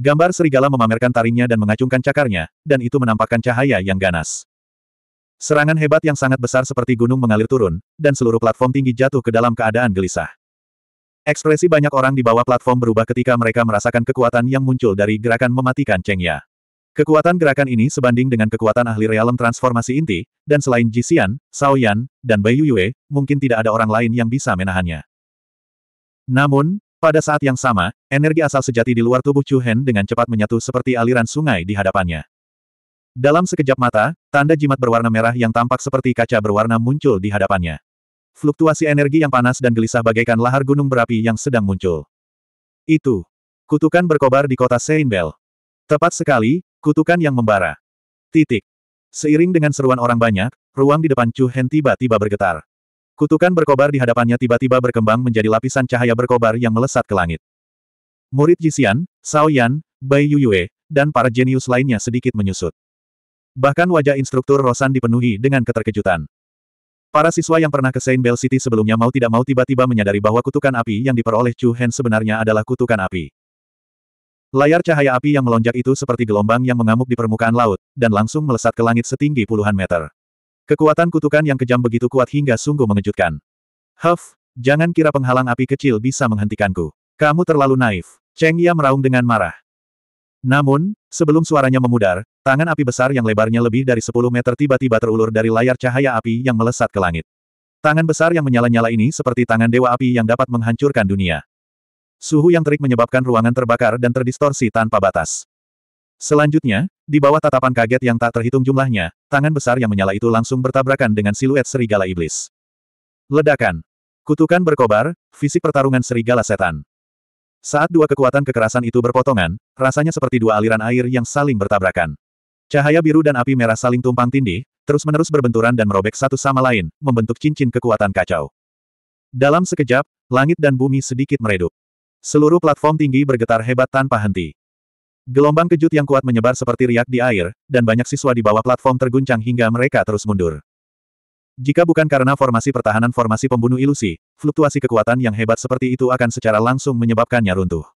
Gambar serigala memamerkan taringnya dan mengacungkan cakarnya, dan itu menampakkan cahaya yang ganas. Serangan hebat yang sangat besar seperti gunung mengalir turun, dan seluruh platform tinggi jatuh ke dalam keadaan gelisah. Ekspresi banyak orang di bawah platform berubah ketika mereka merasakan kekuatan yang muncul dari gerakan mematikan Cheng Ya. Kekuatan gerakan ini sebanding dengan kekuatan ahli realem transformasi inti, dan selain Xian, Sao Yan, dan Bai Yue, mungkin tidak ada orang lain yang bisa menahannya. Namun, pada saat yang sama, energi asal sejati di luar tubuh Chu Hen dengan cepat menyatu seperti aliran sungai di hadapannya. Dalam sekejap mata, tanda jimat berwarna merah yang tampak seperti kaca berwarna muncul di hadapannya. Fluktuasi energi yang panas dan gelisah bagaikan lahar gunung berapi yang sedang muncul. Itu. Kutukan berkobar di kota Seinbel. Tepat sekali, kutukan yang membara. Titik. Seiring dengan seruan orang banyak, ruang di depan Chu Hen tiba-tiba bergetar. Kutukan berkobar di hadapannya tiba-tiba berkembang menjadi lapisan cahaya berkobar yang melesat ke langit. Murid Jisian, Sao Yan, Bai Yuyue, dan para jenius lainnya sedikit menyusut. Bahkan wajah instruktur Rosan dipenuhi dengan keterkejutan. Para siswa yang pernah ke Saint Bell City sebelumnya mau tidak mau tiba-tiba menyadari bahwa kutukan api yang diperoleh Chu Hen sebenarnya adalah kutukan api. Layar cahaya api yang melonjak itu seperti gelombang yang mengamuk di permukaan laut, dan langsung melesat ke langit setinggi puluhan meter. Kekuatan kutukan yang kejam begitu kuat hingga sungguh mengejutkan. Huff, jangan kira penghalang api kecil bisa menghentikanku. Kamu terlalu naif. Cheng Ya meraung dengan marah. Namun, sebelum suaranya memudar, Tangan api besar yang lebarnya lebih dari 10 meter tiba-tiba terulur dari layar cahaya api yang melesat ke langit. Tangan besar yang menyala-nyala ini seperti tangan dewa api yang dapat menghancurkan dunia. Suhu yang terik menyebabkan ruangan terbakar dan terdistorsi tanpa batas. Selanjutnya, di bawah tatapan kaget yang tak terhitung jumlahnya, tangan besar yang menyala itu langsung bertabrakan dengan siluet serigala iblis. Ledakan. Kutukan berkobar, fisik pertarungan serigala setan. Saat dua kekuatan kekerasan itu berpotongan, rasanya seperti dua aliran air yang saling bertabrakan. Cahaya biru dan api merah saling tumpang tindih, terus-menerus berbenturan dan merobek satu sama lain, membentuk cincin kekuatan kacau. Dalam sekejap, langit dan bumi sedikit meredup. Seluruh platform tinggi bergetar hebat tanpa henti. Gelombang kejut yang kuat menyebar seperti riak di air, dan banyak siswa di bawah platform terguncang hingga mereka terus mundur. Jika bukan karena formasi pertahanan formasi pembunuh ilusi, fluktuasi kekuatan yang hebat seperti itu akan secara langsung menyebabkannya runtuh.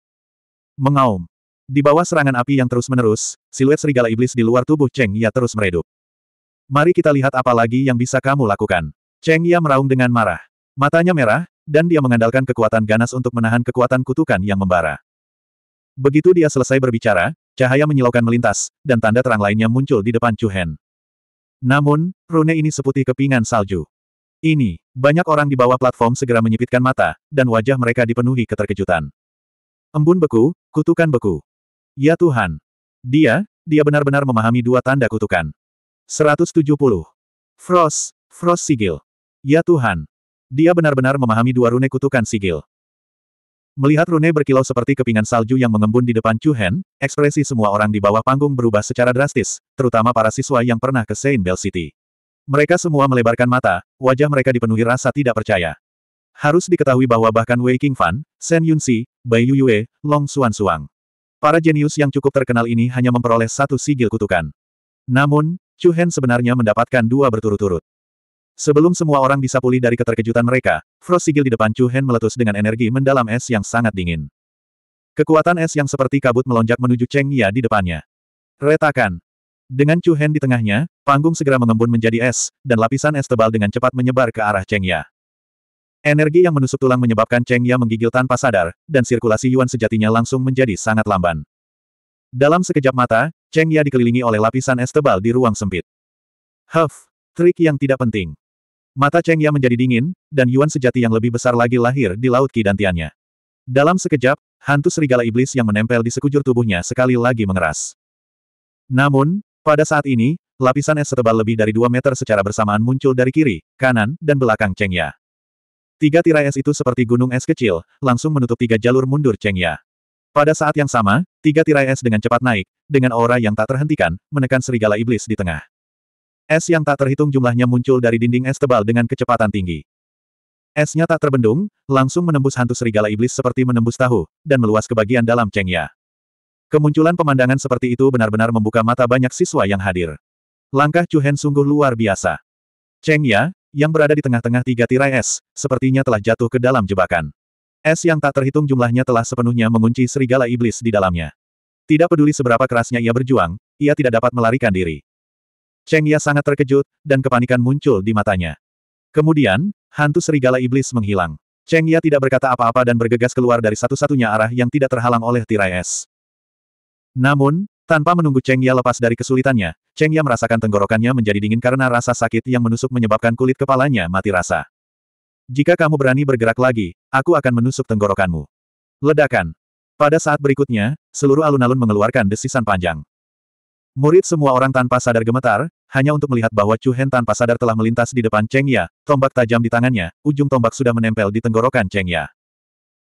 Mengaum. Di bawah serangan api yang terus-menerus, siluet serigala iblis di luar tubuh Cheng Ya terus meredup. Mari kita lihat apa lagi yang bisa kamu lakukan. Cheng Ya meraung dengan marah. Matanya merah, dan dia mengandalkan kekuatan ganas untuk menahan kekuatan kutukan yang membara. Begitu dia selesai berbicara, cahaya menyilaukan melintas, dan tanda terang lainnya muncul di depan Chu Hen. Namun, rune ini seputih kepingan salju. Ini, banyak orang di bawah platform segera menyipitkan mata, dan wajah mereka dipenuhi keterkejutan. Embun beku, kutukan beku. Ya Tuhan. Dia, dia benar-benar memahami dua tanda kutukan. 170. Frost, Frost Sigil. Ya Tuhan. Dia benar-benar memahami dua rune kutukan sigil. Melihat rune berkilau seperti kepingan salju yang mengembun di depan Chu Hen, ekspresi semua orang di bawah panggung berubah secara drastis, terutama para siswa yang pernah ke Saint Bell City. Mereka semua melebarkan mata, wajah mereka dipenuhi rasa tidak percaya. Harus diketahui bahwa bahkan Wei King Fan, Shen Yunxi, Bai Yuyue, Long Xuan Suang. Para jenius yang cukup terkenal ini hanya memperoleh satu sigil kutukan. Namun, Chu Hen sebenarnya mendapatkan dua berturut-turut. Sebelum semua orang bisa pulih dari keterkejutan mereka, frost sigil di depan Chu Hen meletus dengan energi mendalam es yang sangat dingin. Kekuatan es yang seperti kabut melonjak menuju Cheng Ya di depannya. Retakan. Dengan Chu Hen di tengahnya, panggung segera mengembun menjadi es, dan lapisan es tebal dengan cepat menyebar ke arah Cheng Ya. Energi yang menusuk tulang menyebabkan Cheng Ya menggigil tanpa sadar, dan sirkulasi Yuan sejatinya langsung menjadi sangat lamban. Dalam sekejap mata, Cheng Ya dikelilingi oleh lapisan es tebal di ruang sempit. Huff, trik yang tidak penting. Mata Cheng Ya menjadi dingin, dan Yuan sejati yang lebih besar lagi lahir di laut kidantiannya. Dalam sekejap, hantu serigala iblis yang menempel di sekujur tubuhnya sekali lagi mengeras. Namun, pada saat ini, lapisan es setebal lebih dari 2 meter secara bersamaan muncul dari kiri, kanan, dan belakang Cheng Ya. Tiga tirai es itu seperti gunung es kecil, langsung menutup tiga jalur mundur Cheng Ya. Pada saat yang sama, tiga tirai es dengan cepat naik, dengan aura yang tak terhentikan, menekan serigala iblis di tengah. Es yang tak terhitung jumlahnya muncul dari dinding es tebal dengan kecepatan tinggi. Esnya tak terbendung, langsung menembus hantu serigala iblis seperti menembus tahu, dan meluas ke bagian dalam Cheng Ya. Kemunculan pemandangan seperti itu benar-benar membuka mata banyak siswa yang hadir. Langkah Chu Hen sungguh luar biasa. Cheng Ya, yang berada di tengah-tengah tiga tirai es, sepertinya telah jatuh ke dalam jebakan. Es yang tak terhitung jumlahnya telah sepenuhnya mengunci serigala iblis di dalamnya. Tidak peduli seberapa kerasnya ia berjuang, ia tidak dapat melarikan diri. Cheng Ya sangat terkejut, dan kepanikan muncul di matanya. Kemudian, hantu serigala iblis menghilang. Cheng Ya tidak berkata apa-apa dan bergegas keluar dari satu-satunya arah yang tidak terhalang oleh tirai es. Namun, tanpa menunggu Cheng Ya lepas dari kesulitannya, Cheng Ya merasakan tenggorokannya menjadi dingin karena rasa sakit yang menusuk menyebabkan kulit kepalanya mati rasa. Jika kamu berani bergerak lagi, aku akan menusuk tenggorokanmu. Ledakan. Pada saat berikutnya, seluruh alun-alun mengeluarkan desisan panjang. Murid semua orang tanpa sadar gemetar, hanya untuk melihat bahwa Chu Hen tanpa sadar telah melintas di depan Cheng Ya, tombak tajam di tangannya, ujung tombak sudah menempel di tenggorokan Cheng Ya.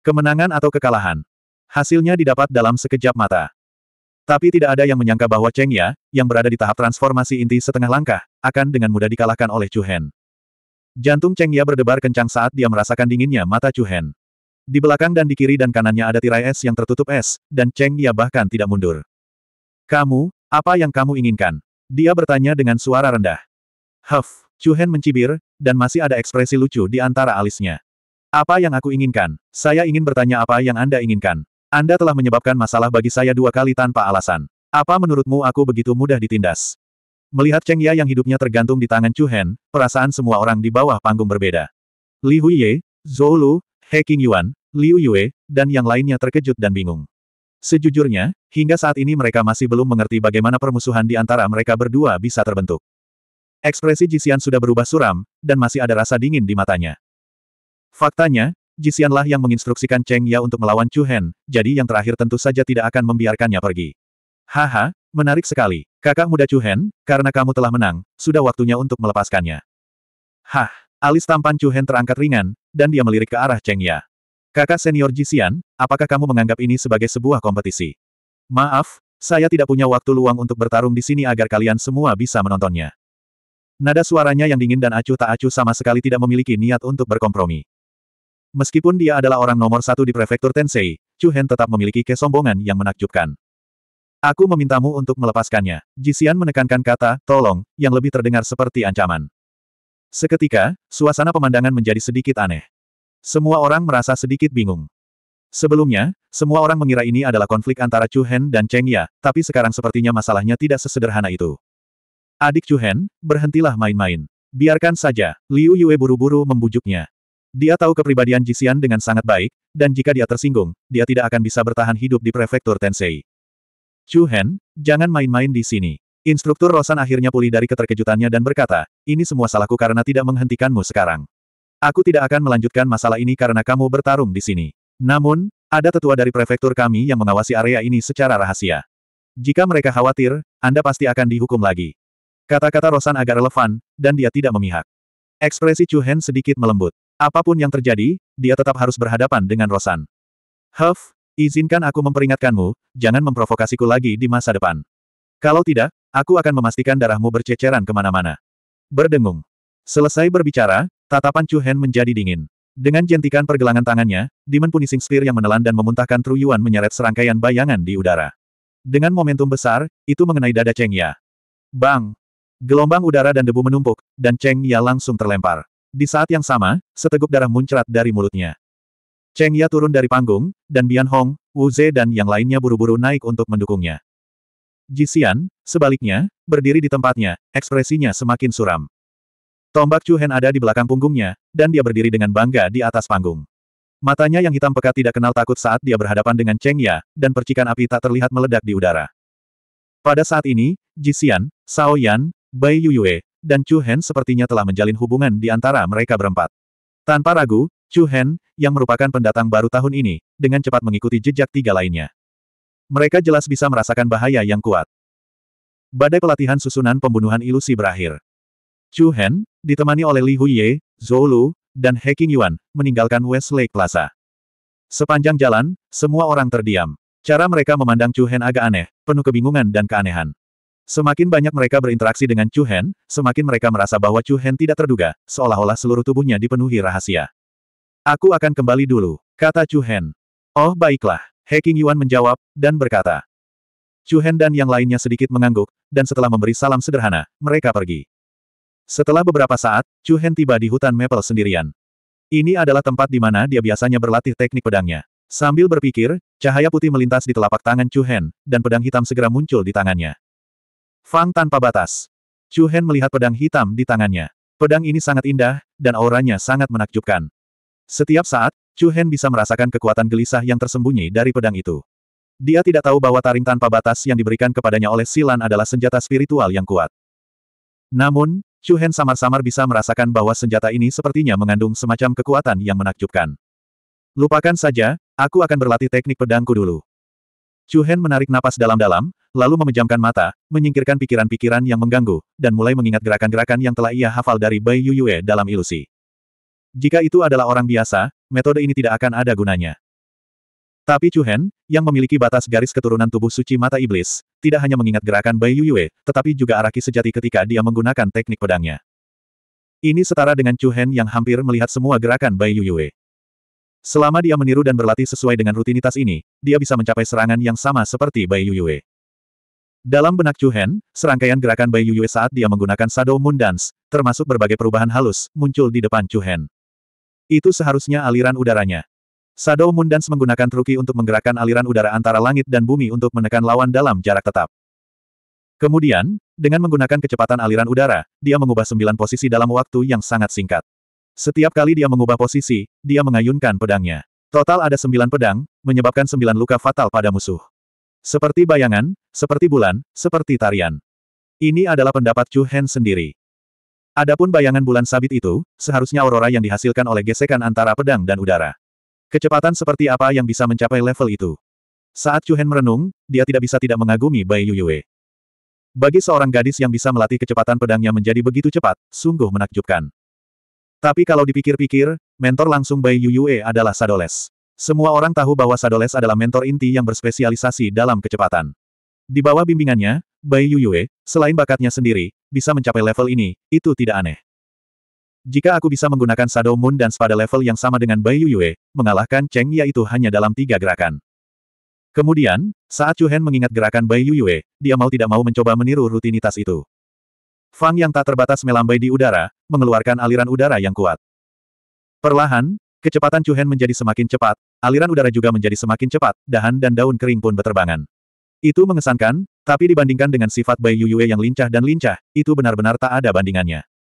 Kemenangan atau kekalahan. Hasilnya didapat dalam sekejap mata. Tapi tidak ada yang menyangka bahwa Cheng Ya, yang berada di tahap transformasi inti setengah langkah, akan dengan mudah dikalahkan oleh Chu Hen. Jantung Cheng Ya berdebar kencang saat dia merasakan dinginnya mata Chu Hen. Di belakang dan di kiri dan kanannya ada tirai es yang tertutup es, dan Cheng Ya bahkan tidak mundur. Kamu, apa yang kamu inginkan? Dia bertanya dengan suara rendah. Huff, Chu Hen mencibir, dan masih ada ekspresi lucu di antara alisnya. Apa yang aku inginkan? Saya ingin bertanya apa yang Anda inginkan. Anda telah menyebabkan masalah bagi saya dua kali tanpa alasan. Apa menurutmu aku begitu mudah ditindas? Melihat Cheng Ya yang hidupnya tergantung di tangan Chu Hen, perasaan semua orang di bawah panggung berbeda. Li Huiye, Zhou Lu, He Yuan, Liu Yue, dan yang lainnya terkejut dan bingung. Sejujurnya, hingga saat ini mereka masih belum mengerti bagaimana permusuhan di antara mereka berdua bisa terbentuk. Ekspresi Jisian sudah berubah suram, dan masih ada rasa dingin di matanya. Faktanya, Jisianlah yang menginstruksikan Cheng Ya untuk melawan Chu Hen, jadi yang terakhir tentu saja tidak akan membiarkannya pergi. Haha, menarik sekali. Kakak muda Chu Hen, karena kamu telah menang, sudah waktunya untuk melepaskannya. Hah, alis tampan Chu Hen terangkat ringan, dan dia melirik ke arah Cheng Ya. Kakak senior Jisian, apakah kamu menganggap ini sebagai sebuah kompetisi? Maaf, saya tidak punya waktu luang untuk bertarung di sini agar kalian semua bisa menontonnya. Nada suaranya yang dingin dan acuh tak acuh sama sekali tidak memiliki niat untuk berkompromi. Meskipun dia adalah orang nomor satu di prefektur Tensei, Chu Hen tetap memiliki kesombongan yang menakjubkan. Aku memintamu untuk melepaskannya. Jisian menekankan kata, tolong, yang lebih terdengar seperti ancaman. Seketika, suasana pemandangan menjadi sedikit aneh. Semua orang merasa sedikit bingung. Sebelumnya, semua orang mengira ini adalah konflik antara Chu Hen dan Cheng Ya, tapi sekarang sepertinya masalahnya tidak sesederhana itu. Adik Chu Hen, berhentilah main-main. Biarkan saja, Liu Yue buru-buru membujuknya. Dia tahu kepribadian Jisian dengan sangat baik, dan jika dia tersinggung, dia tidak akan bisa bertahan hidup di prefektur Tensei. Chu Hen, jangan main-main di sini. Instruktur Rosan akhirnya pulih dari keterkejutannya dan berkata, ini semua salahku karena tidak menghentikanmu sekarang. Aku tidak akan melanjutkan masalah ini karena kamu bertarung di sini. Namun, ada tetua dari prefektur kami yang mengawasi area ini secara rahasia. Jika mereka khawatir, Anda pasti akan dihukum lagi. Kata-kata Rosan agak relevan, dan dia tidak memihak. Ekspresi Chu Hen sedikit melembut. Apapun yang terjadi, dia tetap harus berhadapan dengan Rosan. Huff, izinkan aku memperingatkanmu, jangan memprovokasiku lagi di masa depan. Kalau tidak, aku akan memastikan darahmu berceceran kemana-mana. Berdengung. Selesai berbicara, tatapan Chu Hen menjadi dingin. Dengan jentikan pergelangan tangannya, Demon Punishing Spear yang menelan dan memuntahkan Truyuan menyeret serangkaian bayangan di udara. Dengan momentum besar, itu mengenai dada Cheng Ya. Bang! Gelombang udara dan debu menumpuk, dan Cheng Ya langsung terlempar. Di saat yang sama, seteguk darah muncrat dari mulutnya. Cheng Ya turun dari panggung, dan Bian Hong, Wu Ze dan yang lainnya buru-buru naik untuk mendukungnya. Ji Xian, sebaliknya, berdiri di tempatnya, ekspresinya semakin suram. Tombak Chu Hen ada di belakang punggungnya, dan dia berdiri dengan bangga di atas panggung. Matanya yang hitam pekat tidak kenal takut saat dia berhadapan dengan Cheng Ya, dan percikan api tak terlihat meledak di udara. Pada saat ini, Ji Xian, Sao Yan, Bai Yuyue, dan Chu Hen sepertinya telah menjalin hubungan di antara mereka berempat. Tanpa ragu, Chu Hen, yang merupakan pendatang baru tahun ini, dengan cepat mengikuti jejak tiga lainnya. Mereka jelas bisa merasakan bahaya yang kuat. Badai pelatihan susunan pembunuhan ilusi berakhir. Chu Hen, ditemani oleh Li Huiye, Zhou Lu, dan He King Yuan, meninggalkan Westlake Plaza. Sepanjang jalan, semua orang terdiam. Cara mereka memandang Chu Hen agak aneh, penuh kebingungan dan keanehan. Semakin banyak mereka berinteraksi dengan Chu Hen, semakin mereka merasa bahwa Chu Hen tidak terduga, seolah-olah seluruh tubuhnya dipenuhi rahasia. Aku akan kembali dulu, kata Chu Hen. Oh baiklah, He King Yuan menjawab, dan berkata. Chu Hen dan yang lainnya sedikit mengangguk, dan setelah memberi salam sederhana, mereka pergi. Setelah beberapa saat, Chu Hen tiba di hutan Maple sendirian. Ini adalah tempat di mana dia biasanya berlatih teknik pedangnya. Sambil berpikir, cahaya putih melintas di telapak tangan Chu Hen, dan pedang hitam segera muncul di tangannya. Fang tanpa batas. Chu Hen melihat pedang hitam di tangannya. Pedang ini sangat indah, dan auranya sangat menakjubkan. Setiap saat, Chu Hen bisa merasakan kekuatan gelisah yang tersembunyi dari pedang itu. Dia tidak tahu bahwa taring tanpa batas yang diberikan kepadanya oleh Silan adalah senjata spiritual yang kuat. Namun, Chu Hen samar-samar bisa merasakan bahwa senjata ini sepertinya mengandung semacam kekuatan yang menakjubkan. Lupakan saja, aku akan berlatih teknik pedangku dulu. Chu Hen menarik napas dalam-dalam, lalu memejamkan mata, menyingkirkan pikiran-pikiran yang mengganggu, dan mulai mengingat gerakan-gerakan yang telah ia hafal dari Bai Yu Yue dalam ilusi. Jika itu adalah orang biasa, metode ini tidak akan ada gunanya. Tapi Chu Hen, yang memiliki batas garis keturunan tubuh suci mata iblis, tidak hanya mengingat gerakan Bai Yu Yue, tetapi juga araki sejati ketika dia menggunakan teknik pedangnya. Ini setara dengan Chu Hen yang hampir melihat semua gerakan Bai Yu Yue. Selama dia meniru dan berlatih sesuai dengan rutinitas ini, dia bisa mencapai serangan yang sama seperti Bai Yuyue. Dalam benak Chu Hen, serangkaian gerakan Bai Yuyue saat dia menggunakan Shadow Moon Dance, termasuk berbagai perubahan halus, muncul di depan Chu Hen. Itu seharusnya aliran udaranya. Shadow Moon Dance menggunakan truki untuk menggerakkan aliran udara antara langit dan bumi untuk menekan lawan dalam jarak tetap. Kemudian, dengan menggunakan kecepatan aliran udara, dia mengubah sembilan posisi dalam waktu yang sangat singkat. Setiap kali dia mengubah posisi, dia mengayunkan pedangnya. Total ada sembilan pedang, menyebabkan sembilan luka fatal pada musuh. Seperti bayangan, seperti bulan, seperti tarian. Ini adalah pendapat Chu Hen sendiri. Adapun bayangan bulan sabit itu, seharusnya aurora yang dihasilkan oleh gesekan antara pedang dan udara. Kecepatan seperti apa yang bisa mencapai level itu? Saat Chu Hen merenung, dia tidak bisa tidak mengagumi Bai Yuyue. Bagi seorang gadis yang bisa melatih kecepatan pedangnya menjadi begitu cepat, sungguh menakjubkan. Tapi kalau dipikir-pikir, mentor langsung Bai Yuyue adalah Sadoles. Semua orang tahu bahwa Sadoles adalah mentor inti yang berspesialisasi dalam kecepatan. Di bawah bimbingannya, Bai Yuyue, selain bakatnya sendiri, bisa mencapai level ini, itu tidak aneh. Jika aku bisa menggunakan Shadow Moon dan pada level yang sama dengan Bai Yuyue, mengalahkan Cheng Ya itu hanya dalam tiga gerakan. Kemudian, saat Chu Hen mengingat gerakan Bai Yuyue, dia mau tidak mau mencoba meniru rutinitas itu. Fang yang tak terbatas melambai di udara, mengeluarkan aliran udara yang kuat. Perlahan, kecepatan Hen menjadi semakin cepat, aliran udara juga menjadi semakin cepat, dahan dan daun kering pun beterbangan. Itu mengesankan, tapi dibandingkan dengan sifat Bai Yuyue yang lincah dan lincah, itu benar-benar tak ada bandingannya.